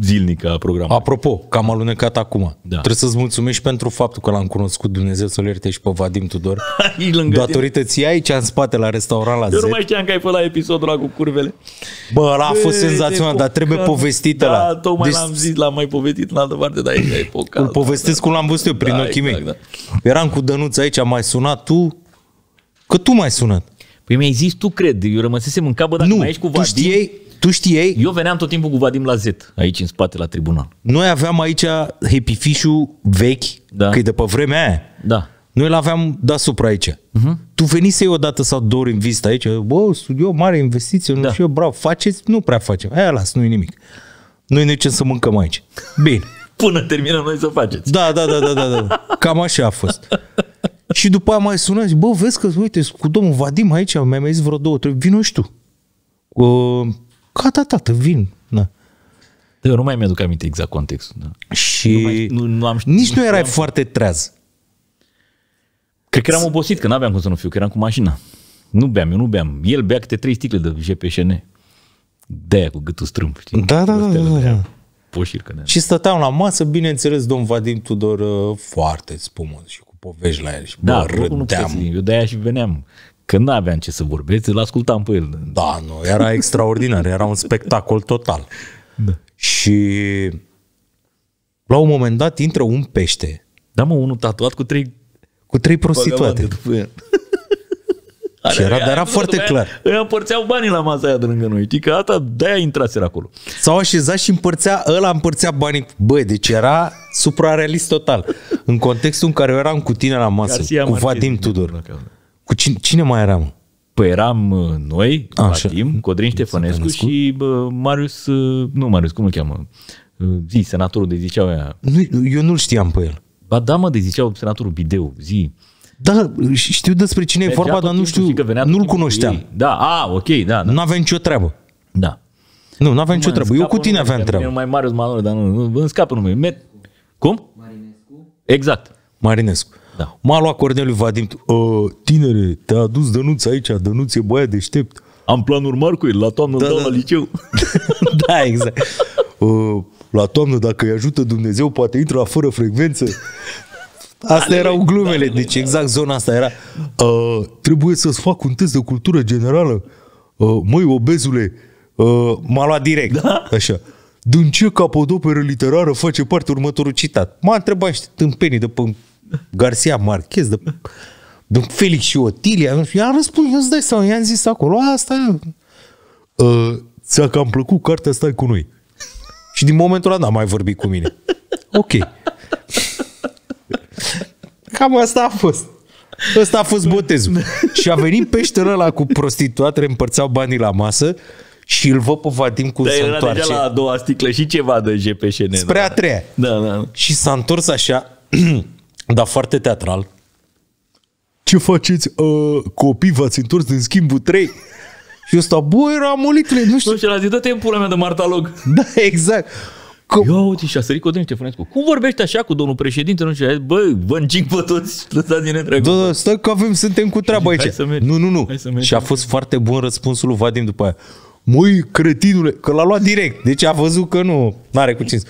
zilnică a programului. Apropo, că am alunecat acum. Da. Trebuie să-ți mulțumești pentru faptul că l-am cunoscut Dumnezeu să-l ierte și pe Vadim Tudor. Datorită ție aici în spate la restaurant la Eu Z. nu mai știam că ai fost la episodul ăla cu curvele. Bă, ăla a fost senzațional, dar trebuie povestit da, ăla. Da, tocmai deci... l-am zis, l-am mai povestit în altă parte, dar aici ai pocat. Îl povestesc da, cum l-am văzut eu prin da, ochii exact, mei. Da. Eram cu Dănuț aici, am mai sunat tu, că tu mai sunat. Păi mi-ai zis tu, cred, eu rămăsesem în cabă dacă nu, mai ești cu Vadim. Tu știi. Tu știi? Eu veneam tot timpul cu Vadim la Z, aici în spate, la tribunal. Noi aveam aici happy fish-ul vechi, da. că e de pe vremea aia. Da. Noi l-aveam deasupra aici. Uh-huh. Tu veni să iei odată sau două ori în vizită aici, bă, studio mare, investiție, nu da. știu eu, bravo, faceți? Nu prea facem. Aia las, nu-i nimic. Noi ne ducem să mâncăm aici. Bine. Până terminăm noi să faceți. Da, da, da, da, da, da. Cam așa a fost. și după aia mai sunat și, bă, vezi că, uite, cu domnul Vadim aici, mi-a mai zis vreo două, trei, vino și tu. Uh, gata, tată, vin. Da. Eu nu mai mi-aduc aminte exact contextul. Da. Și nu mai, nu, nu am, nici nu, nu erai am... foarte treaz. Cred că eram obosit, că nu aveam cum să nu fiu, că eram cu mașina. Nu beam, eu nu beam. El bea câte trei sticle de GPSN. de cu gâtul strâmb, știi? Da, da, da, da, da. Poșircă, Și stăteam la masă, bineînțeles, domn Vadim Tudor uh, foarte spumos și cu povești la el. Și, da, bă, Nu puteți, eu de-aia și veneam. Că nu aveam ce să vorbesc, îl ascultam pe el. Da, nu, era extraordinar, era un spectacol total. Da. Și la un moment dat intră un pește. Da, mă, unul tatuat cu trei... Cu trei prostituate. Și era, dar era foarte clar. Îi împărțeau banii la masa aia de lângă noi. Știi că asta de-aia intrase acolo. S-au așezat și împărțea, ăla împărțea banii. Băi, deci era suprarealist total. în contextul în care eu eram cu tine la masă, Garcia cu Marquez, Vadim Tudor. Dacă... Cu cine, cine mai eram? Păi eram uh, noi, Vadim, Codrin Ștefănescu și bă, Marius, uh, nu Marius, cum îl cheamă? Uh, zi, senatorul de ziceau aia. Nu, eu nu-l știam pe el. Ba da, mă, de ziceau senatorul Bideu, zi. Da, știu despre cine Mergea e vorba, dar nu știu, nu-l cunoșteam. Da, a, ok, da. da. Nu avem nicio treabă. Da. Nu, nu avem nicio treabă. Eu cu tine aveam treabă. mai Marius Manole, dar nu, îmi scapă numele. Cum? Marinescu. Exact. Marinescu. Da. M-a luat Corneliu Vadim, ă, tinere, te-a adus Dănuț aici, Dănuț e băiat deștept. Am planuri mari cu el, la toamnă da, da. la da. liceu. da, exact. Ă, la toamnă, dacă îi ajută Dumnezeu, poate intră la fără frecvență. Asta ale erau glumele, da, deci da, exact zona asta era. Uh, trebuie să-ți fac un test de cultură generală. Uh, măi, obezule, uh, m-a luat direct. Da? Așa. Din ce capodoperă literară face parte următorul citat? M-a întrebat și tâmpenii de pe Garcia Marquez, de, de Felix și Otilia. Nu știu, i-am răspuns, îți dai sau i-am zis acolo, asta e. Uh, ți-a cam plăcut cartea, stai cu noi. și din momentul ăla n-a mai vorbit cu mine. Ok. Cam asta a fost. Ăsta a fost botezul. și a venit peștele ăla cu prostituatele, împărțeau banii la masă și îl văd pe Vadim cum da, se era întoarce. deja la a doua sticlă și ceva de GPSN. Spre da. a treia. Da, da. Și s-a întors așa dar foarte teatral. Ce faceți? Uh, copii, v-ați întors din schimbul 3? Și ăsta, bă, era molitule, nu știu. Nu știu, la zi, dă-te în pula mea de martalog. Da, exact. Că... Ia uite și a sărit Codrin Ștefănescu. Cum vorbești așa cu domnul președinte? Nu știu, bă, vă încing pe toți, lăsați din întregul. Da, da, stai că avem, suntem cu treaba aici. să Nu, nu, nu. să Și a fost foarte bun răspunsul lui Vadim după aia. Măi, cretinule, că l-a luat direct. Deci a văzut că nu, n-are cu cinț.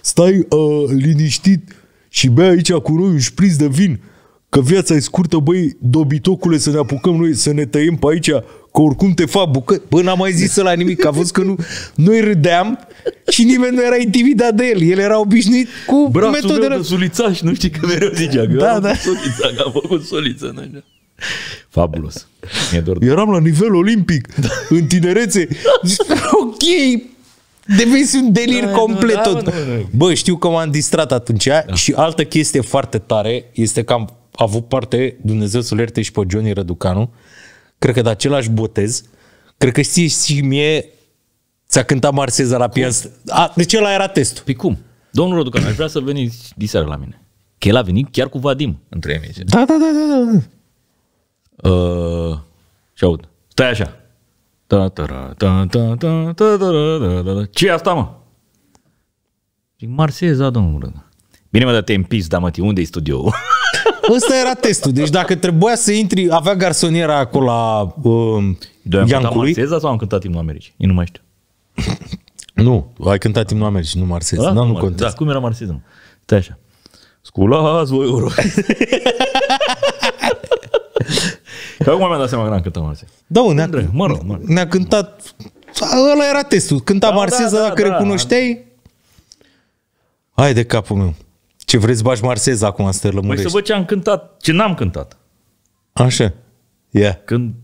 Stai uh, liniștit, și bea aici cu noi un șpriț de vin, că viața e scurtă, băi, dobitocule, să ne apucăm noi, să ne tăiem pe aici, că oricum te fac bucăți. Bă, n-am mai zis la nimic, că a văzut că nu... Noi râdeam și nimeni nu era intimidat de el. El era obișnuit cu Brațul metodele... Brațul de sulițaș, nu știi că mereu zicea că da, da. Sulița, că a făcut soliță. Așa. Fabulos. Eram la nivel olimpic, da. în tinerețe. ok, Deveni un delir da, complet da, da tot. Da, da, Bă, știu că m-am distrat atunci da. și altă chestie foarte tare este că am avut parte, Dumnezeu să ierte și pe Johnny Răducanu, cred că de același botez, cred că știi și mie ți-a cântat Marseza la pian. A, deci ăla era testul. Păi cum? Domnul Răducanu, aș vrea să veniți diseară la mine. Că el a venit chiar cu Vadim între emisiuni. Da, da, da, da. da. da. Uh, și aud. Stai așa ta ta ta ta ta ta ta ce asta, mă? Zic, Marseza, domnul Bine, mă, dar te împis, da, mă, unde e studio Ăsta era testul. Deci dacă trebuia să intri, avea garsoniera acolo la uh, Doi am Marseza sau am cântat timpul Americii? Eu nu mai știu. nu, ai cântat timpul Americii, nu Marseza. Da, nu, nu contează. Da, cum era Marseza? Stai așa. Sculați voi Că acum mi-am dat seama că n-am cântat Marseza. Da, unde? Andrei, mă rog, mă. ne-a cântat... Ăla era testul. Cânta da, Marseza, da, dacă da, recunoșteai... Da. Hai de capul meu. Ce vrei să bagi Marseza acum în te lămurești? Păi să văd ce am cântat, ce n-am cântat. Așa. Yeah. Când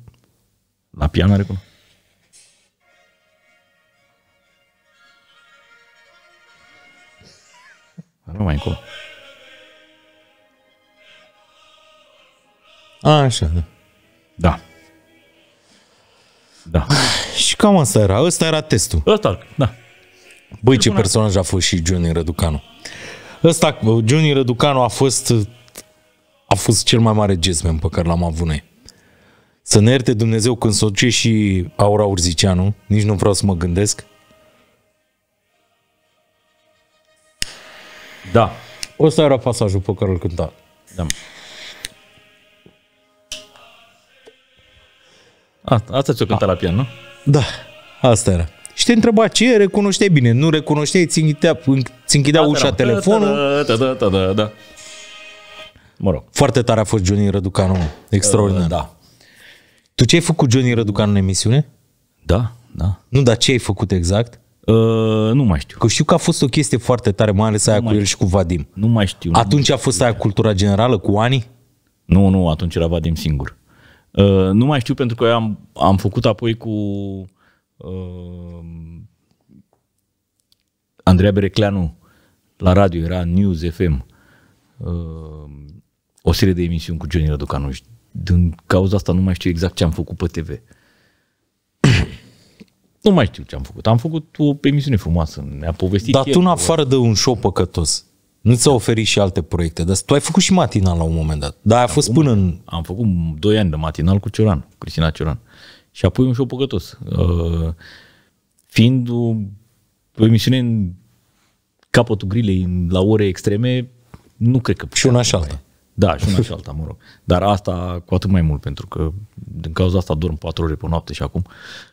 la pian recunosc. Nu mai încolo. A, așa, da. Da. Da. Ah, și cam asta era. Ăsta era testul. Ăsta, da. Băi, ce personaj a fost și Johnny Răducanu. Ăsta, Johnny Răducanu a fost a fost cel mai mare gesmen pe care l-am avut noi. Să ne ierte Dumnezeu când s-o duce și Aura Urzicianu, nici nu vreau să mă gândesc. Da. Ăsta era pasajul pe care îl cânta. Da. Asta, asta ți-o cânta la pian, nu? Da, asta era. Și te întreba ce recunoșteai bine. Nu recunoșteai, ți închidea, ți închidea da, ușa, da, telefonul. Da, da, da, da, da. Mă rog. Foarte tare a fost Johnny Răducanu. Extraordinar. da. Tu ce ai făcut Johnny Răducanu în emisiune? Da, da. Nu, dar ce ai făcut exact? Uh, nu mai știu. Că știu că a fost o chestie foarte tare, mai ales aia nu cu el știu. și cu Vadim. Nu mai știu. Atunci a fost aia cultura generală cu Ani? Nu, nu, atunci era Vadim singur. Uh, nu mai știu pentru că eu am, am făcut apoi cu uh, Andreea Berecleanu la radio, era News FM, uh, o serie de emisiuni cu Johnny Răducanu și din cauza asta nu mai știu exact ce am făcut pe TV. nu mai știu ce am făcut. Am făcut o emisiune frumoasă, mi-a povestit Dar tu în afară de un show păcătos, nu ți-a oferit și alte proiecte, dar tu ai făcut și matinal la un moment dat. Dar a fost până în... Am făcut doi ani de matinal cu Cioran, Cristina Cioran. Și apoi un show păcătos. Uh, fiind o, o emisiune în capătul grilei, la ore extreme, nu cred că... Și una și alta. Da, și una și alta, mă rog. Dar asta cu atât mai mult, pentru că din cauza asta dorm 4 ore pe noapte și acum.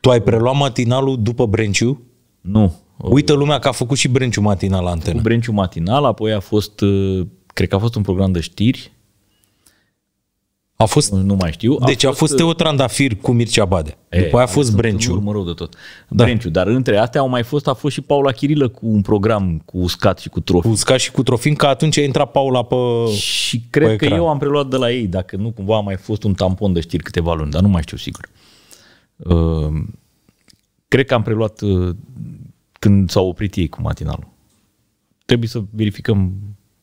Tu ai preluat matinalul după Brenciu? Nu, Uită lumea că a făcut și Brânciu Matinal la antenă. Brânciu Matinal, apoi a fost, uh, cred că a fost un program de știri. A fost, nu mai știu. A deci fost, a fost uh, Teo Trandafir cu Mircea Bade. E, După aia a fost brânciu. Mă rog de tot. Da. Brânciu, dar între astea au mai fost, a fost și Paula Chirilă cu un program cu uscat și cu trofin. Cu uscat și cu trofin, că atunci a intrat Paula pe Și cred pe că ecran. eu am preluat de la ei, dacă nu cumva a mai fost un tampon de știri câteva luni, dar nu mai știu sigur. Uh, cred că am preluat uh, când s-au oprit ei cu matinalul. Trebuie să verificăm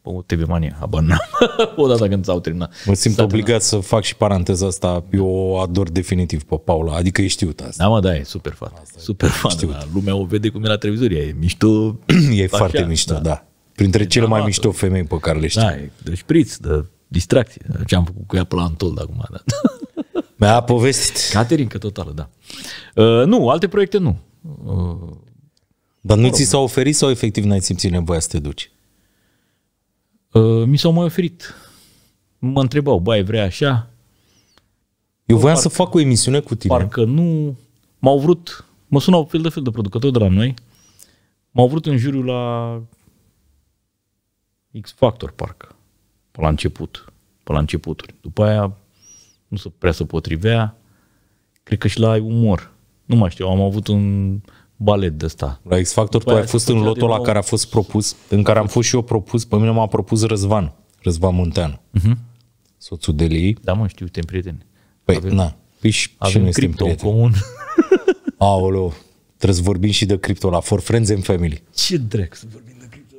o TV Mania, habar odată când s-au terminat. Mă simt obligat să fac și paranteza asta, eu o ador definitiv pe Paula, adică e știut asta. Da, mă, da, e super fan, asta super fan, da. lumea o vede cum e la televizor, e mișto. E așa, foarte mișto, da. da. Printre e cele mai mai mișto femei pe care le știu. Da, de șpriț, de distracție, ce am făcut cu ea pe la Antold da, acum, da. Mi-a povestit. Caterinca totală, da. Uh, nu, alte proiecte nu. Uh, dar nu ți s-a oferit sau efectiv n-ai simțit nevoia să te duci? Uh, mi s-au mai oferit. Mă întrebau, bai, vrei așa? Eu voiam parcă, să fac o emisiune cu tine. Parcă nu... M-au vrut... Mă sunau fel de fel de producători de la noi. M-au vrut în juriu la X Factor, parcă. Pe la început. Pe la începuturi. După aia nu se prea să potrivea. Cred că și la umor. Nu mai știu, am avut un balet de ăsta. La X Factor tu ai fost în lotul la nou... care a fost propus, în care am fost și eu propus, pe mine m-a propus Răzvan, Răzvan Munteanu, uh-huh. soțul de lei. Da, mă, știu, te prieteni. Păi, avem, na, păi și, avem și cripto în comun. Aoleu, trebuie să vorbim și de cripto la For Friends and Family. Ce drec să vorbim de cripto?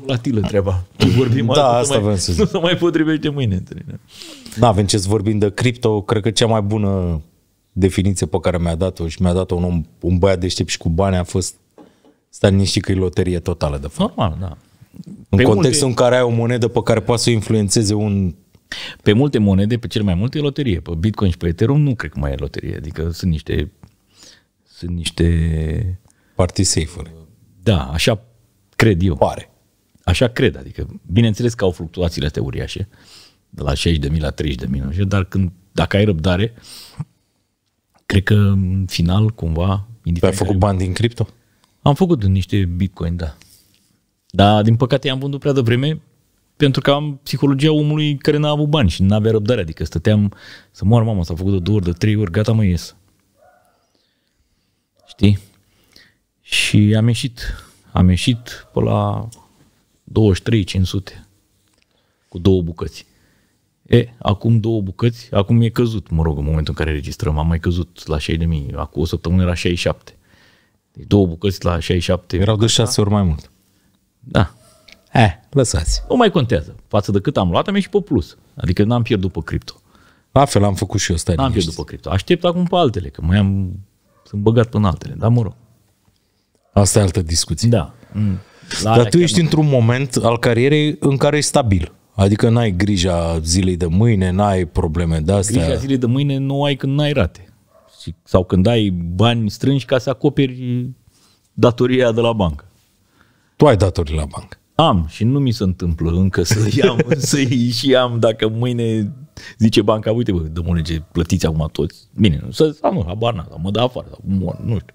volatilă treaba. Vorbim da, asta, asta mai, să zic. Nu se mai potrivește mâine. Nu avem ce să vorbim de cripto. Cred că cea mai bună definiție pe care mi-a dat-o și mi-a dat-o un om, un băiat deștept și cu bani a fost stai niște că e loterie totală, de fapt. Normal, da. În pe contextul multe... în care ai o monedă pe care poate să influențeze un pe multe monede, pe cel mai multe, e loterie. Pe Bitcoin și pe Ethereum nu cred că mai e loterie. Adică sunt niște... Sunt niște... Party safe-uri. Da, așa cred eu. Pare. Așa cred, adică bineînțeles că au fluctuațiile astea uriașe, de la 60.000 la 30.000, dar când, dacă ai răbdare, cred că în final, cumva... Ai făcut bani din cripto? Am făcut niște bitcoin, da. Dar, din păcate, i-am vândut prea devreme pentru că am psihologia omului care n-a avut bani și n-avea răbdare. Adică stăteam să moară mama, s-a făcut de două ori, de trei ori, gata mă ies. Știi? Și am ieșit. Am ieșit pe la 23-500 cu două bucăți. E, acum două bucăți, acum e căzut, mă rog, în momentul în care registrăm, am mai căzut la de mii. acum o săptămână era 67. Deci două bucăți la 67. Erau de șase ori mai mult. Da. E, lăsați. Nu mai contează. Față de cât am luat, am ieșit pe plus. Adică n-am pierdut pe cripto. La fel am făcut și eu, stai N-am pierdut pe cripto. Aștept acum pe altele, că mai am... Sunt băgat până altele, dar mă rog. Asta e altă discuție. Da. Mm. La Dar tu ești nu... într-un moment al carierei în care e stabil. Adică n-ai grija zilei de mâine, n-ai probleme de astea. Grija zilei de mâine nu ai când n-ai rate. Sau când ai bani strânși ca să acoperi datoria de la bancă. Tu ai datorii la bancă. Am și nu mi se întâmplă încă să iau, să și am dacă mâine zice banca, uite bă, domnule, ce plătiți acum toți. Bine, nu, să am, barna, să mă dă afară, sau mă, nu știu.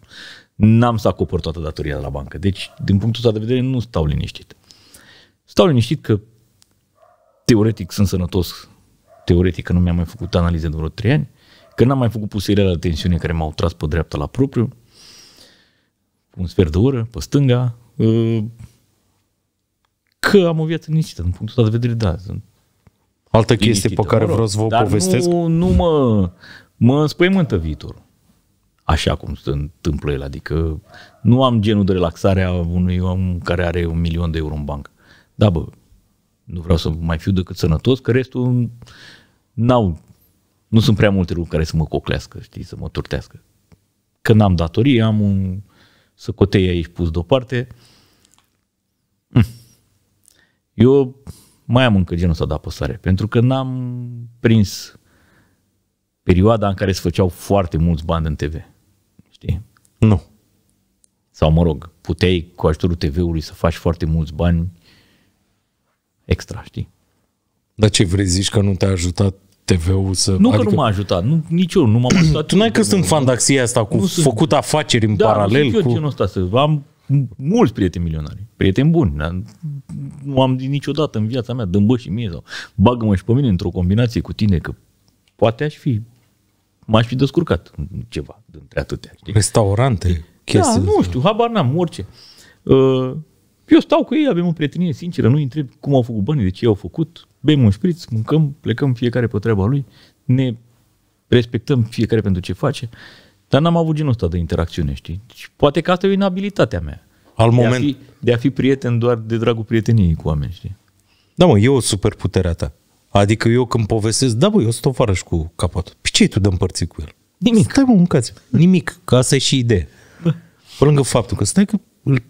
N-am să acopăr toată datoria de la bancă. Deci, din punctul ăsta de vedere, nu stau liniștit. Stau liniștit că teoretic sunt sănătos, teoretic că nu mi-am mai făcut analize de vreo 3 ani, că n-am mai făcut puserea la tensiune care m-au tras pe dreapta la propriu, un sfert de oră, pe stânga, uh, că am o viață nicită, Din punctul ăsta de vedere, da, sunt Altă chestie pe care vreau să vă povestesc. Nu, nu mă, mă înspăimântă viitorul. Așa cum se întâmplă el. Adică nu am genul de relaxare a unui om care are un milion de euro în bancă. Da, bă, nu vreau să mai fiu decât sănătos, că restul n-au, nu sunt prea multe lucruri care să mă coclească, știi, să mă turtească. Că n-am datorie, am un săcotei aici pus deoparte. Mm. Eu mai am încă genul ăsta de apăsare, pentru că n-am prins perioada în care se făceau foarte mulți bani în TV. Știi? Nu. Sau, mă rog, puteai cu ajutorul TV-ului să faci foarte mulți bani extra, știi? Dar ce vrei zici că nu te-a ajutat TV-ul să... Nu adică... că nu m-a ajutat, nu, nici eu nu m-am ajutat. tu n-ai că sunt fandaxia asta cu nu făcut sunt... afaceri în da, paralel cu... Da, eu genul să... am mulți prieteni milionari, prieteni buni. Nu am niciodată în viața mea, dă și mie sau bagă-mă și pe mine într-o combinație cu tine, că poate aș fi, m-aș fi descurcat ceva dintre atâtea. Știi? Restaurante, da, chestii. Da, nu știu, habar n-am, orice. Uh, eu stau cu ei, avem o prietenie sinceră, nu întreb cum au făcut banii, de ce au făcut, bem un șpriț, mâncăm, plecăm fiecare pe treaba lui, ne respectăm fiecare pentru ce face, dar n-am avut genul ăsta de interacțiune, știi? Și deci, poate că asta e inabilitatea mea. Al de moment. A fi, de a fi prieten doar de dragul prieteniei cu oameni, știi? Da, mă, e o puterea ta. Adică eu când povestesc, da, bă, eu sunt și cu capatul. Pe păi ce tu de împărțit cu el? Nimic. Stai, mă, mâncați. Nimic, că asta e și idee. Pe lângă faptul că stai că îl,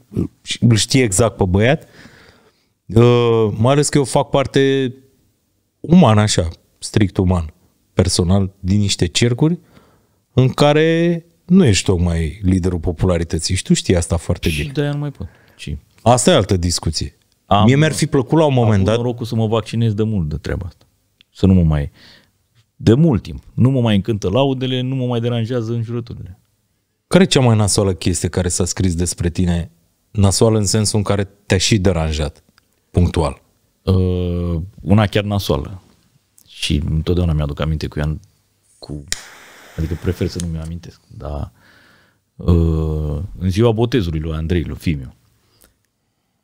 îl știe exact pe băiat, uh, mai ales că eu fac parte uman așa, strict uman, personal, din niște cercuri în care nu ești tocmai liderul popularității și tu știi asta foarte și bine. Și de nu mai pot. Și... Asta e altă discuție. Am, Mie mi-ar fi plăcut la un moment dat... Am norocul să mă vaccinez de mult de treaba asta. Să nu mă mai... De mult timp. Nu mă mai încântă laudele, nu mă mai deranjează în jurăturile. Care e cea mai nasoală chestie care s-a scris despre tine? Nasoală în sensul în care te-a și deranjat, punctual. Uh, una chiar nasoală. Și întotdeauna mi-aduc aminte cu ea, cu... adică prefer să nu mi-o amintesc, dar uh, în ziua botezului lui Andrei, lui Fimiu,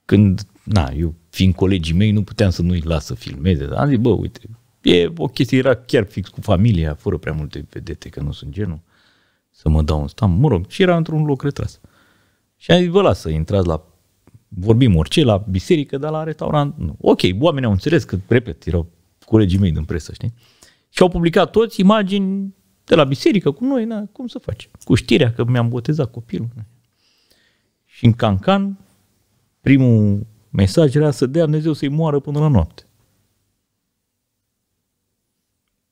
când, na, eu fiind colegii mei, nu puteam să nu-i las să filmeze, dar am zis, bă, uite, e o chestie, era chiar fix cu familia, fără prea multe vedete, că nu sunt genul să mă dau un stam, mă rog, și era într-un loc retras. Și am zis, vă las să intrați la, vorbim orice, la biserică, dar la restaurant, nu. Ok, oamenii au înțeles că, repet, erau colegii mei din presă, știi? Și au publicat toți imagini de la biserică cu noi, na, cum să faci? Cu știrea că mi-am botezat copilul. Și în Cancan, primul mesaj era să dea Dumnezeu să-i moară până la noapte.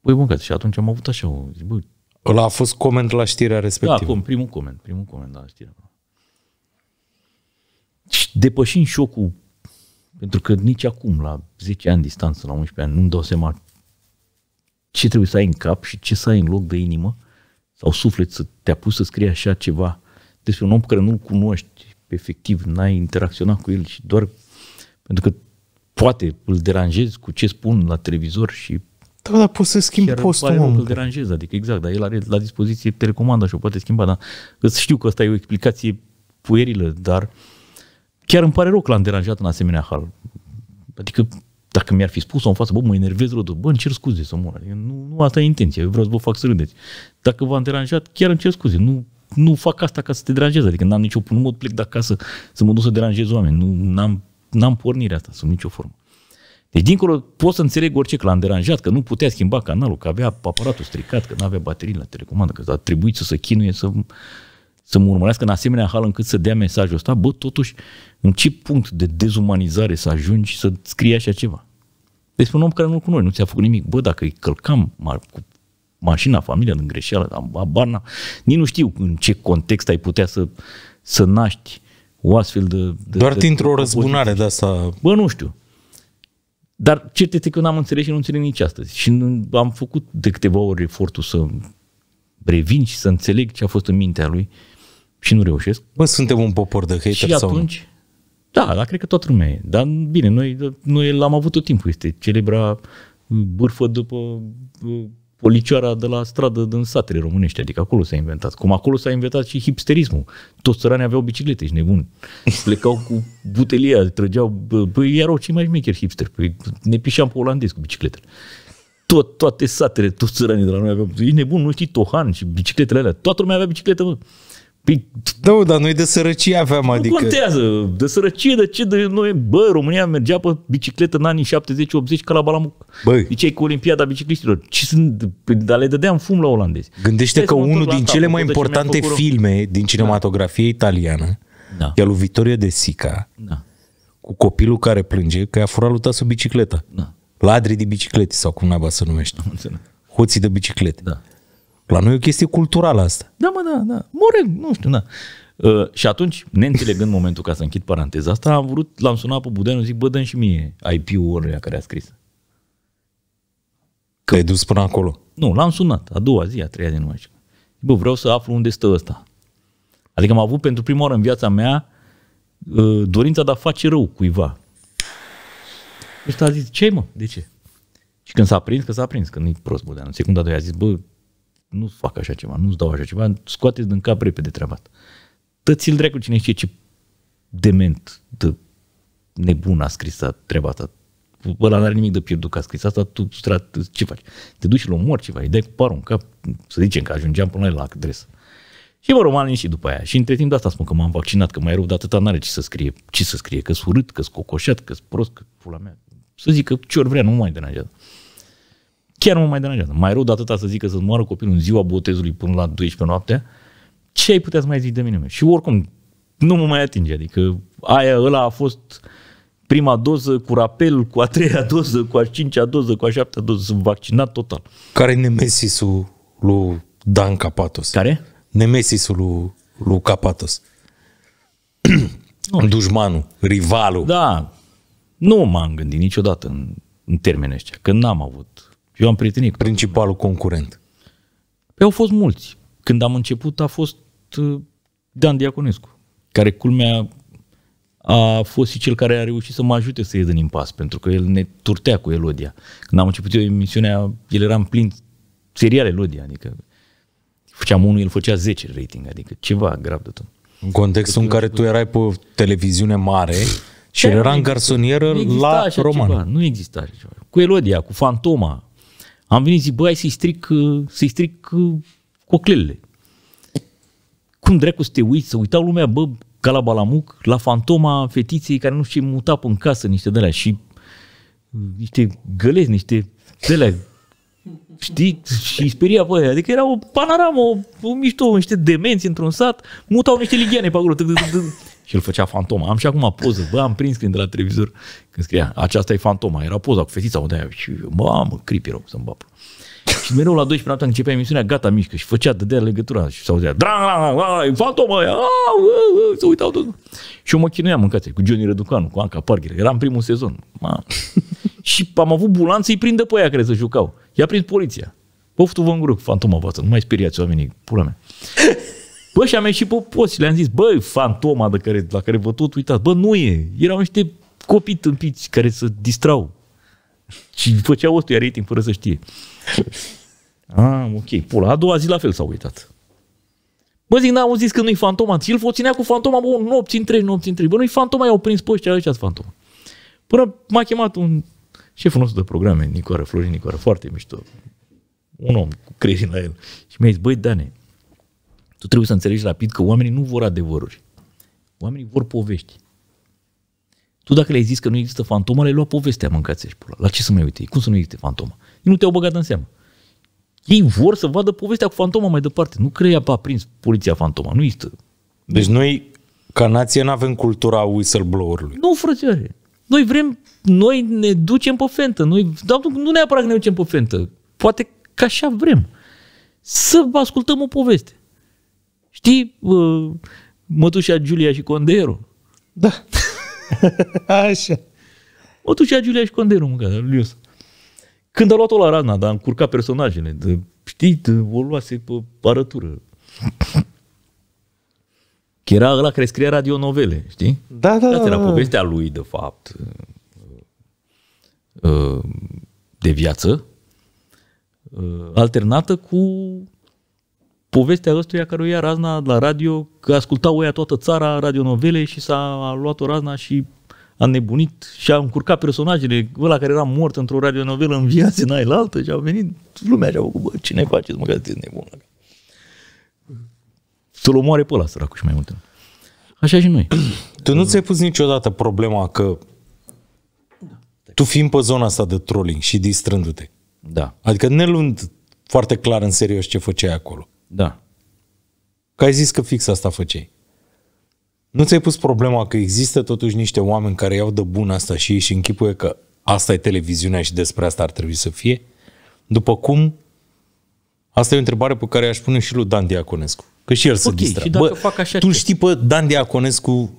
Păi bun, și atunci am avut așa, zic, bă, Ăla a fost coment la știrea da, respectivă. Da, acum, primul coment, primul coment la știrea. depășim șocul, pentru că nici acum, la 10 ani distanță, la 11 ani, nu-mi dau seama ce trebuie să ai în cap și ce să ai în loc de inimă sau suflet să te-a pus să scrii așa ceva despre un om pe care nu-l cunoști efectiv, n-ai interacționat cu el și doar pentru că poate îl deranjezi cu ce spun la televizor și da, dar poți să schimbi Chiar postul. Chiar îl deranjez, adică exact, dar el are la dispoziție telecomanda și o poate schimba, dar îți știu că asta e o explicație puierilă, dar chiar îmi pare rău că l-am deranjat în asemenea hal. Adică dacă mi-ar fi spus-o în față, bă, mă enervez rău, bă, îmi cer scuze să mor. Adică nu, nu asta e intenția, eu vreau să vă fac să râdeți. Dacă v-am deranjat, chiar îmi cer scuze, nu, nu fac asta ca să te deranjez, adică n-am nicio, nu mă plec de acasă să mă duc să deranjez oameni, nu, n-am, n-am pornirea asta sub nicio formă. Deci, dincolo, pot să înțeleg orice, că l-am deranjat, că nu putea schimba canalul, că avea aparatul stricat, că nu avea baterii la telecomandă, că a trebuit să se chinuie să, să mă urmărească în asemenea hal încât să dea mesajul ăsta. Bă, totuși, în ce punct de dezumanizare să ajungi să scrie așa ceva? Despre un om care nu-l cunoști, nu ți-a făcut nimic. Bă, dacă îi călcam cu mașina, familia din greșeală, barna, nici nu știu în ce context ai putea să, să naști o astfel de... de Doar dintr-o răzbunare de asta. Bă, nu știu. Dar cert este că n-am înțeles și nu înțeleg nici astăzi. Și nu, am făcut de câteva ori efortul să revin și să înțeleg ce a fost în mintea lui și nu reușesc. Bă, suntem un popor de hater și sau atunci, nu? Da, dar cred că toată lumea e. Dar bine, noi, noi l-am avut tot timpul. Este celebra bârfă după policioara de la stradă din satele românești, adică acolo s-a inventat. Cum acolo s-a inventat și hipsterismul. Toți țăranii aveau biciclete, și nebun. Plecau cu butelia, trăgeau, păi erau cei mai șmecheri hipster. păi ne pișeam pe olandez cu bicicletele. Tot, toate satele, toți țăranii de la noi aveau, ești nebun, nu știi, tohan și bicicletele alea, toată lumea avea bicicletă, mă. Păi, da, dar noi de sărăcie aveam, adică... Nu contează, de sărăcie, de ce de noi... Bă, România mergea pe bicicletă în anii 70-80 ca la Balamuc. Băi. Dicei cu Olimpiada Bicicliștilor. Ce sunt... Păi, dar le dădeam fum la olandezi. Gândește Stai că unul din cele mai importante ce filme din da. cinematografie da. italiană da. e al lui Vittorio De Sica, da. cu copilul care plânge că a furat lui sub bicicleta. Da. Ladri de biciclete sau cum naiba să numește. Hoții de biciclete. Da. La noi e o chestie culturală asta. Da, mă, da, da. Morel, nu știu, da. Uh, și atunci, neînțelegând momentul ca să închid paranteza asta, am vrut, l-am sunat pe Budenu, zic, bă, dă și mie IP-ul ăla care a scris. Că ai dus până acolo. Nu, l-am sunat, a doua zi, a treia zi, nu mai știu. Bă, vreau să aflu unde stă ăsta. Adică am avut pentru prima oară în viața mea uh, dorința de a face rău cuiva. Ăsta a zis, ce mă, de ce? Și când s-a prins, că s-a prins, că nu-i prost, bă, în secunda doi a zis, bă, nu fac așa ceva, nu-ți dau așa ceva, scoateți din cap repede treaba asta. Tăți-l dracu cine știe ce dement de nebun a scris treaba asta. Ăla n-are nimic de pierdut că a scris asta, tu strat, ce faci? Te duci și-l omori ceva, îi dai cu parul în cap, să zicem că ajungeam până la adresă. Și mă rog, și după aia. Și între timp de asta spun că m-am vaccinat, că mai rău de atâta n-are ce să scrie. Ce să scrie? Că-s urât, că-s cocoșat, că-s prost, că pula mea. Să zic că ce ori vrea, nu mai deranjează. Chiar mă mai deranjează. Mai rău de atâta să zică să-ți moară copilul în ziua botezului până la 12 noapte. ce ai putea să mai zici de mine? Și oricum, nu mă mai atinge. Adică aia, ăla a fost prima doză cu rapel, cu a treia doză, cu a cincea doză, cu a șaptea doză. Sunt vaccinat total. Care e nemesisul lui Dan Capatos? Care? Nemesisul lui, lui Capatos. nu. Dușmanul, rivalul. Da. Nu m-am gândit niciodată în, în termenii ăștia, că n-am avut eu am prietenit. Principalul concurent. Pe păi au fost mulți. Când am început a fost uh, Dan Diaconescu, care culmea a fost și cel care a reușit să mă ajute să ies din impas, pentru că el ne turtea cu Elodia. Când am început eu emisiunea, el era în plin serial Elodia, adică făceam unul, el făcea 10 rating, adică ceva grav de tot. În contextul în care tu erai pe televiziune mare și el da, era în garsonieră la roman. Ceva, nu exista așa ceva. Cu Elodia, cu Fantoma, am venit, zic, băi, să-i stric, să-i stric uh, coclelele. Cum dracu să te uiți, să uitau lumea, bă, ca la balamuc, la fantoma fetiței care nu știu ce muta în casă, niște de și uh, niște gălezi, niște de știi, și speria pe aia. Adică era o panoramă, o, o mișto, niște demenți într-un sat, mutau niște ligiane pe acolo și îl făcea fantoma. Am și acum poză, bă, am prins când de la televizor când scria, aceasta e fantoma, era poza cu fetița, unde și mamă, creepy rău să-mi bapă. Și mereu la 12 noaptea începea emisiunea, gata, mișcă, și făcea, dea legătura și s-auzea, drang, e fantoma aia, se uitau tot. Și eu mă chinuiam în cu Johnny Răducanu, cu Anca Parker, era în primul sezon. Ma. și am avut bulanță, îi prindă pe aia care să jucau. I-a prins poliția. Poftu vă în grup, fantoma voastră, nu mai speriați oamenii, pula mea. Bă, și am ieșit pe post le-am zis, băi, fantoma de care, la care vă tot uitați, bă, nu e. Erau niște copii tâmpiți care se distrau. Și făceau iar rating fără să știe. Ah, ok, pula. A doua zi la fel s-au uitat. Bă, zic, n-am zis că nu-i fantoma. El o ținea cu fantoma, bă, nopți întregi, nopți întregi. Bă, nu-i fantoma, i-au prins pe ăștia, ăștia fantoma. Până m-a chemat un șeful nostru de programe, Nicoară, Florin Nicoară, foarte mișto. Un om cu la el. Și mi-a zis, băi, Dane, tu trebuie să înțelegi rapid că oamenii nu vor adevăruri. Oamenii vor povești. Tu dacă le-ai zis că nu există fantomă, le-ai luat povestea, mâncați și pula. La ce să mai uite? Cum să nu existe fantomă? Ei nu te-au băgat în seamă. Ei vor să vadă povestea cu fantoma mai departe. Nu creia a prins poliția fantoma. Nu există. Deci noi, ca nație, nu avem cultura whistleblower-ului. Nu, frățioare. Noi vrem, noi ne ducem pe fentă. Noi, dar nu, nu neapărat că ne ducem pe fentă. Poate că așa vrem. Să ascultăm o poveste. Știi mătușa Giulia și Condero, Da. Așa. Mătușa Giulia și Condero, mă, Lius. Când a luat-o la Rana, dar a încurcat personajele. De, știi, de, o luase pe arătură. Că era ăla care scria radionovele, știi? Da, da, da. era da. povestea lui, de fapt, uh, de viață, uh, alternată cu povestea ăstuia care ia razna la radio, că asculta oia toată țara radionovele și s-a luat o razna și a nebunit și a încurcat personajele, ăla care era mort într-o radionovelă în viață, n-ai la altă și au venit lumea și a făcut, bă, cine face, mă, că nebun. Să-l omoare pe ăla, săracu, și mai multe. Așa și noi. Tu nu ți-ai pus niciodată problema că tu fiind pe zona asta de trolling și distrându-te. Da. Adică ne luând foarte clar în serios ce făceai acolo. Da. Că ai zis că fix asta făceai. Nu ți-ai pus problema că există totuși niște oameni care iau de bun asta și ei și închipuie că asta e televiziunea și despre asta ar trebui să fie? După cum, asta e o întrebare pe care aș pune și lui Dan Diaconescu. Că și el okay, se distra. Și dacă Bă, fac așa tu ce? știi pe Dan Diaconescu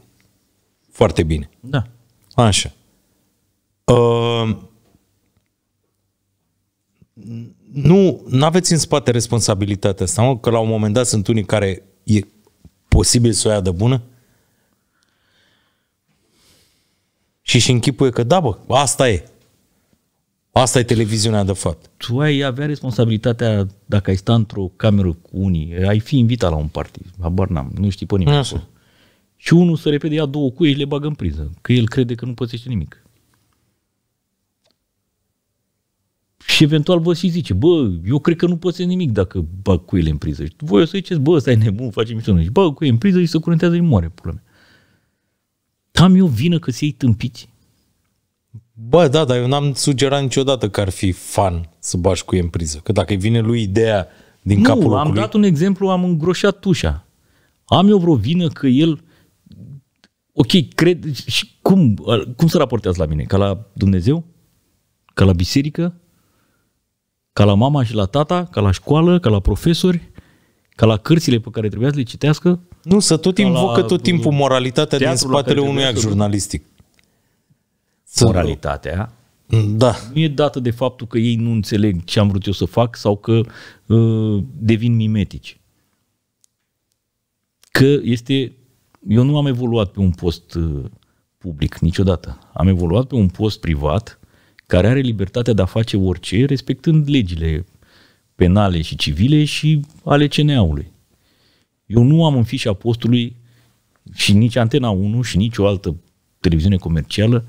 foarte bine. Da. Așa. Uh, nu aveți în spate responsabilitatea asta, mă? că la un moment dat sunt unii care e posibil să o ia de bună? Și și închipuie că da, bă, asta e. Asta e televiziunea de fapt. Tu ai avea responsabilitatea, dacă ai sta într-o cameră cu unii, ai fi invitat la un partid, habar n-am, nu știi pe nimeni. Și unul să repede ia două cuie și le bagă în priză, că el crede că nu pățește nimic. Și eventual vă și zice, bă, eu cred că nu poți nimic dacă bag ele în priză. Și voi o să ziceți, bă, stai nebun, face mișto. Și bag cuile în priză și se curentează și moare, pula mea. Am eu vină că se tâmpiți? Bă, da, dar eu n-am sugerat niciodată că ar fi fan să bași ei în priză. Că dacă vine lui ideea din nu, capul locului... am dat un exemplu, am îngroșat tușa. Am eu vreo vină că el... Ok, cred... Și cum, cum se raportează la mine? Ca la Dumnezeu? Ca la biserică? Ca la mama și la tata, ca la școală, ca la profesori, ca la cărțile pe care trebuia să le citească. Nu, să tot invocă tot timpul moralitatea din spatele unui act jurnalistic. Moralitatea da. nu e dată de faptul că ei nu înțeleg ce am vrut eu să fac sau că uh, devin mimetici. Că este... Eu nu am evoluat pe un post uh, public niciodată. Am evoluat pe un post privat care are libertatea de a face orice, respectând legile penale și civile și ale CNA-ului. Eu nu am în fișa postului și nici Antena 1 și nici o altă televiziune comercială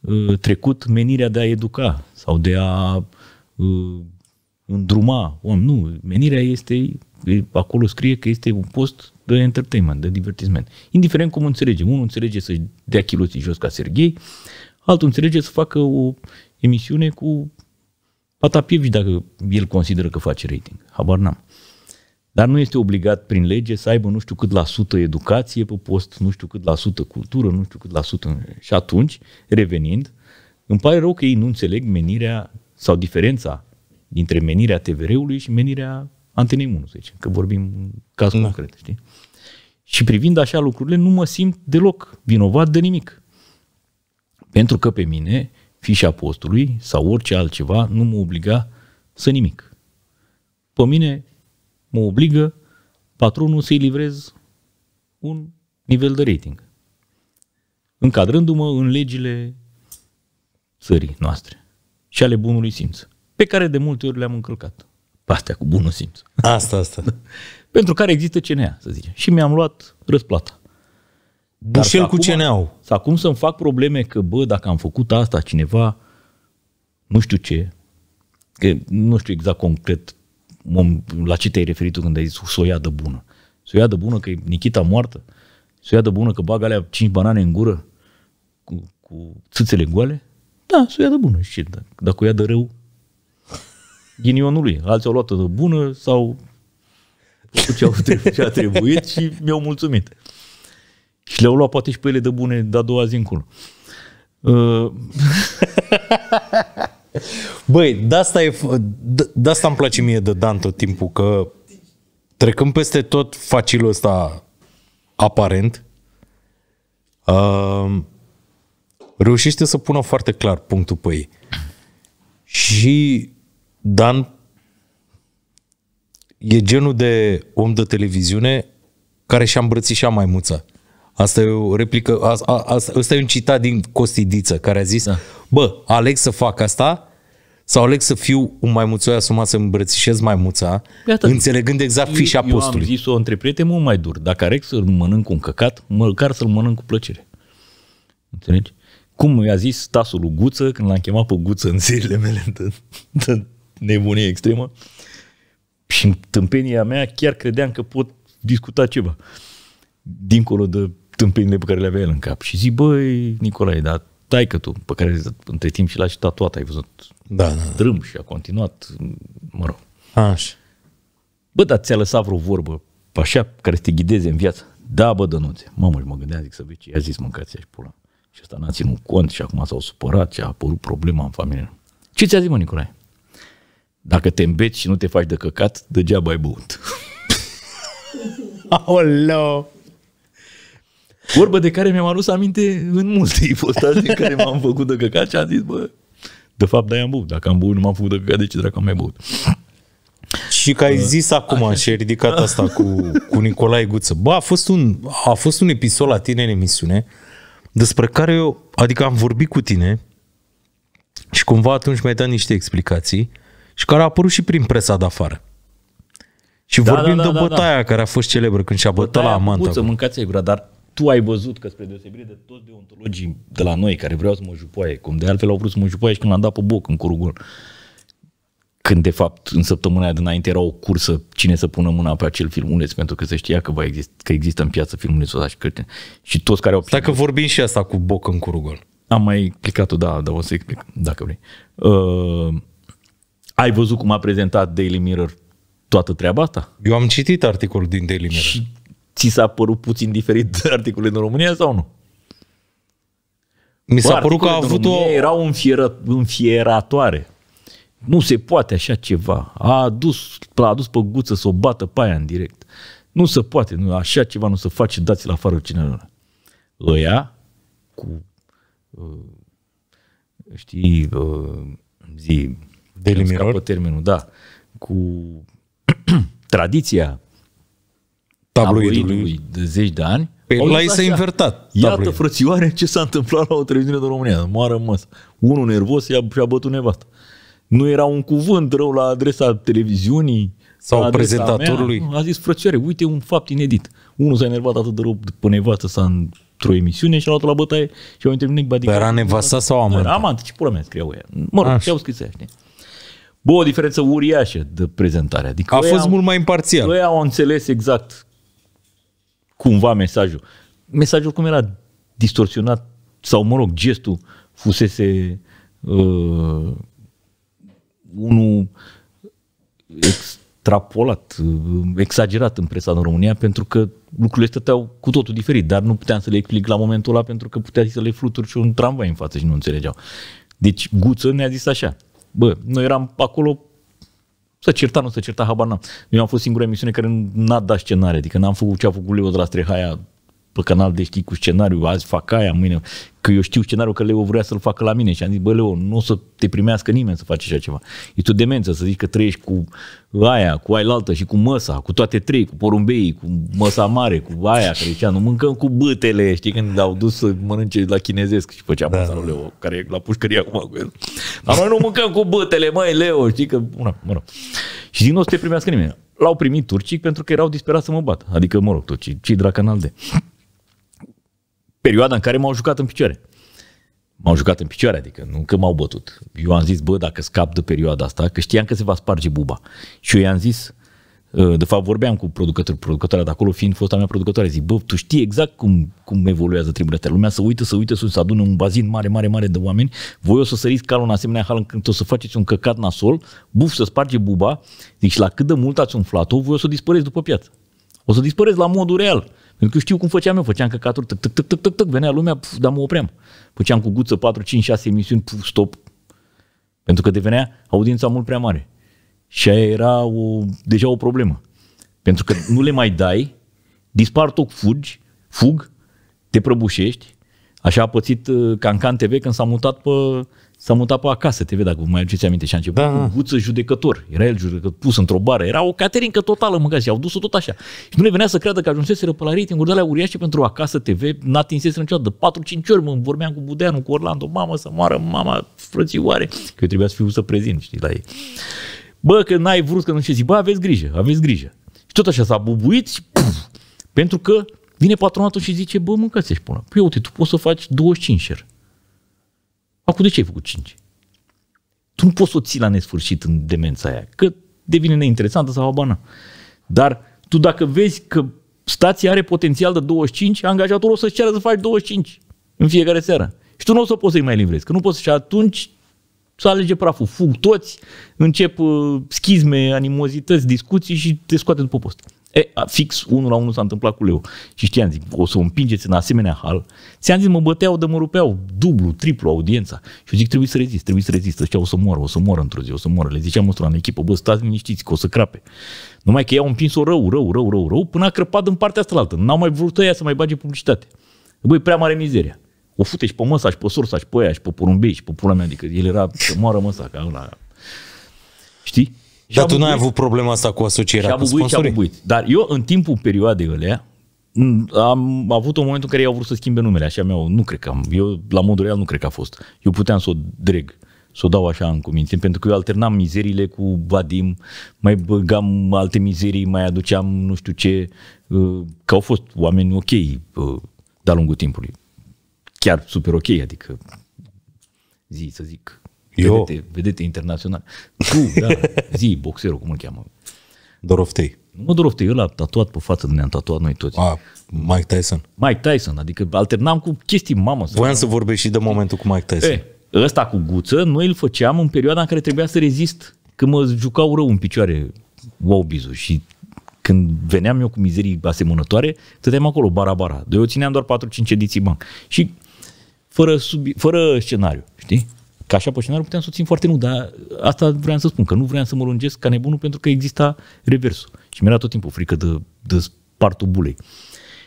uh, trecut menirea de a educa sau de a uh, îndruma om. Nu, menirea este, acolo scrie că este un post de entertainment, de divertisment. Indiferent cum înțelegem. Unul înțelege să-și dea chiloții jos ca Serghei, altul înțelege să facă o emisiune cu Patapievici dacă el consideră că face rating. Habar n-am. Dar nu este obligat prin lege să aibă nu știu cât la sută educație pe post, nu știu cât la sută cultură, nu știu cât la sută. Și atunci, revenind, îmi pare rău că ei nu înțeleg menirea sau diferența dintre menirea TVR-ului și menirea Antenei 1, să zicem, că vorbim în caz da. concret, știi? Și privind așa lucrurile, nu mă simt deloc vinovat de nimic. Pentru că pe mine fișa postului sau orice altceva nu mă obliga să nimic. Pe mine mă obligă patronul să-i livrez un nivel de rating. Încadrându-mă în legile țării noastre și ale bunului simț, pe care de multe ori le-am încălcat. Astea cu bunul simț. Asta, asta. Pentru care există CNA, să zicem. Și mi-am luat răsplata. Bușel cu ce ne Să acum să-mi fac probleme că, bă, dacă am făcut asta, cineva, nu știu ce, că nu știu exact concret la ce te-ai referit tu când ai zis soiadă bună. Soiadă bună că e Nikita moartă? Soiadă bună că bagă alea cinci banane în gură cu, cu țâțele goale? Da, soiadă bună. Și dacă, dacă o ia de rău, ghinionului. Alții au luat-o de bună sau ce a trebuit și mi-au mulțumit. Și le-au luat poate și pe ele de bune de a doua zi încolo. Băi, de asta, e, de asta îmi place mie de Dan tot timpul, că trecând peste tot facilul ăsta aparent, uh, reușește să pună foarte clar punctul pe ei. Și Dan e genul de om de televiziune care și-a îmbrățișat maimuța. Asta e o replică, a, a, a, asta e un citat din Costidiță care a zis, da. bă, aleg să fac asta sau aleg să fiu un maimuțoi asumat să îmbrățișez maimuța, Iată, înțelegând exact fișa eu, postului. Eu am zis-o între prieteni mult mai dur. Dacă aleg să-l mănânc un căcat, măcar să-l mănânc cu plăcere. Înțelegi? Cum mi-a zis tasul lui Guță când l-am chemat pe Guță în zilele mele de, de nebunie extremă și în tâmpenia mea chiar credeam că pot discuta ceva dincolo de tâmpenile pe care le avea el în cap. Și zic, băi, Nicolae, dar că tu, pe care între timp și l-a și tatuat, ai văzut da, da, da. drâm și a continuat, mă rog. Așa. Bă, dar ți-a lăsat vreo vorbă așa care să te ghideze în viață? Da, bă, dănuțe. Mamă, și mă gândeam, zic să vezi ce i-a zis mâncați și pula. Și ăsta n-a ținut cont și acum s-au supărat și a apărut problema în familie. Ce ți-a zis, mă, Nicolae? Dacă te îmbeți și nu te faci de căcat, degeaba ai băut. Aoleo! Vorbă de care mi-am adus aminte în multe ipostaze, din care m-am făcut de căcat și am zis, bă, de fapt, da, am băut. Dacă am băut, nu m-am făcut de căcat, de ce dracu am mai băut? Și că ai zis uh, acum așa. și ai ridicat asta cu, cu Nicolae Guță. Bă, a fost, un, a fost un episod la tine în emisiune despre care eu, adică am vorbit cu tine și cumva atunci mi-ai dat niște explicații și care a apărut și prin presa de afară. Și da, vorbim da, da, de da, bătaia da, da. care a fost celebră când și-a bătat la amanta. Puță, mâncați gura, dar tu ai văzut că spre deosebire de toți deontologii de la noi care vreau să mă jupoie, cum de altfel au vrut să mă jupoie și când l-am dat pe boc în curugul, când de fapt în săptămâna de înainte era o cursă cine să pună mâna pe acel filmuleț pentru că se știa că, va exist, că există în piață filmulețul ăsta și, că, și toți care au... Stai că vorbim și asta cu boc în curugul. Am mai explicat-o, da, dar o să explic dacă vrei. Uh, ai văzut cum a prezentat Daily Mirror toată treaba asta? Eu am citit articolul din Daily Mirror. Și ți s-a părut puțin diferit de articolul din România sau nu? Mi s-a Bă, părut că a avut o... erau un înfieratoare. Nu se poate așa ceva. A adus, l-a adus pe guță să o bată pe aia în direct. Nu se poate. Nu, așa ceva nu se face, dați-l afară cineva. Ăia cu uh, știi uh, zi Delimiror? termenul, da. Cu tradiția tabloidului, tabloidului de zeci de ani. Păi la ei s-a invertat. Iată, tabloid. frățioare, ce s-a întâmplat la o televiziune de România. M-a rămas. Unul nervos i-a, și-a bătut nevastă. Nu era un cuvânt rău la adresa televiziunii sau adresa prezentatorului. Mea. A zis, frățioare, uite un fapt inedit. Unul s-a enervat atât de rău pe nevastă s-a într-o emisiune și a luat la bătaie și au intervenit. Adică, era nevasta sau amant? Amant, ce pula mea scriau ea. Mă rog, ce au scris ea, știi? Bă, o diferență uriașă de prezentare. Adică a fost am, mult mai imparțial. Noi au înțeles exact cumva mesajul. Mesajul cum era distorsionat sau, mă rog, gestul fusese uh, unul extrapolat, uh, exagerat în presa în România, pentru că lucrurile stăteau cu totul diferit, dar nu puteam să le explic la momentul ăla pentru că putea să le fluturi și un tramvai în față și nu înțelegeau. Deci Guță ne-a zis așa, bă, noi eram acolo să certa, nu să certa, habar n-am. Eu am fost singura emisiune care n-a dat scenariu. adică n-am făcut ce a făcut Leo de la Strehaia pe canal de știi cu scenariu, azi fac aia, mâine că eu știu scenariul că Leo vrea să-l facă la mine și am zis, bă, Leo, nu o să te primească nimeni să faci așa ceva. E tu demență să zici că trăiești cu aia, cu ailaltă și cu măsa, cu toate trei, cu porumbeii, cu măsa mare, cu aia care zicea, nu mâncăm cu bâtele, știi, când au dus să mănânce la chinezesc și făcea da. măsa lui Leo, care e la pușcărie acum cu el. Dar noi nu mâncăm cu bâtele, măi, Leo, știi că, una, mă rog. Și din nou să te primească nimeni. L-au primit turcii pentru că erau disperați să mă bat. Adică, mă rog, turcii, ce dracanal de perioada în care m-au jucat în picioare. M-au jucat în picioare, adică nu că m-au bătut. Eu am zis, bă, dacă scap de perioada asta, că știam că se va sparge buba. Și eu i-am zis, ă, de fapt vorbeam cu producătorul, producătoarea de acolo fiind fosta mea producătoare, zic, bă, tu știi exact cum, cum evoluează triburile astea. Lumea să uită, să uită, să adună un bazin mare, mare, mare de oameni. Voi o să săriți calul în asemenea hal încât o să faceți un căcat nasol, buf, să sparge buba. Zic, și la cât de mult ați umflat-o, voi o să dispăreți după piață. O să dispăreți la modul real. Pentru că știu cum făceam eu, făceam căcaturi, tâc, tâc, tâc, tâc, tâc, tâc venea lumea, pf, dar mă opream. Făceam cu guță 4, 5, 6 emisiuni, pf, stop. Pentru că devenea audiența mult prea mare. Și aia era o, deja o problemă. Pentru că nu le mai dai, dispar tot, fugi, fug, te prăbușești. Așa a pățit uh, Cancan TV când s-a mutat pe S-a mutat pe acasă, vede dacă vă mai aduceți aminte. Și a început da, cu da. guță judecător. Era el judecător, pus într-o bară. Era o caterincă totală, mâncați. Și au dus-o tot așa. Și nu le venea să creadă că ajunseseră pe la rating de alea uriașe pentru acasă TV. N-a atinseseră niciodată. 4-5 ori mă vorbeam cu Budeanu, cu Orlando. Mamă, să moară mama frățioare. Că eu trebuia să fiu să prezint, știi, la ei. Bă, că n-ai vrut, că nu știu zic Bă, aveți grijă, aveți grijă. Și tot așa s-a bubuit și puf, pentru că vine patronatul și zice, bă, mâncați-și până. Păi uite, tu poți să faci 25 share Acum de ce ai făcut 5? Tu nu poți să o ții la nesfârșit în demența aia, că devine neinteresantă sau abana. Dar tu dacă vezi că stația are potențial de 25, angajatorul o să-ți ceară să faci 25 în fiecare seară. Și tu nu o să poți să-i mai livrezi, că nu poți. Și atunci să alege praful. Fug toți, încep uh, schizme, animozități, discuții și te scoate după post. E, fix unul la unul s-a întâmplat cu Leo. Și știam, zic, o să o împingeți în asemenea hal. Ți-am zis, mă băteau de mă rupeau dublu, triplu audiența. Și eu zic, trebuie să rezist, trebuie să rezist. Ăștia o să moară, o să moară într-o zi, o să moară. Le ziceam ăsta în echipă, bă, stați liniștiți că o să crape. Numai că i-au împins-o rău, rău, rău, rău, rău, până a crăpat în partea asta N-au mai vrut ăia să mai bage publicitate. Băi, prea mare mizeria. O fute și pe măsa, și pe sursa, și pe ea, și pe porumbei, și pe pula mea. Adică el era să moară măsa, ca ăla. Știi? Dar tu n-ai avut problema asta cu asocierea, și cu sponsorii. și Dar eu, în timpul perioadei alea, am avut un moment în care ei au vrut să schimbe numele, așa meu, nu cred că am, eu la modul real nu cred că a fost. Eu puteam să o dreg, să o dau așa în cuminte, pentru că eu alternam mizerile cu Vadim, mai băgam alte mizerii, mai aduceam nu știu ce, uh, că au fost oameni ok uh, de-a lungul timpului. Chiar super ok, adică zi să zic, eu? Vedete, vedete internațional. Tu, da, zi, boxerul, cum îl cheamă? Doroftei. Nu mă Doroftei, ăla tatuat pe față, ne-am tatuat noi toți. A, Mike Tyson. Mike Tyson, adică alternam cu chestii, mamă. Voiam să, să vorbești și de momentul cu Mike Tyson. E, eh, ăsta cu guță, noi îl făceam în perioada în care trebuia să rezist. Când mă jucau rău în picioare bizu și când veneam eu cu mizerii asemănătoare, stăteam acolo, bara-bara. eu țineam doar 4-5 ediții bani. Și fără, subi- fără scenariu, știi? Ca așa poșinarul puteam să o țin foarte nu, dar asta vreau să spun, că nu vreau să mă lungesc ca nebunul pentru că exista reversul. Și mi-era tot timpul frică de, de spartul bulei.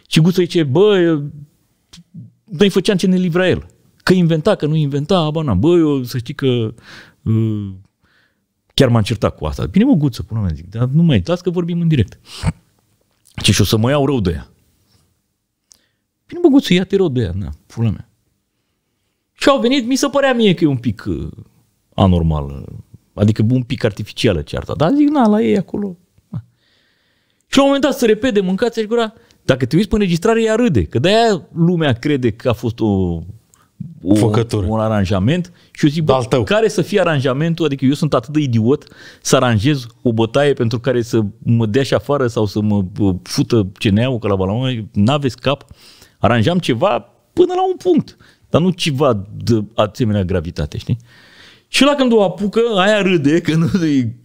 Și Guță zice, bă, noi făceam ce ne livra el. Că inventa, că nu inventa, n-am. Bă, eu să știi că uh, chiar m-am certat cu asta. Bine mă, Guță, până mea zic, dar nu mai, las că vorbim în direct. Ce și o să mă iau rău de ea. Bine mă, Guță, ia-te rău de ea, na, pula mea. Și au venit, mi se părea mie că e un pic uh, anormal, uh, adică un pic artificială cearta, dar zic, na, la ei acolo. Și la un moment dat se repede, mâncați și gura, dacă te uiți pe înregistrare, ea râde, că de-aia lumea crede că a fost o o, Făcătură. un aranjament și eu zic, bă, tău. care să fie aranjamentul, adică eu sunt atât de idiot să aranjez o bătaie pentru care să mă dea și afară sau să mă fută ceneaua că la balamă, n-aveți cap. Aranjam ceva până la un punct dar nu ceva de asemenea gravitate, știi? Și la când o apucă, aia râde, că nu,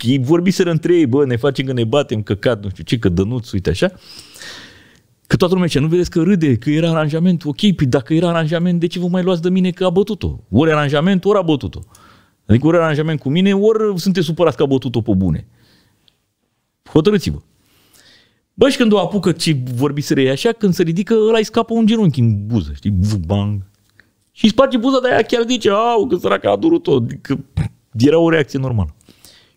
ei vorbiseră între ei, bă, ne facem că ne batem, că cad, nu știu ce, că dănuți, uite așa. Că toată lumea ce nu vedeți că râde, că era aranjament, ok, păi dacă era aranjament, de ce vă mai luați de mine că a bătut-o? Ori aranjament, ori a bătut-o. Adică ori aranjament cu mine, ori sunteți supărați că a bătut-o pe bune. Hotărâți-vă. Bă, și când o apucă ce vorbiseră ei așa, când se ridică, ăla îi scapă un genunchi în buză, știi? Bang și își place buza de aia chiar zice, au, că săraca a durut tot, că adică, era o reacție normală.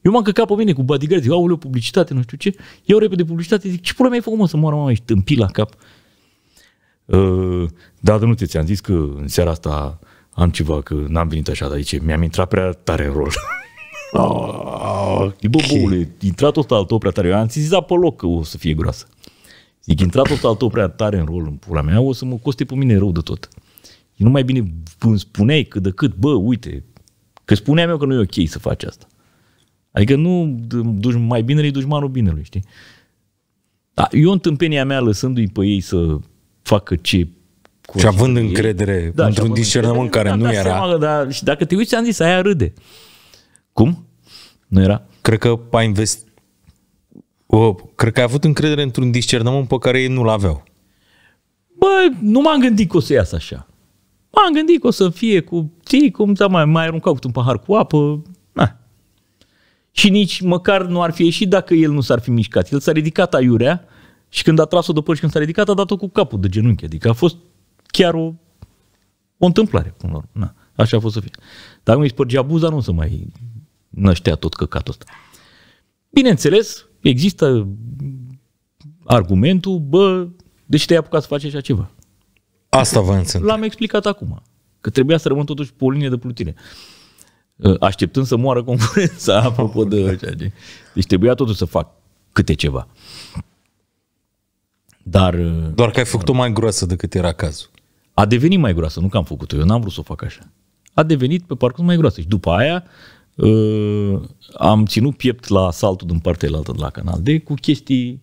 Eu m-am căcat pe mine cu bodyguard, zic, aoleu, publicitate, nu știu ce, iau repede publicitate, zic, ce pula mi-ai făcut, mă, să moară, mă, ești tâmpi la cap. Uh, da, nu te ți-am zis că în seara asta am ceva, că n-am venit așa, dar zice, mi-am intrat prea tare în rol. oh, bă, băule, intrat tot al tău prea tare. Eu am zis da, pe loc că o să fie groasă. Zic, intrat tot al tău prea tare în rol în pula mea, o să mă coste pe mine rău de tot nu mai bine îmi spuneai cât de cât, bă, uite, că spuneam eu că nu e ok să faci asta. Adică nu duci mai bine binele, dușmanul binelui, știi? Da, eu întâmpenia mea lăsându-i pe ei să facă ce și având încredere da, într-un discernământ care da, nu da, era. Seama, da, și dacă te uiți, am zis, aia râde. Cum? Nu era? Cred că ai invest... O, cred că ai avut încredere într-un discernământ pe care ei nu-l aveau. Bă, nu m-am gândit că o să iasă așa. M-am gândit că o să fie cu tii, cum să mai, mai aruncau cu un pahar cu apă. Na. Și nici măcar nu ar fi ieșit dacă el nu s-ar fi mișcat. El s-a ridicat aiurea și când a tras-o după și când s-a ridicat a dat-o cu capul de genunchi. Adică a fost chiar o, o întâmplare, până la urmă. Na. Așa a fost să fie. Dar cum îi spărgea buza, nu se mai năștea tot căcatul ăsta. Bineînțeles, există argumentul, bă, deci te-ai apucat să faci așa ceva. Asta vă înțeleg. L-am explicat acum. Că trebuia să rămân totuși pe o linie de plutire. Ă, așteptând să moară concurența, apropo de așa. Deci trebuia totuși să fac câte ceva. Dar... Ă, Doar că ai făcut-o mai groasă decât era cazul. A devenit mai groasă, nu că am făcut-o, eu n-am vrut să o fac așa. A devenit pe parcurs mai groasă și după aia uh, am ținut piept la saltul din partea altă de la Canal de cu chestii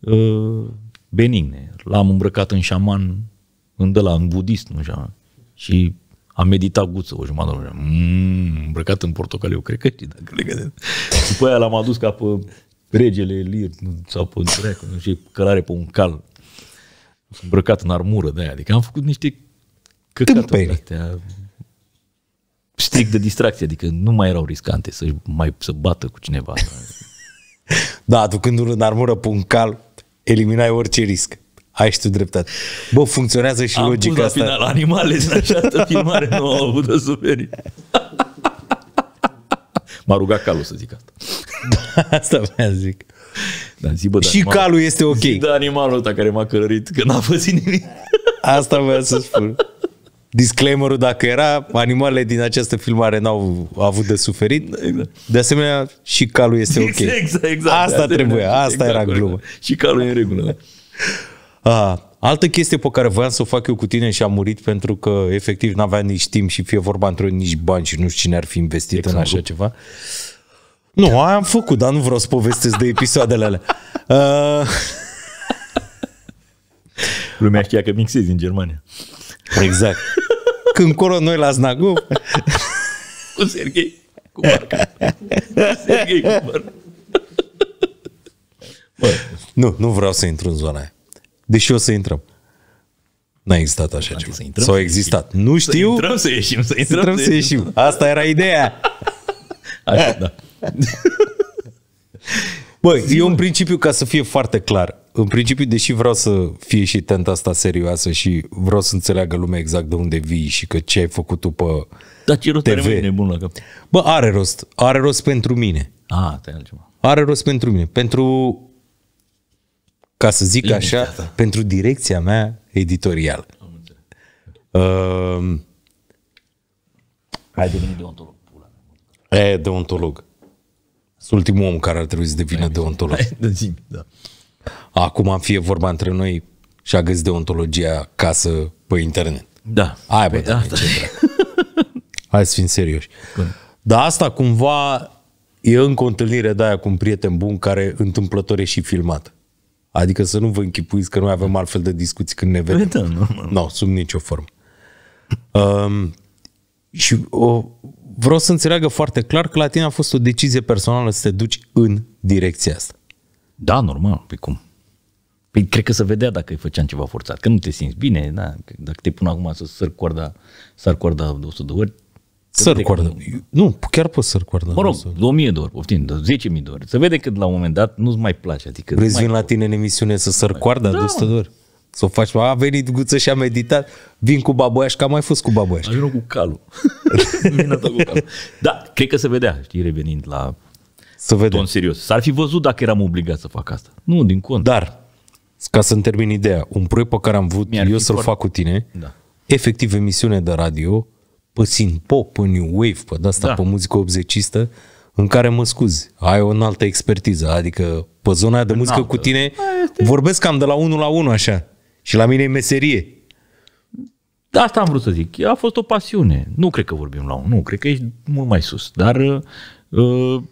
uh, benigne. L-am îmbrăcat în șaman în de la, în nu așa. Și a meditat guță o jumătate de oră. Mm, îmbrăcat în portocaliu, cred că știi, dacă cred După aia l-am adus ca pe regele Lir sau pe dracu, nu știu, călare pe un cal. Îmbrăcat în armură de aia. Adică am făcut niște căcaturi astea strict de distracție, adică nu mai erau riscante să mai să bată cu cineva. da, aducându-l în armură pe un cal, eliminai orice risc. Ai și tu dreptate. Bă, funcționează și Am logica asta. Am final animale în această filmare, nu au avut de suferit. M-a rugat calul să zic asta. Da, asta vreau zic. Da, zi, bă, și animal. calul este ok. Da, de animalul ăsta care m-a cărărit că n-a văzut nimic. Asta vreau să spun. Disclaimerul dacă era, animalele din această filmare n-au avut de suferit. Exact. De asemenea, și calul este ok. Exact, exact. Asta trebuie. asta exact, era glumă. Exact. Și calul e în regulă. A, altă chestie pe care voiam să o fac eu cu tine și am murit pentru că efectiv n avea nici timp și fie vorba intre-o nici bani și nu știu cine ar fi investit exact. în așa exact. ceva. Nu, aia am făcut, dar nu vreau să povestesc de episoadele alea. Uh... Lumea știa că mixezi din Germania. Exact. Când coro noi la Znagu. cu Serghei. Cu Marca. Serghei cu Bă. Nu, nu vreau să intru în zona aia. Deși o să intrăm. N-a existat așa ceva. Să intrăm, Sau a existat. Să nu știu. Să intrăm să ieșim. Să intrăm, să, intrăm, să ieșim. Asta era ideea. Așa, da. Băi, eu în principiu, ca să fie foarte clar, în principiu, deși vreau să fie și tenta asta serioasă și vreau să înțeleagă lumea exact de unde vii și că ce ai făcut tu pe Dar ce rost TV. are nebun la cap? Bă, are rost. Are rost pentru mine. A, ah, te Are rost pentru mine. Pentru ca să zic Limitată. așa, pentru direcția mea editorială. Uh, Ai devenit deontolog. E, deontolog. Sunt ultimul om care ar trebui să devină deontolog. de zi, da. Acum fie vorba între noi și a găsit deontologia casă pe internet. Da. Aia, bă, păi, da, da. Hai să fim serioși. Bun. Dar asta cumva e încă o întâlnire de aia cu un prieten bun care întâmplător e și filmat. Adică să nu vă închipuiți că noi avem altfel de discuții când ne vedem. Da, nu, nu. No, sub nicio formă. Um, și o, vreau să înțeleagă foarte clar că la tine a fost o decizie personală să te duci în direcția asta. Da, normal, pe păi cum? Păi cred că să vedea dacă îi făceam ceva forțat, că nu te simți bine, da, dacă te pun acum să sar corda, sar corda 200 de ori, să recordăm. Nu, chiar poți să recordăm. Mă rog, 2000 de ori, poftim, 10.000 de ori. Să vede că la un moment dat nu-ți mai place. Adică Vrei să vin la tine în emisiune să să recordă da, de ori? Să o faci, a venit Guță și a meditat, vin cu baboiaș, că am mai fost cu baboiaș. Am venit cu calul. cu calul. Da, cred că se vedea, știi, revenind la să vedem. Ton serios. S-ar fi văzut dacă eram obligat să fac asta. Nu, din cont. Dar, ca să-mi termin ideea, un proiect pe care am vrut Mi-ar eu să-l fac cu tine, da. efectiv emisiune de radio, pe sin pop pe new wave, pe asta da. pe muzică obzecistă, în care mă scuzi, ai o înaltă expertiză, adică pe zona de da. muzică înaltă. cu tine este... vorbesc cam de la unul la 1 așa și la mine e meserie. Da, asta am vrut să zic. A fost o pasiune. Nu cred că vorbim la 1, nu, cred că ești mult mai sus, dar uh,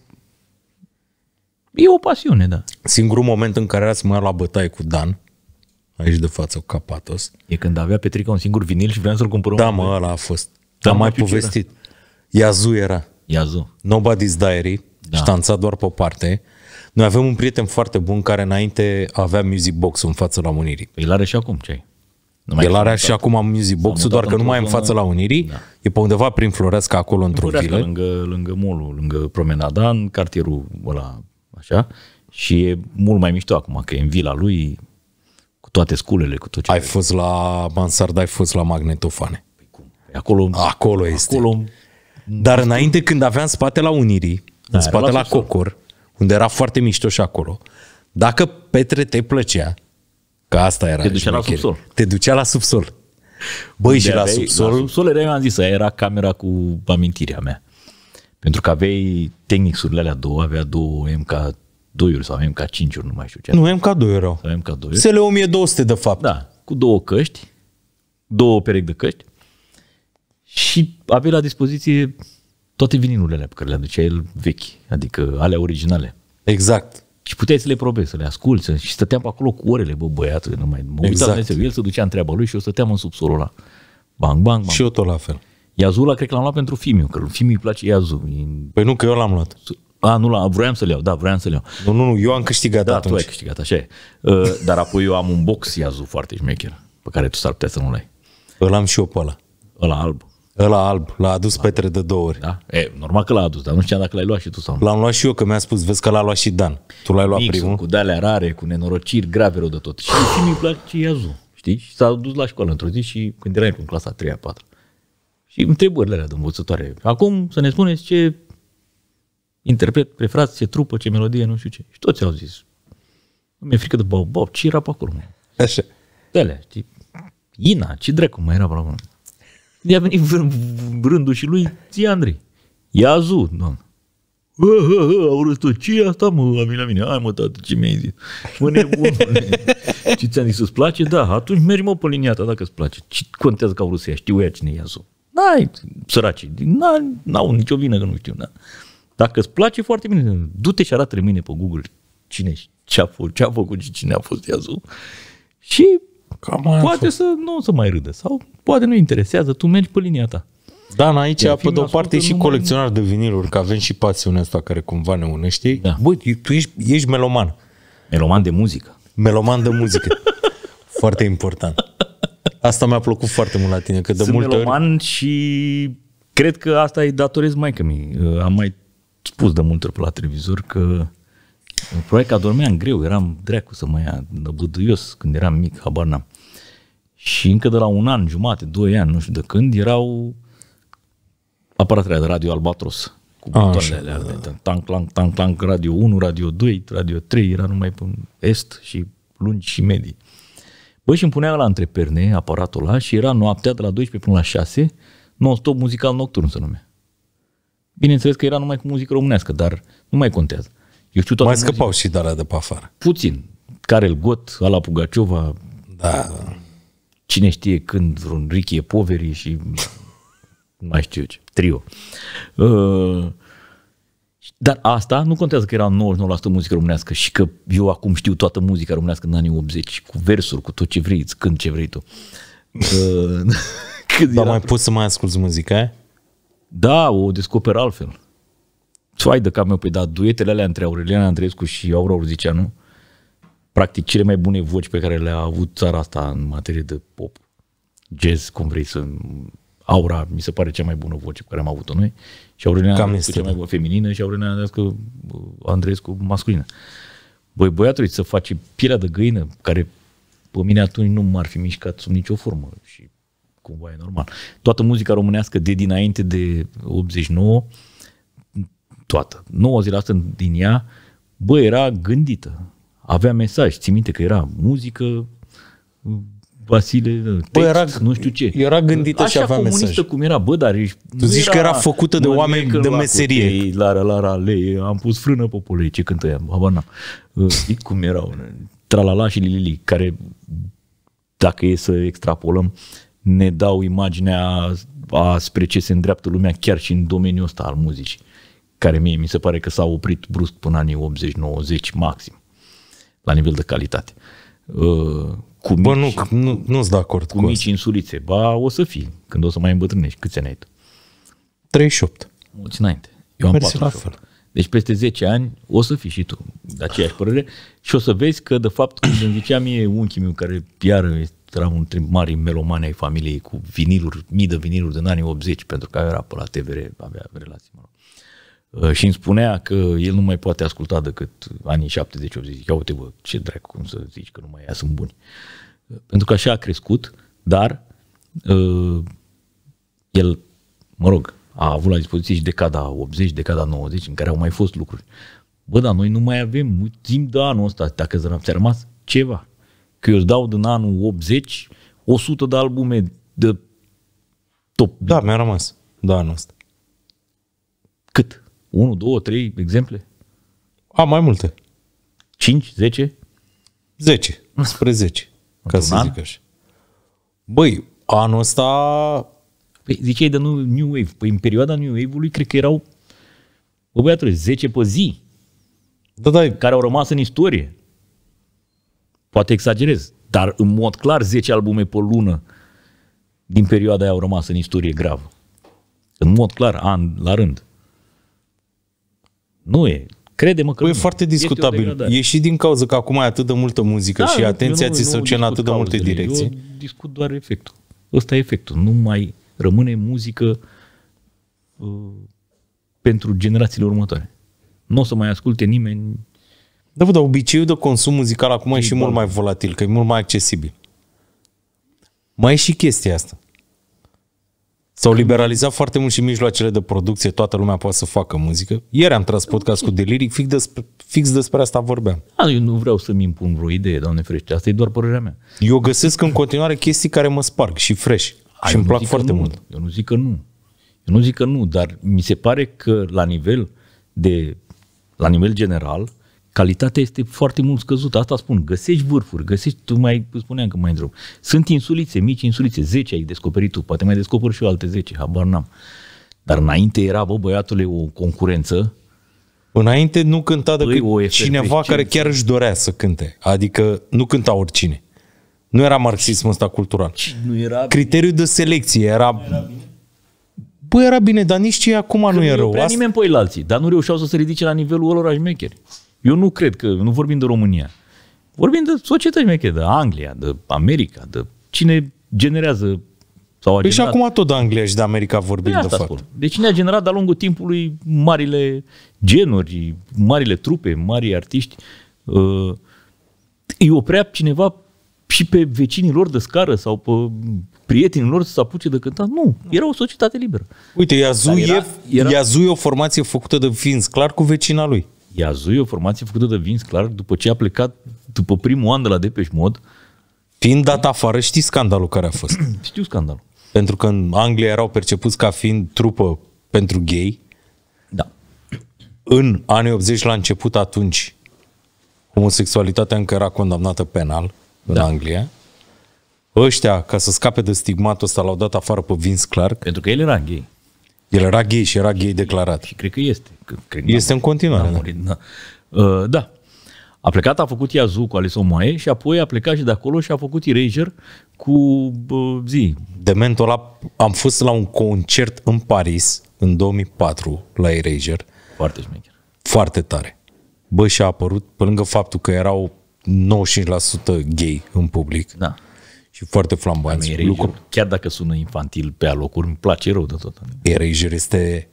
e o pasiune, da. Singurul moment în care ați mai la bătaie cu Dan, aici de față, cu Capatos. E când avea Petrica un singur vinil și vreau să-l cumpărăm. Da, mă, ăla a fost dar mai povestit. Iazu era. Iazu. Nobody's Diary, da. Ștanța doar pe parte. Noi avem un prieten foarte bun care înainte avea music box în fața la Unirii. Păi el are și acum ce Nu El are și acum am music box doar că nu mai e în față la Unirii, da. e pe undeva prin Floreasca, acolo într-o vilă. Lângă, lângă molul, lângă promenada, în cartierul ăla, așa, și e mult mai mișto acum, că e în vila lui, cu toate sculele, cu tot ce Ai fost la Mansard, ai fost la Magnetofane. Acolo, acolo este. Acolo, Dar înainte când aveam spate la Unirii, în da, spate la Cocor, unde era foarte mișto și acolo, dacă Petre te plăcea, că asta era. Te ducea la subsol. Te ducea la subsol. Băi, unde și aveai, la subsol... La subsol era, am zis, era camera cu amintirea mea. Pentru că aveai tehnicurile alea două, avea două MK 2 sau mk 5 nu mai știu ce. Nu, MK2 erau. Sau MK2. SL1200, de fapt. Da, cu două căști, două perechi de căști și avea la dispoziție toate vinilurile pe care le aducea el vechi, adică alea originale. Exact. Și puteai să le probezi, să le asculți. Și stăteam pe acolo cu orele, bă, băiatul, nu mai... Mă exact. Dumnezeu. El se ducea în treaba lui și eu stăteam în subsolul ăla. Bang, bang, bang. Și eu tot la fel. Iazula cred că l-am luat pentru Fimiu, că Fimiu îi place iazul. Păi nu, că eu l-am luat. A, nu, la, vroiam să-l iau, da, vroiam să-l iau. Nu, nu, nu, eu am câștigat da, atunci. tu ai câștigat, așa e. Uh, dar apoi eu am un box Iazu foarte șmecher, pe care tu s-ar putea să nu-l ai. Îl am și eu pe ăla. Ăla alb. Ăla alb, l-a adus Petre de două ori. Da? E, normal că l-a adus, dar nu știam dacă l-ai luat și tu sau nu. L-am luat și eu, că mi-a spus, vezi că l-a luat și Dan. Tu l-ai luat Mixul, primul? cu dalea rare, cu nenorociri grave rău de tot. Și, și mi-i place Iazu, știi? Și s-a dus la școală într-o zi și când era în clasa 3 -a, 4 Și întrebările alea de învățătoare. Acum să ne spuneți ce interpret preferați, ce trupă, ce melodie, nu știu ce. Și toți au zis. Mi-e frică de Bob Bob, ce era pe acolo, mă? Așa. alea, știi? Ina, ce dracu mai era pe acolo? I-a venit rândul și lui, ți Andrei, ia zu, doamnă. Hă, hă, au râs tot. Ce e asta, mă, la mine? Hai, mă, tată, ce mi-ai zis? Mă, nebun. ce ți-am zis, îți place? Da, atunci mergi, mă, pe linia ta dacă îți place. Ce contează că au râs ia? Știu ea cine e Iazu. N-ai, săraci. N-au nicio vină că nu știu. Da. Dacă îți place, foarte bine. Du-te și arată mine pe Google cine ce a, ce a făcut și cine a fost Iazu. Și Cam poate să nu o să mai râdă sau poate nu interesează, tu mergi pe linia ta. Dan, aici, pe de-o parte, e și colecționar de viniluri, că avem și pasiunea asta care cumva ne unește. Da. Băi, tu ești, ești meloman. Meloman de muzică. Meloman de muzică. foarte important. Asta mi-a plăcut foarte mult la tine, că de Sunt multe meloman ori... și cred că asta îi datorez mai că mi Am mai spus de multe ori pe la televizor că Probabil că adormeam greu, eram dreacu să mă ia, năbăduios când eram mic, habar n-am. Și încă de la un an, jumate, doi ani, nu știu de când, erau aparatele de radio Albatros cu butoanele alea, da. tank, clank, tank, clank, radio 1, radio 2, radio 3, era numai pe est și lungi și medii. Băi, și îmi punea la perne aparatul ăla și era noaptea de la 12 până la 6, non-stop muzical nocturn se numea. Bineînțeles că era numai cu muzică românească, dar nu mai contează. Eu știu Mai scăpau și de de pe afară. Puțin. Karel Got, Ala Pugaciova, da, da, cine știe când, vreun Ricky Poveri și mai știu eu ce, trio. Uh, dar asta nu contează că era 99% muzică românească și că eu acum știu toată muzica românească în anii 80, cu versuri, cu tot ce vrei, îți cânt ce vrei tu. Uh, Dar mai poți să mai asculti muzica aia? Da, o descoper altfel. Tu Ai de cap meu, păi da, duetele alea între Aurelian Andreescu și Aura Urziceanu, practic cele mai bune voci pe care le-a avut țara asta în materie de pop, jazz, cum vrei să... Aura mi se pare cea mai bună voce pe care am avut-o noi și Aurelian Andreescu cea mai da. bună feminină și Aurelian Andreescu, Andreescu masculină. Băi, băiatul, să faci pielea de găină, care pe mine atunci nu m-ar fi mișcat sub nicio formă și cumva e normal. Toată muzica românească de dinainte de 89 toată, 90% din ea, bă, era gândită, avea mesaj, ții minte că era muzică, Vasile, text, bă, era, nu știu ce. Era gândită Așa și avea comunistă mesaj. cum era, bă, dar Tu zici era, că era făcută de oameni de meserie. la, la, la, le, am pus frână polei, ce cântă ea, na, zic ă, cum erau? Tralala și Lili, care, dacă e să extrapolăm, ne dau imaginea a, spre ce se îndreaptă lumea chiar și în domeniul ăsta al muzicii care mie mi se pare că s-a oprit brusc până anii 80-90 maxim, la nivel de calitate. Uh, cu mici, Bă, nu, nu, nu sunt de acord cu, cu mici asta. insulițe. Ba, o să fii, când o să mai îmbătrânești. Câți ani ai tu? 38. Mulți înainte. Eu Mersi am 48. La fel. Deci peste 10 ani o să fii și tu de aceeași părere și o să vezi că, de fapt, când îmi zicea mie unchiul meu, care iară eram unul dintre mari melomani ai familiei cu viniluri, mii de viniluri din anii 80, pentru că era pe la TVR, avea relații, mă rog. Uh, și îmi spunea că el nu mai poate asculta decât anii 70 80 zic, uite vă, ce dracu, cum să zici că nu mai sunt buni. Uh, pentru că așa a crescut, dar uh, el, mă rog, a avut la dispoziție și decada 80, decada 90, în care au mai fost lucruri. Bă, dar noi nu mai avem, timp de anul ăsta, dacă ți-a rămas ceva. Că eu îți dau din anul 80 100 de albume de top. Da, mi-a rămas de anul ăsta. Cât? 1, 2, 3 exemple? A, mai multe. 5, 10? 10, spre 10, ca să an? zic așa. Băi, anul ăsta... Păi ziceai de New Wave. Păi în perioada New Wave-ului cred că erau, bă băiatule, 10 pe zi. Da, da. Care au rămas în istorie. Poate exagerez, dar în mod clar 10 albume pe lună din perioada aia au rămas în istorie gravă. În mod clar, an la rând. Nu e. Crede-mă că păi nu. e foarte discutabil. E, e și din cauza că acum ai atât de multă muzică da, și atenția ți se în atât de multe direcții. Eu discut doar efectul. Ăsta e efectul. Nu mai rămâne muzică uh, pentru generațiile următoare. Nu o să mai asculte nimeni. Da, bă, dar obiceiul de consum muzical acum e, e și mult mai volatil, că e mult mai accesibil. Mai e și chestia asta. S-au liberalizat foarte mult și mijloacele de producție, toată lumea poate să facă muzică. Ieri am tras podcast cu Deliric, fix despre, fix despre asta vorbeam. A, da, eu nu vreau să-mi impun vreo idee, doamne frește, asta e doar părerea mea. Eu găsesc în continuare chestii care mă sparg și fresh și îmi plac foarte nu. mult. Eu nu zic că nu. Eu nu zic că nu, dar mi se pare că la nivel de la nivel general, calitatea este foarte mult scăzută. Asta spun, găsești vârfuri, găsești, tu mai spuneam că mai drum. Sunt insulițe, mici insulițe, 10 ai descoperit tu, poate mai descoperi și eu alte 10, habar n-am. Dar înainte era, bă, băiatule, o concurență. Înainte nu cânta păi, decât păi, cineva care chiar își dorea să cânte. Adică nu cânta oricine. Nu era marxismul ăsta cultural. Nu era... Criteriul de selecție era... era bine. Păi, era bine, dar nici ce acum Când nu e rău. Nu prea nimeni pe alții, dar nu reușeau să se ridice la nivelul ălora șmecheri. Eu nu cred că, nu vorbim de România, vorbim de societăți mechede, de Anglia, de America, de cine generează sau a păi generat... și acum tot de Anglia și de America vorbim păi de, de fapt. Spun. Deci ne-a generat de-a lungul timpului marile genuri, marile trupe, mari artiști. Uh, îi oprea cineva și pe vecinii lor de scară sau pe prietenii lor să se apuce de cântat. Nu, era o societate liberă. Uite, Iazu, era, era... Iazu e o formație făcută de fiind clar cu vecina lui. Iazu e o formație făcută de Vince Clark după ce a plecat după primul an de la Depeche Mod. Fiind dat afară, știi scandalul care a fost. Știu scandalul. Pentru că în Anglia erau percepuți ca fiind trupă pentru gay. Da. În anii 80 la început atunci homosexualitatea încă era condamnată penal în da. Anglia. Ăștia, ca să scape de stigmatul ăsta, l-au dat afară pe Vince Clark. Pentru că el era gay. El era gay și era gay declarat. Și cred că este. Cred că este în continuare. Da. Murit, da. Uh, da. A plecat, a făcut Iazu cu Alison Moaie și apoi a plecat și de acolo și a făcut Eraser cu uh, zi. Dementul ăla, am fost la un concert în Paris în 2004 la Eraser. Foarte șmecher. Foarte tare. Bă, și a apărut, pe lângă faptul că erau 95% gay în public. Da și foarte flamboianți. Erejur, lucru... Chiar dacă sună infantil pe alocuri, îmi place rău de tot. Erejur este...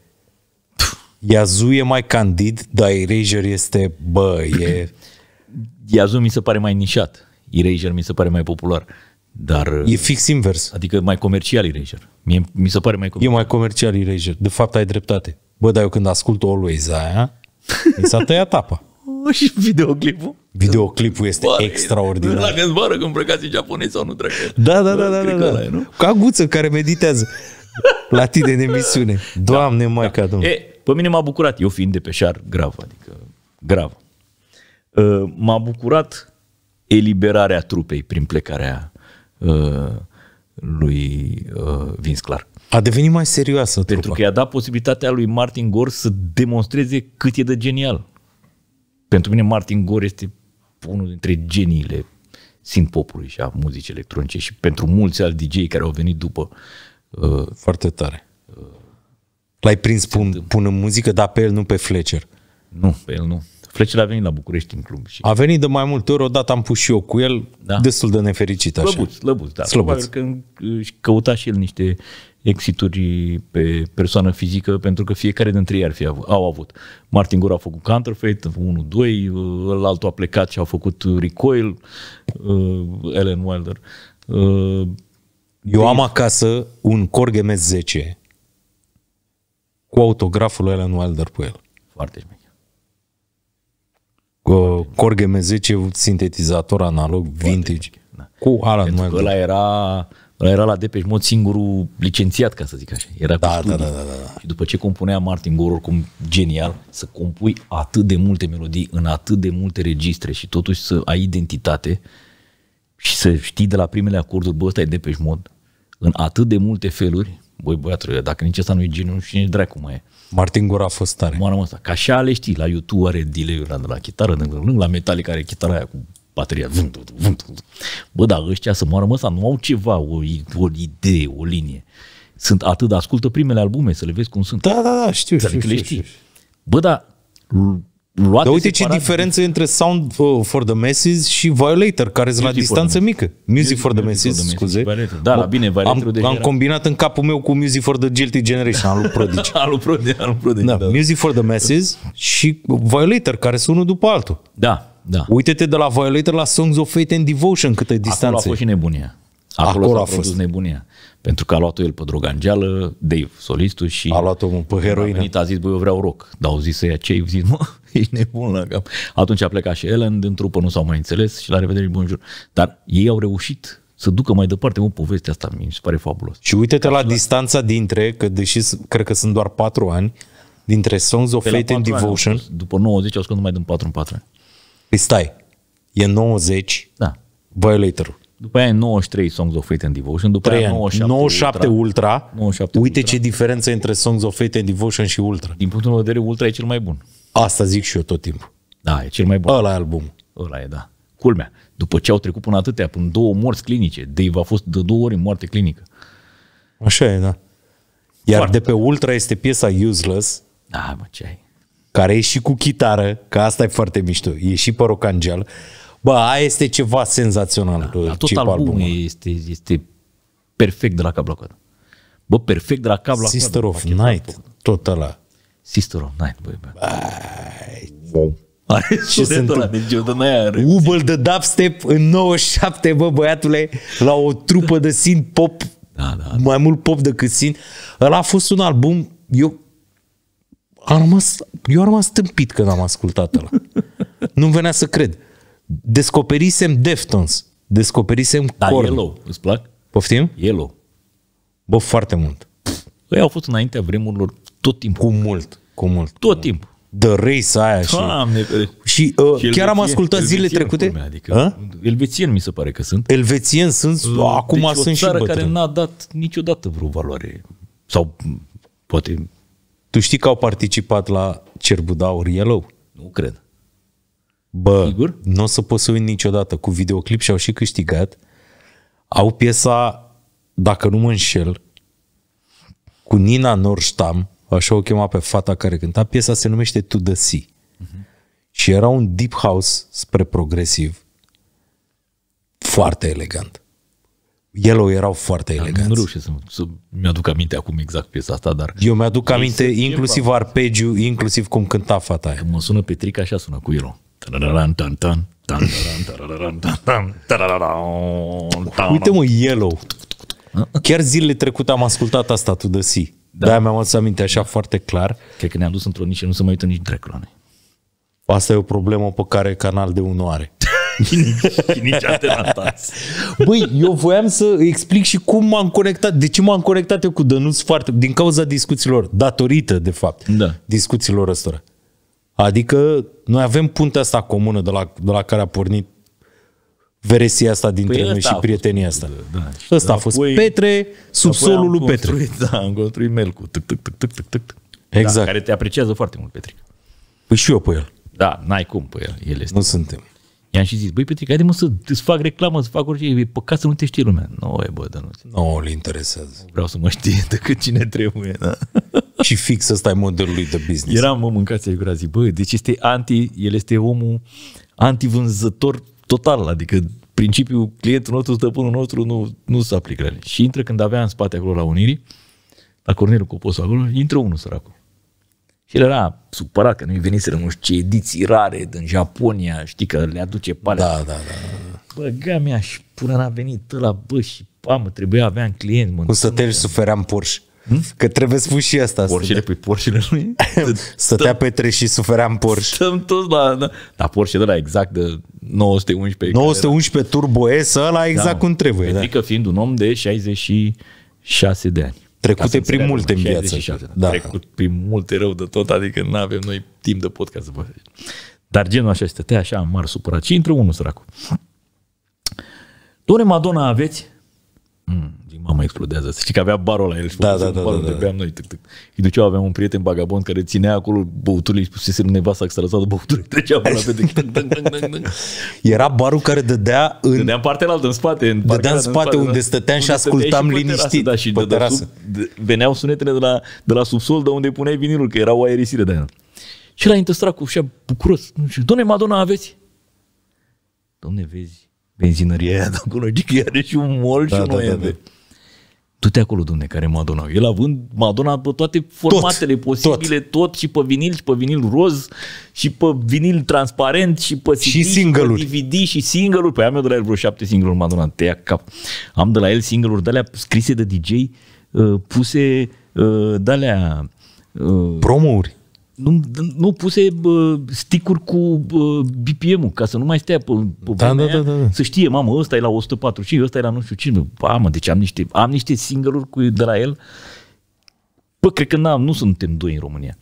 Iazu e mai candid, dar Erejur este... Bă, e... Iazu mi se pare mai nișat. Erejur mi se pare mai popular. Dar, e uh, fix invers. Adică mai comercial Erasure. Mie, mi se pare mai comercial. E mai comercial Erasure. De fapt ai dreptate. Bă, dar eu când ascult Always aia, mi s-a tăiat apa. și videoclipul. Videoclipul este Bă, extraordinar. La dacă zboară, când îmbrăcați japonezi sau nu trec. Da, da, da, da, da, da. Ca guță care meditează la tine în emisiune. Da. Doamne, da, maica da. Domnule. E, pe mine m-a bucurat, eu fiind de peșar grav, adică grav. Ă, m-a bucurat eliberarea trupei prin plecarea ă, lui ă, Vince Clark. A devenit mai serioasă Pentru trupa. că i-a dat posibilitatea lui Martin Gore să demonstreze cât e de genial. Pentru mine Martin Gore este unul dintre geniile simt popului și a muzicii electronice și pentru mulți alți DJ care au venit după. Uh, Foarte tare. Uh, L-ai prins pun, pun în muzică, dar pe el nu pe Fletcher. Nu, pe el nu. Flăcile a venit la București în club. Și... A venit de mai multe ori, odată am pus și eu cu el, da. destul de nefericit așa. Slăbuț, slăbuț, da. Slăbuț. că își căuta și el niște exituri pe persoană fizică, pentru că fiecare dintre ei ar fi avut, au avut. Martin Gura a făcut counterfeit, 1-2, altul a plecat și a făcut recoil, uh, Ellen Wilder. Uh, eu am deci- acasă un Korg MS-10 cu autograful Ellen Wilder pe el. Foarte mic. Korg M10, sintetizator analog, Foarte vintage. Da. Cu Alan Pentru mai ăla era, ăla era la Depeche Mode singurul licențiat, ca să zic așa. Era da, cu da, da, da, da, Și după ce compunea Martin Gore, oricum genial, să compui atât de multe melodii în atât de multe registre și totuși să ai identitate și să știi de la primele acorduri, bă, ăsta e Depeche Mode, în atât de multe feluri, băi băiatul, dacă nici asta nu e geniu, știu nici dracu mai e. Martin Gura a fost tare. Moara asta. Ca așa le știi, la YouTube are delay la, la chitară, la Metallica are chitara aia cu bateria. Vânt, vânt, vânt. Bă, dar ăștia să moară ăsta nu au ceva, o, o idee, o linie. Sunt atât, ascultă primele albume, să le vezi cum sunt. Da, da, da, știu, știu, știu, știu, știu. Bă, dar luate da, uite ce diferență între Sound uh, for the Masses și Violator, care sunt la distanță mică. Music, music for the Masses, scuze. Da, la bine, Violator am, am combinat în capul meu cu Music for the Guilty Generation, al lui Prodigy. al lui Prodigy, al lui Prodigy, da, da. Music for the Masses și Violator, care sunt unul după altul. Da, da. Uite-te de la Violator la Songs of Fate and Devotion, câtă distanță. Acolo a fost și nebunia. Acolo, Acolo a, a produs fost. nebunia. Pentru că a luat-o el pe drogangeală, Dave, solistul, și... A luat-o pe heroină. A, venit, a zis, băi, eu vreau rock. Dar au zis să ia ce zis, mă, ești nebun la cap. Atunci a plecat și Ellen, din trupă nu s-au mai înțeles și la revedere și bonjour. Dar ei au reușit să ducă mai departe Mă povestea asta, mi se pare fabulos. Și uite-te la, la distanța dintre, că deși cred că sunt doar patru ani, dintre Songs of Fate and Devotion. Ani, după 90 au scos numai din 4 în 4 ani. Păi stai, e 90 da. Violator-ul. După aia 93 Songs of Fate and Devotion, după aia 97, 97 Ultra. Ultra. 97 Uite Ultra. ce diferență între Songs of Fate and Devotion și Ultra. Din punctul meu de vedere, Ultra e cel mai bun. Asta zic și eu tot timpul. Da, e cel mai bun. Ăla e album. Ăla e, da. Culmea. După ce au trecut până atâtea, până două morți clinice, Dave a fost de două ori în moarte clinică. Așa e, da. Iar Foarte de pe Ultra este piesa Useless. Da, mă, ce ai? Care e și cu chitară, că asta e foarte mișto. E și pe rocangel. Bă, aia este ceva senzațional. Da, la da, tot albumul, album. este, este perfect de la cap la coadă. Bă, perfect de la cap la Sister coadă. Sister of Night, tot ăla. Sister of Night, băi, băi. Are ce se întâmplă? Deci de Ubel de dubstep în 97, bă, băiatule, la o trupă de sin pop, da, da, da. mai mult pop decât sin. Ăla a fost un album, eu am rămas, eu am rămas tâmpit când am ascultat ăla. Nu-mi venea să cred. Descoperisem Deftones. Descoperisem da, Korn. Yellow, îți plac? Poftim? Yellow. Bă, foarte mult. Ei păi, au fost înaintea vremurilor tot timpul. Cu mult, cu mult. Tot timpul. The Race aia și... Doamne, și, uh, și chiar am ascultat zilele trecute. Culmea, adică A? mi se pare că sunt. Elvețien sunt, uh, acum deci sunt o țară și bătrân. care n-a dat niciodată vreo valoare. Sau poate... Tu știi că au participat la Cerbudaur Yellow? Nu cred. Bă, Sigur? nu o să poți să uit niciodată. Cu videoclip și-au și câștigat. Au piesa, dacă nu mă înșel, cu Nina Norstam, așa o chema pe fata care cânta, piesa se numește To The Sea. Uh-huh. Și era un deep house spre progresiv. Foarte elegant. Yellow erau foarte da, elegant. Nu reușesc să, să mi-aduc aminte acum exact piesa asta, dar... Eu mi-aduc aminte inclusiv arpegiu, inclusiv cum cânta fata aia. Când mă sună Petrica, așa sună cu Yellow. Uite mă, Yellow. Chiar zilele trecute am ascultat asta tu de si. Da. De-aia mi-am adus aminte așa foarte clar. Cred că ne-am dus într-o nișă, nu se mai uită nici noi. Asta e o problemă pe care Canal de unu are. nici, Băi, eu voiam să explic și cum m-am conectat, de ce m-am conectat eu cu Dănuț foarte, din cauza discuțiilor, datorită, de fapt, da. discuțiilor ăstora. Adică noi avem puntea asta comună de la, de la care a pornit veresia asta dintre păi noi și prietenia fost, asta. Da, asta da, a fost apoi, Petre, subsolul lui Petre. Da, am construit Melcu. Tuc, tuc, tuc, tuc, tuc, tuc. Exact. Da, care te apreciază foarte mult, Petric. Păi și eu pe el. Da, n-ai cum pe el. el este. Nu suntem. I-am și zis, băi, Petric, de mă să îți fac reclamă, să fac orice, e păcat să nu te știe lumea. Nu, no, e bă, dar nu. Nu, no, îl interesează. Vreau să mă știe decât cine trebuie, da și fix ăsta e modelul lui de business. Eram, mă, mâncați ai gura, zi, bă, deci este anti, el este omul antivânzător total, adică principiul clientul nostru, stăpânul nostru nu, nu se aplică. Și intră când avea în spate acolo la Unirii, la Corneliu Coposu acolo, intră unul săracu. Și el era supărat că nu-i veniseră nu știu ce ediții rare din Japonia, știi că le aduce palea. Da, da, da. da. Bă, gamea și până n-a venit ăla, bă, și pamă, trebuia un client. Mă, Cu să te sufeream Porsche. Hmm? Că trebuie spus și asta. Porșile, păi porșile lui. Stătea pe trei și sufeream porș. Stăm toți la... Da, da de la exact de 911. 911 Turbo S, ăla da, exact da, cum trebuie. Adică da. fiind un om de 66 de ani. Trecute prin multe în viață. da. da. Trecut prin multe rău de tot, adică nu avem noi timp de podcast. Bă. Dar genul așa stătea așa, mar supărat. Și intră unul săracul. Doamne Madonna aveți? Hmm mama explodează. Să știi că avea barul la el da, da, da, barul, da, da, noi. Tic, tic. Și duceau, aveam un prieten Bagabon care ținea acolo băuturile și să nevasta că s-a lăsat băuturile, trecea la pe Era barul care dădea în... Dădea în partea altă, în spate. În dădea în spate, unde da. stăteam și ascultam liniștit. Da, și pe terasă. veneau sunetele de la, de la subsol, de unde puneai vinilul, că era o aerisire de aia. Și la intrat cu șia bucuros. Nu știu, doamne, Madonna, aveți? Doamne, vezi, benzinăria aia de acolo, că adică are și un mol da, și da, un da, da du-te acolo, domne, care adunau. El având Madonna pe toate formatele tot, posibile, tot. tot și pe vinil, și pe vinil roz, și pe vinil transparent, și pe CD, și, și pe DVD, și single Păi am eu de la el vreo șapte single-uri Madonna, te cap. Am de la el single-uri de-alea scrise de DJ, uh, puse uh, de-alea... Uh, Promouri nu, nu puse sticuri cu BPM-ul, ca să nu mai stea pe, pe da, da, da, da, da. să știe, mamă, ăsta e la 145, ăsta e la nu știu cine. Mamă, deci am niște, am niște single-uri cu, de la el. Bă, cred că n-am, nu suntem doi în România.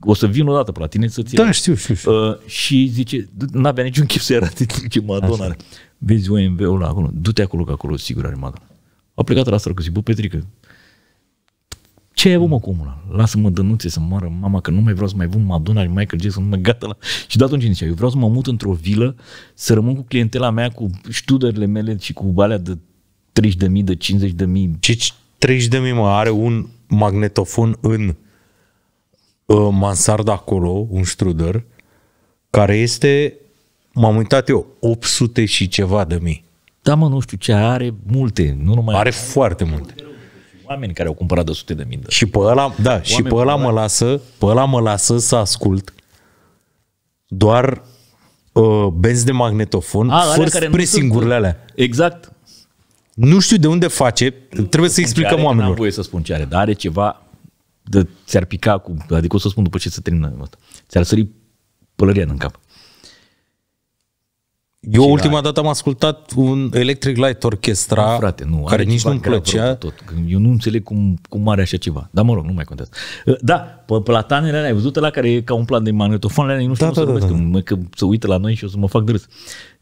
O să vin odată pe la tine să-ți Da, știu, știu, știu. Uh, și zice, n-avea niciun chef să-i arate, zice, Madonna. Așa. Vezi OMV-ul ăla acolo, du-te acolo, că acolo sigur are Madonna. A plecat la asta, că zic, bă, Petrică, ce vom cu omul Lasă-mă dănuțe să moară mama, că nu mai vreau să mai vând Madonna și Michael Jackson, nu mă gata la... Și de atunci inițial, eu vreau să mă mut într-o vilă, să rămân cu clientela mea, cu studerile mele și cu balea de 30000 de 50.000. de Ce 30.000 de mă, are un magnetofon în uh, mansard acolo, un studer, care este, m-am uitat eu, 800 și ceva de mii. Da, mă, nu știu ce, are multe, nu numai... Are, are foarte multe. multe oameni care au cumpărat de sute de mii de... Și pe ăla, da, oameni și pe ăla mă lasă, pe ăla mă lasă să ascult doar uh, benzi de magnetofon, ah, A, fără spre alea. Exact. Nu știu de unde face, nu trebuie să explicăm are, oamenilor. Nu am voie să spun ce are, dar are ceva de, ți-ar pica cu, adică o să spun după ce se termină asta, ți-ar sări pălăria în cap. Eu ultima dată am ascultat un Electric Light Orchestra, nu, frate, nu, care nici nu-mi plăcea. Tot. Eu nu înțeleg cum, cum are așa ceva. Dar mă rog, nu mai contează. Uh, da, pe platanele alea, ai văzut la care e ca un plan de magnetofon, alea, nu știu da, cum da, să da, da. da. că să uită la noi și o să mă fac de râs.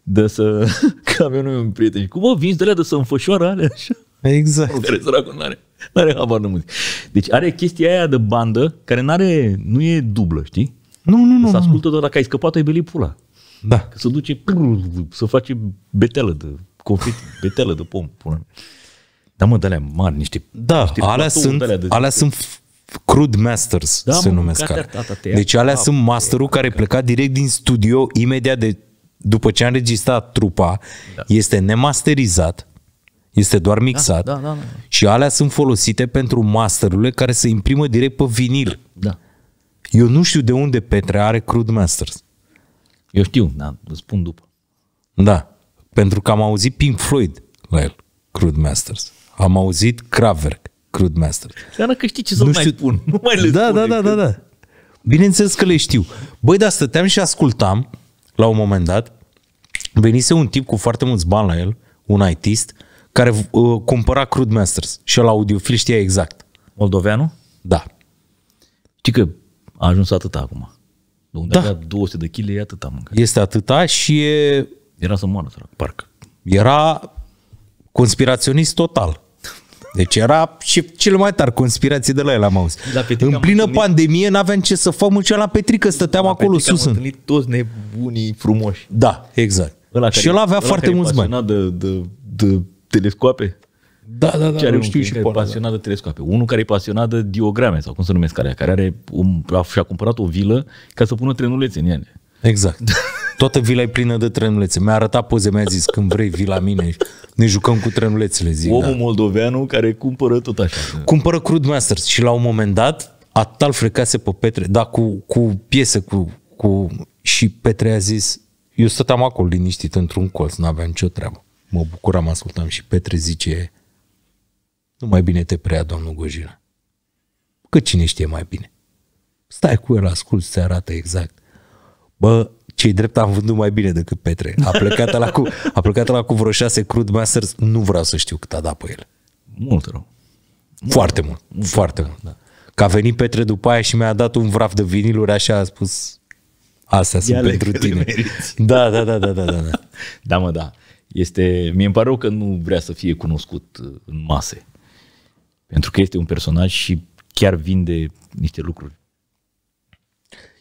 De să... că avem noi un prieten. Cum mă, vinzi de alea de să înfășoară alea așa? Exact. Care săracul n-are, n-are habar de muzică. Deci are chestia aia de bandă care n-are, nu e dublă, știi? Nu, nu, nu. Să ascultă doar dacă ai scăpat, ai belit pula. Da. Că se duce, să face betelă de confit, betelă de pom. Pune. Da, mă, de alea mari, niște... Da, niște alea, sunt, alea, de alea de... sunt crude masters, da, se mă, numesc alea. Deci alea da, sunt masterul care pleca direct din studio imediat de după ce a înregistrat trupa, da. este nemasterizat, este doar da, mixat da, da, da, da. și alea sunt folosite pentru masterurile care se imprimă direct pe vinil. Da. Eu nu știu de unde Petre are Crude Masters. Eu știu, dar îți spun după. Da, pentru că am auzit Pink Floyd la el, Crude Masters. Am auzit Kraverk, Crude Masters. Dar că știi ce să nu mai știu... pun. Nu mai le da, da, da, da, da. Bineînțeles că le știu. Băi, dar stăteam și ascultam la un moment dat. Venise un tip cu foarte mulți bani la el, un artist, care uh, cumpăra Crude Masters și la audiofil știa exact. Moldoveanu? Da. Știi că a ajuns atât acum. De unde da. avea 200 de kg, e atâta mâncare. Este atâta și e... Era să moară, sărac, parcă. Era conspiraționist total. Deci era și cel mai tare conspirație de la el am auzit. La da, în plină întâlnit... pandemie n-aveam ce să fac, mânceam la Petrică, stăteam la acolo petrica sus. Am întâlnit toți nebunii frumoși. Da, exact. Ăla și el avea ăla foarte mulți bani. De, de, de telescoape? Da, da, da. Care nu știu și da. pasionat da. de telescoape. Unul care e pasionat de diograme, sau cum se numesc care. care are un, și-a cumpărat o vilă ca să pună trenulețe în ele. Exact. Toată vila e plină de trenulețe. Mi-a arătat poze, mi-a zis, când vrei vii la mine, ne jucăm cu trenulețele, zic. Da. Omul da. moldoveanu care cumpără tot așa. Da. Cumpără Crude Masters și la un moment dat, atal frecase pe Petre, da, cu, cu piese, cu, cu... Și Petre a zis, eu stăteam acolo liniștit într-un colț, n-aveam nicio treabă. Mă bucuram, ascultam și Petre zice, nu mai bine te prea, domnul Gojina. Că cine știe mai bine? Stai cu el, ascult, se arată exact. Bă, cei drept am vândut mai bine decât Petre. A plecat la cu, a plecat la cu vreo șase crud masters. Nu vreau să știu cât a dat pe el. Mult rău. foarte mult, mult. Mult foarte mult. Da. Că a venit Petre după aia și mi-a dat un vraf de viniluri, așa a spus, astea Ia sunt pentru tine. Da, da, da, da, da, da. Da, da mă, da. Este, mie e pare rău că nu vrea să fie cunoscut în mase. Pentru că este un personaj și chiar vinde niște lucruri.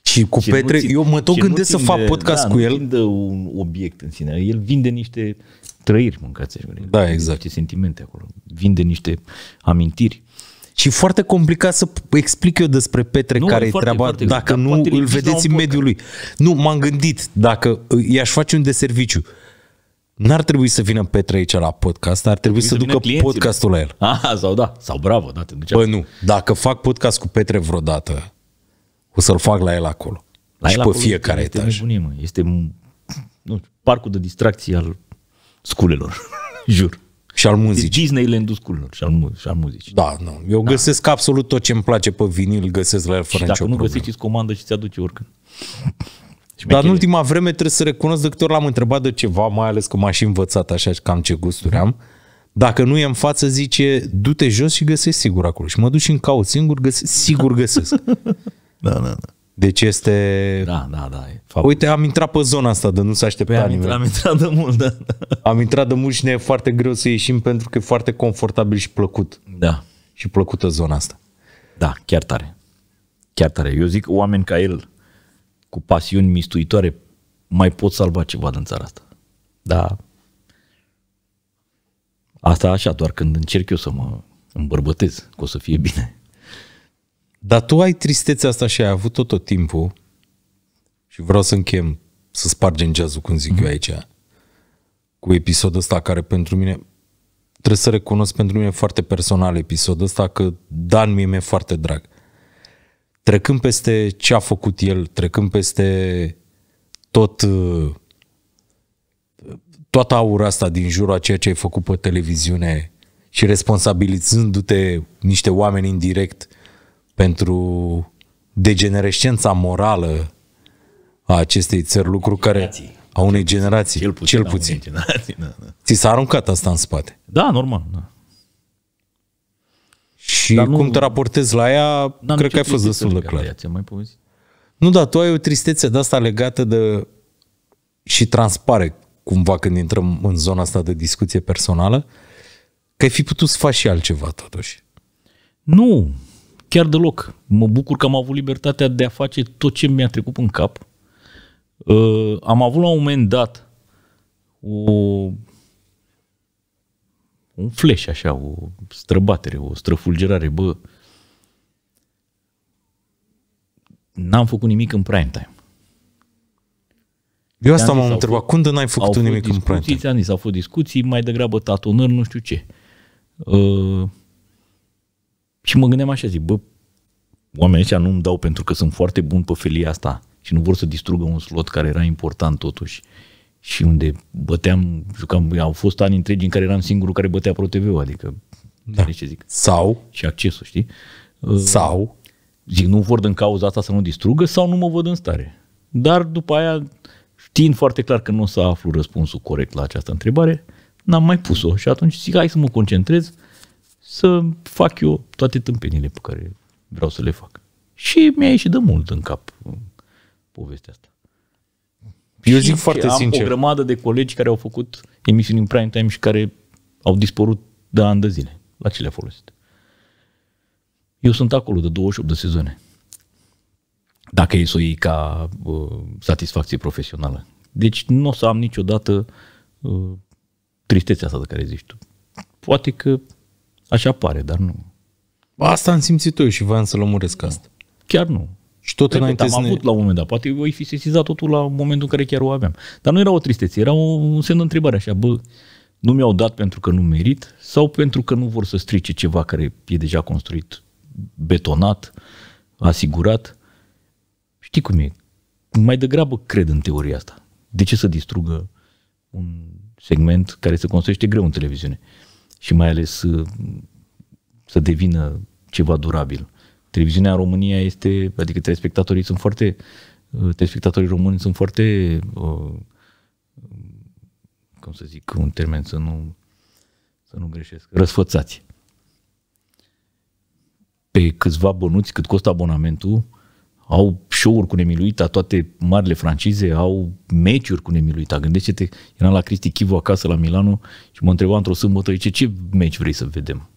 Și cu ce Petre, țin, eu mă tot gândesc să fac podcast da, cu el. Nu vinde un obiect în sine, el vinde niște trăiri, mâncați Da, exact. Niște sentimente acolo, vinde niște amintiri. Și foarte complicat să explic eu despre Petre nu, care e foarte, treaba, foarte, dacă nu îl vedeți în mediul lui. Nu, m-am gândit, dacă i-aș face un deserviciu, serviciu N-ar trebui să vină Petre aici la podcast, ar trebui, să, să ducă clienții, podcastul la el. Ah, sau da, sau bravo, da, te duceați. Bă, nu. Dacă fac podcast cu Petre vreodată, o să-l fac la el acolo. La și el pe acolo fiecare este etaj. Nebunie, mă. Este nu, parcul de distracție al sculelor, jur. Și al muzicii. Disneyland-ul sculelor și al, și al muzicii. Da, nu. Eu da. găsesc absolut tot ce îmi place pe vinil, găsesc la el fără și nicio dacă nu problemă. găsești, îți comandă și ți aduce oricând. Șmecherie. Dar în ultima vreme trebuie să recunosc de câte ori l-am întrebat de ceva, mai ales că m-aș învățat așa cam ce gusturi am. Dacă nu e în față, zice, du-te jos și găsești sigur acolo. Și mă duc și în caut singur, găsesc, sigur găsesc. da, da, da. Deci este... Da, da, da. E Uite, am intrat pe zona asta de nu s-a aștepta păi am, nimeni. Intrat, am intrat de mult, da. Am intrat de mult și ne e foarte greu să ieșim pentru că e foarte confortabil și plăcut. Da. Și plăcută zona asta. Da, chiar tare. Chiar tare. Eu zic oameni ca el cu pasiuni mistuitoare mai pot salva ceva din țara asta. Da. Asta așa, doar când încerc eu să mă îmbărbătez, că o să fie bine. Dar tu ai tristețea asta și ai avut tot, tot timpul și vreau să închem, să spargem jazzul, cum zic mm-hmm. eu mhm. aici, cu episodul ăsta care pentru mine, trebuie să recunosc pentru mine foarte personal episodul ăsta, că Dan mie mi-e foarte drag. Mm trecând peste ce a făcut el, trecând peste tot uh, toată aura asta din jurul a ceea ce ai făcut pe televiziune și responsabilizându-te niște oameni indirect pentru degenerescența morală a acestei țări, lucru care a unei generații, cel puțin. Cel da, puțin. Generații, da, da, Ți s-a aruncat asta în spate. Da, normal. Da. Și Dar nu, cum te raportezi la ea, cred că ai fost destul de clar. Ea, mai povestit? Nu, dar tu ai o tristețe de asta legată de... și transpare cumva când intrăm în zona asta de discuție personală, că ai fi putut să faci și altceva totuși. Nu, chiar deloc. Mă bucur că am avut libertatea de a face tot ce mi-a trecut în cap. Uh, am avut la un moment dat o un flash așa, o străbatere, o străfulgerare, bă, n-am făcut nimic în prime time. Eu asta m-am întrebat, când n-ai făcut au nimic în prime time? Ți-am zis, au fost discuții, mai degrabă tatonări, nu știu ce. Uh, și mă gândeam așa, zic, bă, oamenii ăștia nu-mi dau pentru că sunt foarte bun pe felia asta și nu vor să distrugă un slot care era important totuși. Uh, și unde băteam, jucam, au fost ani întregi în care eram singurul care bătea Pro TV, adică da. ce zic. Sau. Și accesul, știi? Sau. Uh, zic, nu vor în cauza asta să nu distrugă sau nu mă văd în stare. Dar după aia, știind foarte clar că nu o să aflu răspunsul corect la această întrebare, n-am mai pus-o și atunci zic, hai să mă concentrez să fac eu toate tâmpenile pe care vreau să le fac. Și mi-a ieșit de mult în cap uh, povestea asta. Eu zic și foarte am sincer. o grămadă de colegi care au făcut emisiuni în prime time și care au dispărut de ani de zile. La ce le-a folosit? Eu sunt acolo de 28 de sezoane. Dacă e să o iei ca uh, satisfacție profesională. Deci nu o să am niciodată uh, tristețea asta de care zici tu. Poate că așa pare, dar nu. Asta am simțit eu și voiam să lămuresc asta. Chiar nu. Și tot Repet, înainte am zine... avut la un moment dat. Poate voi fi sesizat totul la momentul în care chiar o aveam. Dar nu era o tristețe, era un semn de întrebare așa, bă, nu mi-au dat pentru că nu merit sau pentru că nu vor să strice ceva care e deja construit, betonat, asigurat. Știi cum e? Mai degrabă cred în teoria asta. De ce să distrugă un segment care se construiește greu în televiziune? Și mai ales să, să devină ceva durabil televiziunea în România este, adică telespectatorii sunt foarte, uh, telespectatorii români sunt foarte, uh, cum să zic, un termen să nu, să nu greșesc, răsfățați. Pe câțiva bănuți cât costă abonamentul, au show-uri cu Nemiluita, toate marile francize, au meciuri cu Nemiluita. Gândește-te, eram la Cristi Chivu acasă la Milano și mă întreba într-o sâmbătă, zice, ce meci vrei să vedem?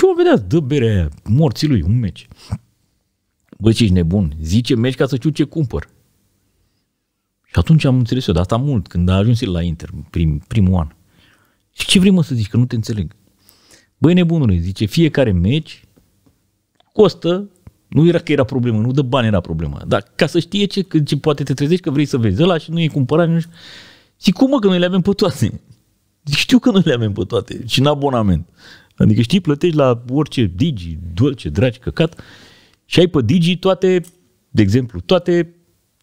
Și o vedea, dă bere aia, morții lui, un meci. Bă, ce ești nebun, zice meci ca să știu ce cumpăr. Și atunci am înțeles eu, dar asta mult, când a ajuns el la Inter, prim, primul an. Și ce vrei mă să zici, că nu te înțeleg. Băi nebunule, zice, fiecare meci costă, nu era că era problemă, nu de bani era problema, dar ca să știe ce, ce poate te trezești că vrei să vezi ăla și nu e cumpărat, nu știu. Și cum mă, că noi le avem pe toate. Știu că noi le avem pe toate și în abonament. Adică știi, plătești la orice digi, dulce, dragi, căcat și ai pe digi toate, de exemplu, toate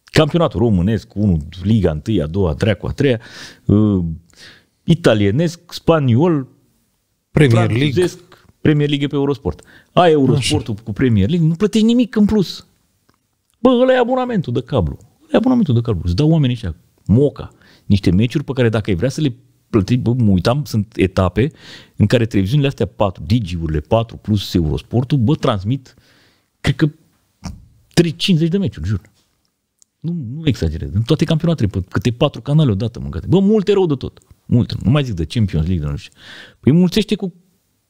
campionatul românesc, unul, Liga 1, a doua, a treia, a treia, uh, italienesc, spaniol, Premier League. Premier League pe Eurosport. Ai Eurosportul Așa. cu Premier League, nu plătești nimic în plus. Bă, ăla e abonamentul de cablu. Ăla e abonamentul de cablu. Îți dau oamenii ăștia, moca, niște meciuri pe care dacă ai vrea să le plătit, bă, mă uitam, sunt etape în care televiziunile astea 4, digiurile 4 plus Eurosportul, bă, transmit, cred că 3, 50 de meciuri, jur. Nu, nu exagerez. În toate campionatele, pe câte patru canale odată mâncate. Bă, multe rău de tot. Multe. Nu mai zic de Champions League, de nu știu. Păi mulțește cu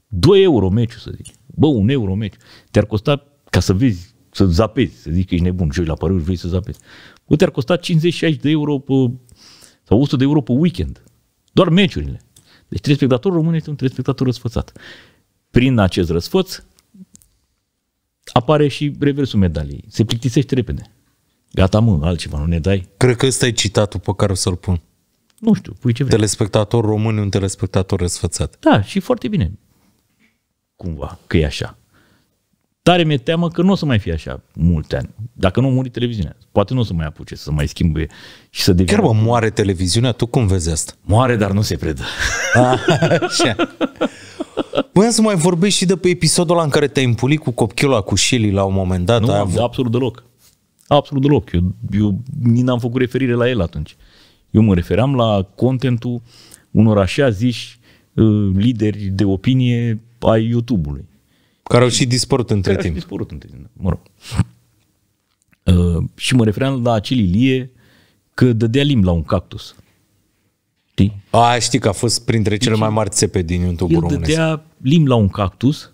2 euro meciul, să zic. Bă, un euro meci. Te-ar costa, ca să vezi, să zapezi, să zici că ești nebun, joi la pariuri, vrei să zapezi. Bă, te-ar costa 50-60 de euro pe, sau 100 de euro pe weekend. Doar meciurile. Deci telespectatorul român este un telespectator răsfățat. Prin acest răsfăț apare și reversul medaliei. Se plictisește repede. Gata, mă, altceva, nu ne dai? Cred că ăsta e citatul pe care o să-l pun. Nu știu, pui ce vrei. Telespectator român, un telespectator răsfățat. Da, și foarte bine. Cumva, că e așa. Tare mi-e teamă că nu o să mai fie așa multe ani. Dacă nu muri televiziunea, poate nu o să mai apuce să mai schimbe și să devină... Chiar mă, moare televiziunea? Tu cum vezi asta? Moare, dar nu se predă. Ah, așa. să mai vorbești și de pe episodul ăla în care te-ai împulit cu copchiola, cu Shelly la un moment dat. Nu, avut... absolut deloc. Absolut deloc. Eu, eu n-am făcut referire la el atunci. Eu mă refeream la contentul unor așa ziși uh, lideri de opinie ai YouTube-ului. Care au și dispărut între care timp. Au și dispărut între timp, da. mă rog. Uh, și mă refeream la acel Ilie că dădea limb la un cactus. Știi? A, știi că a fost printre deci cele mai mari țepe din YouTube El dădea limb la un cactus,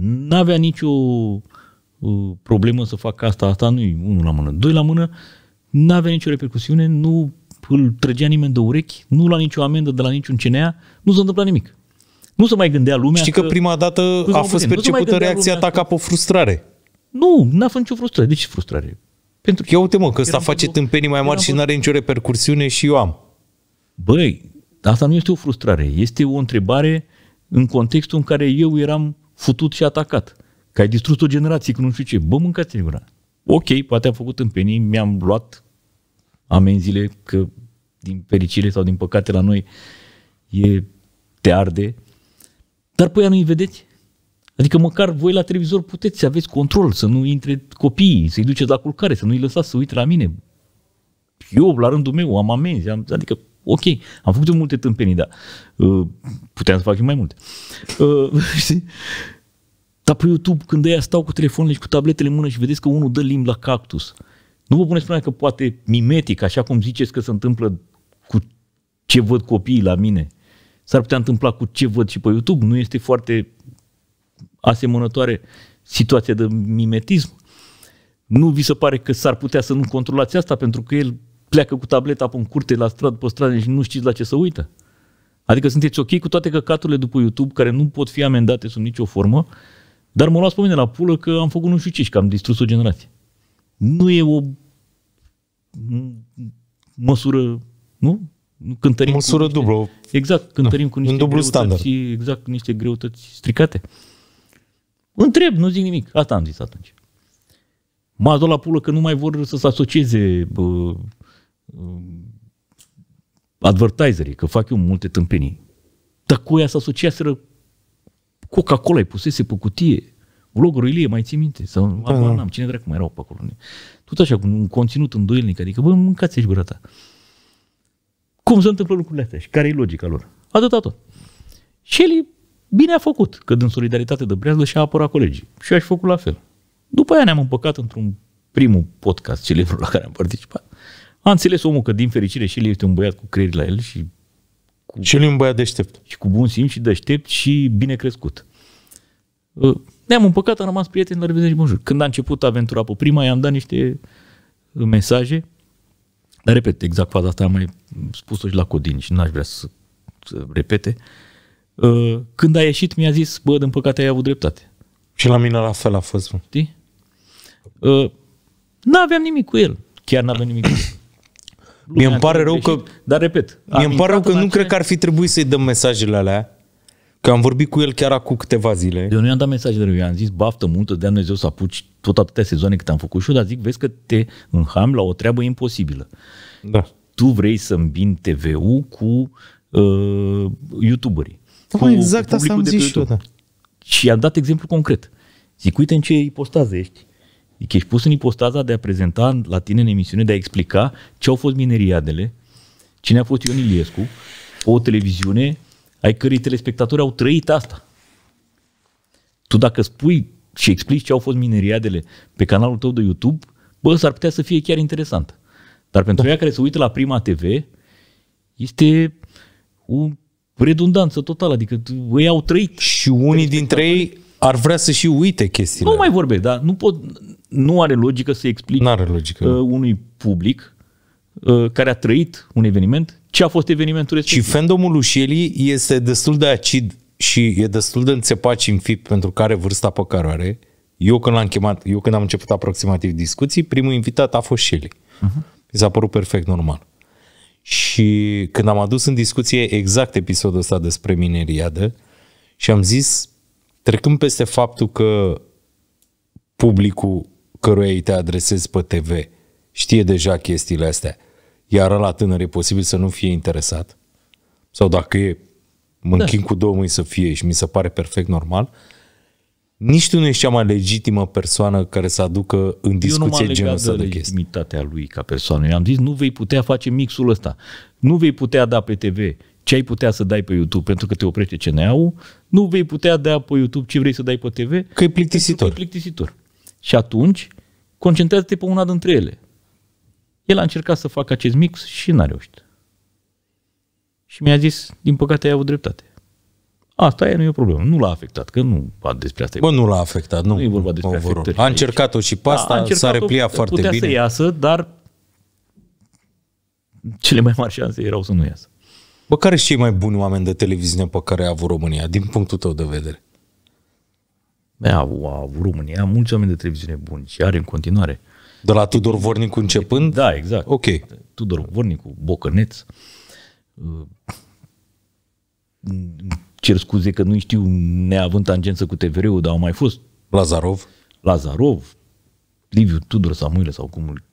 n-avea nicio uh, problemă să facă asta, asta nu-i unul la mână, doi la mână, n-avea nicio repercusiune, nu îl trăgea nimeni de urechi, nu la nicio amendă de la niciun CNA, nu s-a întâmplat nimic. Nu se mai gândea lumea Știi că, că prima dată a fost puțin, percepută reacția ta ca pe o frustrare. Nu, n-a fost nicio frustrare. De ce frustrare? Pentru că, uite mă, că ăsta face tâmpenii mai mari și nu are nicio repercursiune și eu am. Băi, asta nu este o frustrare. Este o întrebare în contextul în care eu eram futut și atacat. Că ai distrus o generație că nu știu ce. Bă, mâncați gura. Ok, poate am făcut tâmpenii, mi-am luat amenziile, că din fericire sau din păcate la noi e te arde, dar pe păi aia nu-i vedeți? Adică măcar voi la televizor puteți să aveți control, să nu intre copiii, să-i duceți la culcare, să nu-i lăsați să uite la mine. Eu, la rândul meu, am amenzi, am, adică, ok, am făcut multe tâmpenii, dar uh, puteam să fac mai multe. Uh, știi? Dar pe YouTube, când ăia stau cu telefonul, și cu tabletele în mână și vedeți că unul dă limb la cactus, nu vă puneți problema că poate mimetic, așa cum ziceți că se întâmplă cu ce văd copiii la mine, s-ar putea întâmpla cu ce văd și pe YouTube, nu este foarte asemănătoare situația de mimetism. Nu vi se pare că s-ar putea să nu controlați asta pentru că el pleacă cu tableta pe în curte, la stradă, pe stradă și nu știți la ce să uită? Adică sunteți ok cu toate căcaturile după YouTube care nu pot fi amendate sub nicio formă, dar mă luați pe mine la pulă că am făcut nu știu ce și că am distrus o generație. Nu e o măsură, nu? cântărim Măsură niște, dublă. Exact, cântărim da, cu niște dublu standard. exact, cu niște greutăți stricate. Întreb, nu zic nimic. Asta am zis atunci. M-a dat la pulă că nu mai vor să se asocieze bă, bă, advertiserii, că fac eu multe tâmpenii. Dar cu ea se asociaseră Coca-Cola îi pusese pe cutie. Vloggerul Ilie, mai ții minte? Sau da, da. n-am, cine dracu mai erau pe acolo. Tot așa, cu un conținut îndoielnic, adică, bă, mâncați-și gura ta cum se întâmplă lucrurile astea și care e logica lor. Atâta tot. Și el bine a făcut, că din solidaritate de breazlă și-a apărat colegii. Și eu aș făcut la fel. După aia ne-am împăcat într-un primul podcast celebru la care am participat. A înțeles omul că, din fericire, și el este un băiat cu creier la el și... Cu, și el e un băiat deștept. Și cu bun simț și deștept și bine crescut. Uh, ne-am împăcat, am rămas prieteni la revedere și bonjour. Când a început aventura pe prima, i-am dat niște mesaje repet, exact faza asta am mai spus-o și la Codin și n-aș vrea să, să repete. Uh, când a ieșit, mi-a zis, bă, din păcate ai avut dreptate. Și la mine la fel a fost. Știi? Uh, n-aveam nimic cu el. Chiar n-aveam nimic cu el. Mi-e pare rău greșit, că... Dar repet. Mi-e pare rău că nu cred că ar fi trebuit să-i dăm mesajele alea Că am vorbit cu el chiar acum câteva zile. Eu nu i-am dat mesaje de lui, am zis, baftă multă, de Dumnezeu să apuci tot atâtea sezoane cât am făcut și eu, dar zic, vezi că te înham la o treabă imposibilă. Da. Tu vrei să îmbin TV-ul cu uh, youtuberii. Da, cu exact cu asta am zis și eu, da. Și i-am dat exemplu concret. Zic, uite în ce ipostază ești. Zic, ești pus în ipostaza de a prezenta la tine în emisiune, de a explica ce au fost mineriadele, cine a fost Ion Iliescu, o televiziune ai cărei telespectatori au trăit asta. Tu dacă spui și explici ce au fost mineriadele pe canalul tău de YouTube, bă, s-ar putea să fie chiar interesant. Dar pentru da. ea care se uită la Prima TV, este o redundanță totală, adică ei au trăit. Și unii dintre ei ar vrea să și uite chestiile. Nu mai vorbesc, dar nu pot, nu are logică să explic N-are logică. Uh, unui public Uh, care a trăit un eveniment, ce a fost evenimentul respectiv. Și fandomul lui Shelley este destul de acid și e destul de înțepat și înfipt pentru care vârsta pe care are. Eu când l-am chemat, eu când am început aproximativ discuții, primul invitat a fost Shelley. Uh-huh. Mi s-a părut perfect normal. Și când am adus în discuție exact episodul ăsta despre mineriadă și am zis, trecând peste faptul că publicul căruia îi te adresezi pe TV știe deja chestiile astea, iar la tânăr e posibil să nu fie interesat, sau dacă e, mă da. cu două mâini să fie și mi se pare perfect normal, nici tu nu ești cea mai legitimă persoană care să aducă în discuție genul ăsta de, de legitimitatea chestii. lui ca persoană. I-am zis, nu vei putea face mixul ăsta. Nu vei putea da pe TV ce ai putea să dai pe YouTube pentru că te oprește CNA-ul, nu vei putea da pe YouTube ce vrei să dai pe TV. Că e plictisitor. Că e plictisitor. Și atunci, concentrează-te pe una dintre ele. El a încercat să facă acest mix și n-a reușit. Și mi-a zis, din păcate ai avut dreptate. Asta e, nu e o problemă. Nu l-a afectat, că nu despre asta Bă, nu l-a afectat, nu. Nu e vorba despre overall. afectări. A încercat-o și pe da, asta, da, s-a repliat foarte putea bine. Putea să iasă, dar cele mai mari șanse erau să nu iasă. Bă, care sunt cei mai buni oameni de televiziune pe care a avut România, din punctul tău de vedere? Bă, a avut România mulți oameni de televiziune buni și are în continuare. Uh, de la Tudor Vornicu începând? Da, exact. Ok. Tudor Vornicu, Bocăneț. Cer scuze că nu știu neavând tangență cu TVR-ul, dar au mai fost. Lazarov. Lazarov, Liviu Tudor Samuile sau cum îl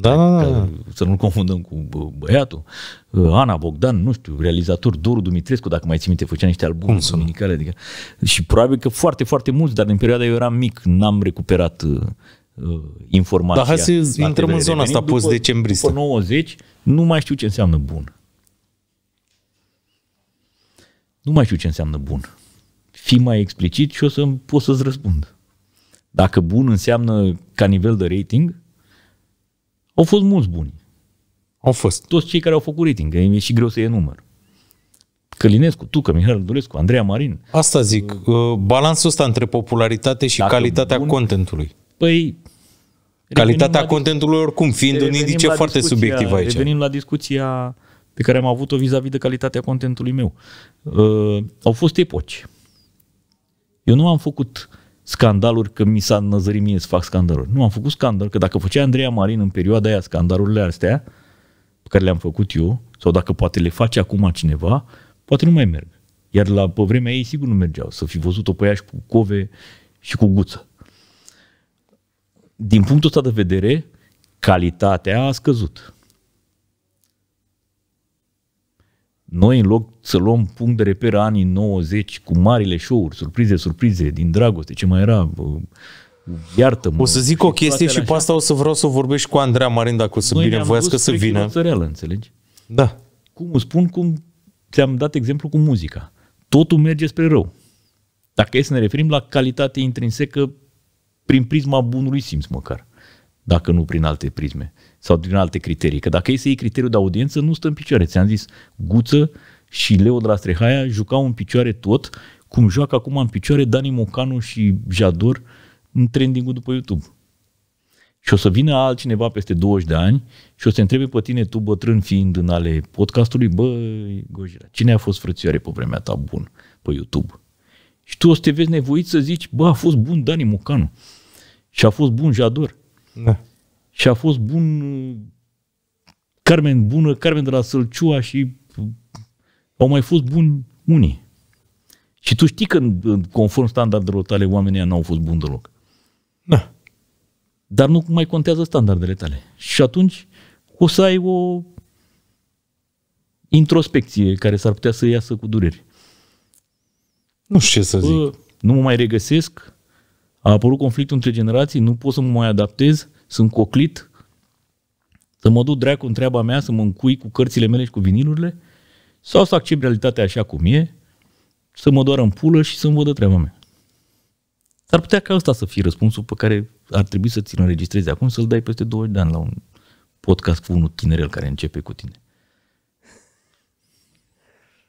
da, da, da. Să nu-l confundăm cu băiatul. Ana Bogdan, nu știu, realizator Doru Dumitrescu, dacă mai ții minte, făcea niște albume dominicale. Adică, și probabil că foarte, foarte mulți, dar în perioada eu eram mic, n-am recuperat uh, uh, informația. Dar hai să intrăm în zona asta post-decembristă. După 90, nu mai știu ce înseamnă bun. Nu mai știu ce înseamnă bun. Fii mai explicit și o să pot să-ți răspund. Dacă bun înseamnă ca nivel de rating, au fost mulți buni. Au fost. Toți cei care au făcut rating, că e și greu să e număr. Călinescu, că Mihail Dulescu, Andreea Marin. Asta zic, uh, balansul ăsta între popularitate și calitatea bun, contentului. Păi, Calitatea contentului oricum, fiind un indice foarte subiectiv aici. Revenim la discuția pe care am avut-o vis-a-vis de calitatea contentului meu. Uh, au fost epoci. Eu nu am făcut scandaluri că mi s-a năzărit mie să fac scandaluri. Nu am făcut scandal, că dacă făcea Andreea Marin în perioada aia scandalurile astea, pe care le-am făcut eu, sau dacă poate le face acum cineva, poate nu mai merg. Iar la pe vremea ei sigur nu mergeau, să fi văzut-o pe ea și cu Cove și cu Guță din punctul ăsta de vedere, calitatea a scăzut. Noi, în loc să luăm punct de reper anii 90 cu marile show-uri, surprize, surprize, din dragoste, ce mai era, iartă -mă, O să zic o chestie și pe asta o să vreau să vorbești cu Andreea Marin dacă o să voiască să vină. Noi reală, înțelegi? Da. Cum îți spun, cum ți-am dat exemplu cu muzica. Totul merge spre rău. Dacă e să ne referim la calitate intrinsecă prin prisma bunului simț măcar, dacă nu prin alte prisme sau din alte criterii. Că dacă e să iei criteriul de audiență, nu stă în picioare. Ți-am zis, Guță și Leo de la Strehaia jucau în picioare tot, cum joacă acum în picioare Dani Mocanu și Jador în trending după YouTube. Și o să vină altcineva peste 20 de ani și o să întrebe pe tine, tu bătrân fiind în ale podcastului, bă, Gojira, cine a fost frățioare pe vremea ta bun pe YouTube? Și tu o să te vezi nevoit să zici, bă, a fost bun Dani Mocanu. Și a fost bun Jador. Da. Și a fost bun Carmen bună, Carmen de la Sălciua și au mai fost buni unii. Și tu știi că conform standardelor tale oamenii n-au fost buni deloc. Da. Dar nu mai contează standardele tale. Și atunci o să ai o introspecție care s-ar putea să iasă cu dureri. Nu știu ce să zic. Nu mă mai regăsesc, a apărut conflictul între generații, nu pot să mă mai adaptez, sunt coclit, să mă duc dracu în treaba mea, să mă încui cu cărțile mele și cu vinilurile, sau să accept realitatea așa cum e, să mă doar în pulă și să-mi văd treaba mea. S-ar putea ca asta să fie răspunsul pe care ar trebui să ți-l înregistrezi acum, să-l dai peste 20 de ani la un podcast cu unul tinerel care începe cu tine.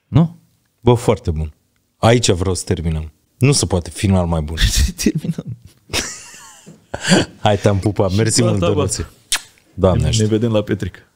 Nu? Bă, foarte bun. Aici vreau să terminăm. Nu se poate final mai bun. Terminăm. Hai, te-am pupat. Mersi da, mult, da, Doamne Ne vedem la Petrica.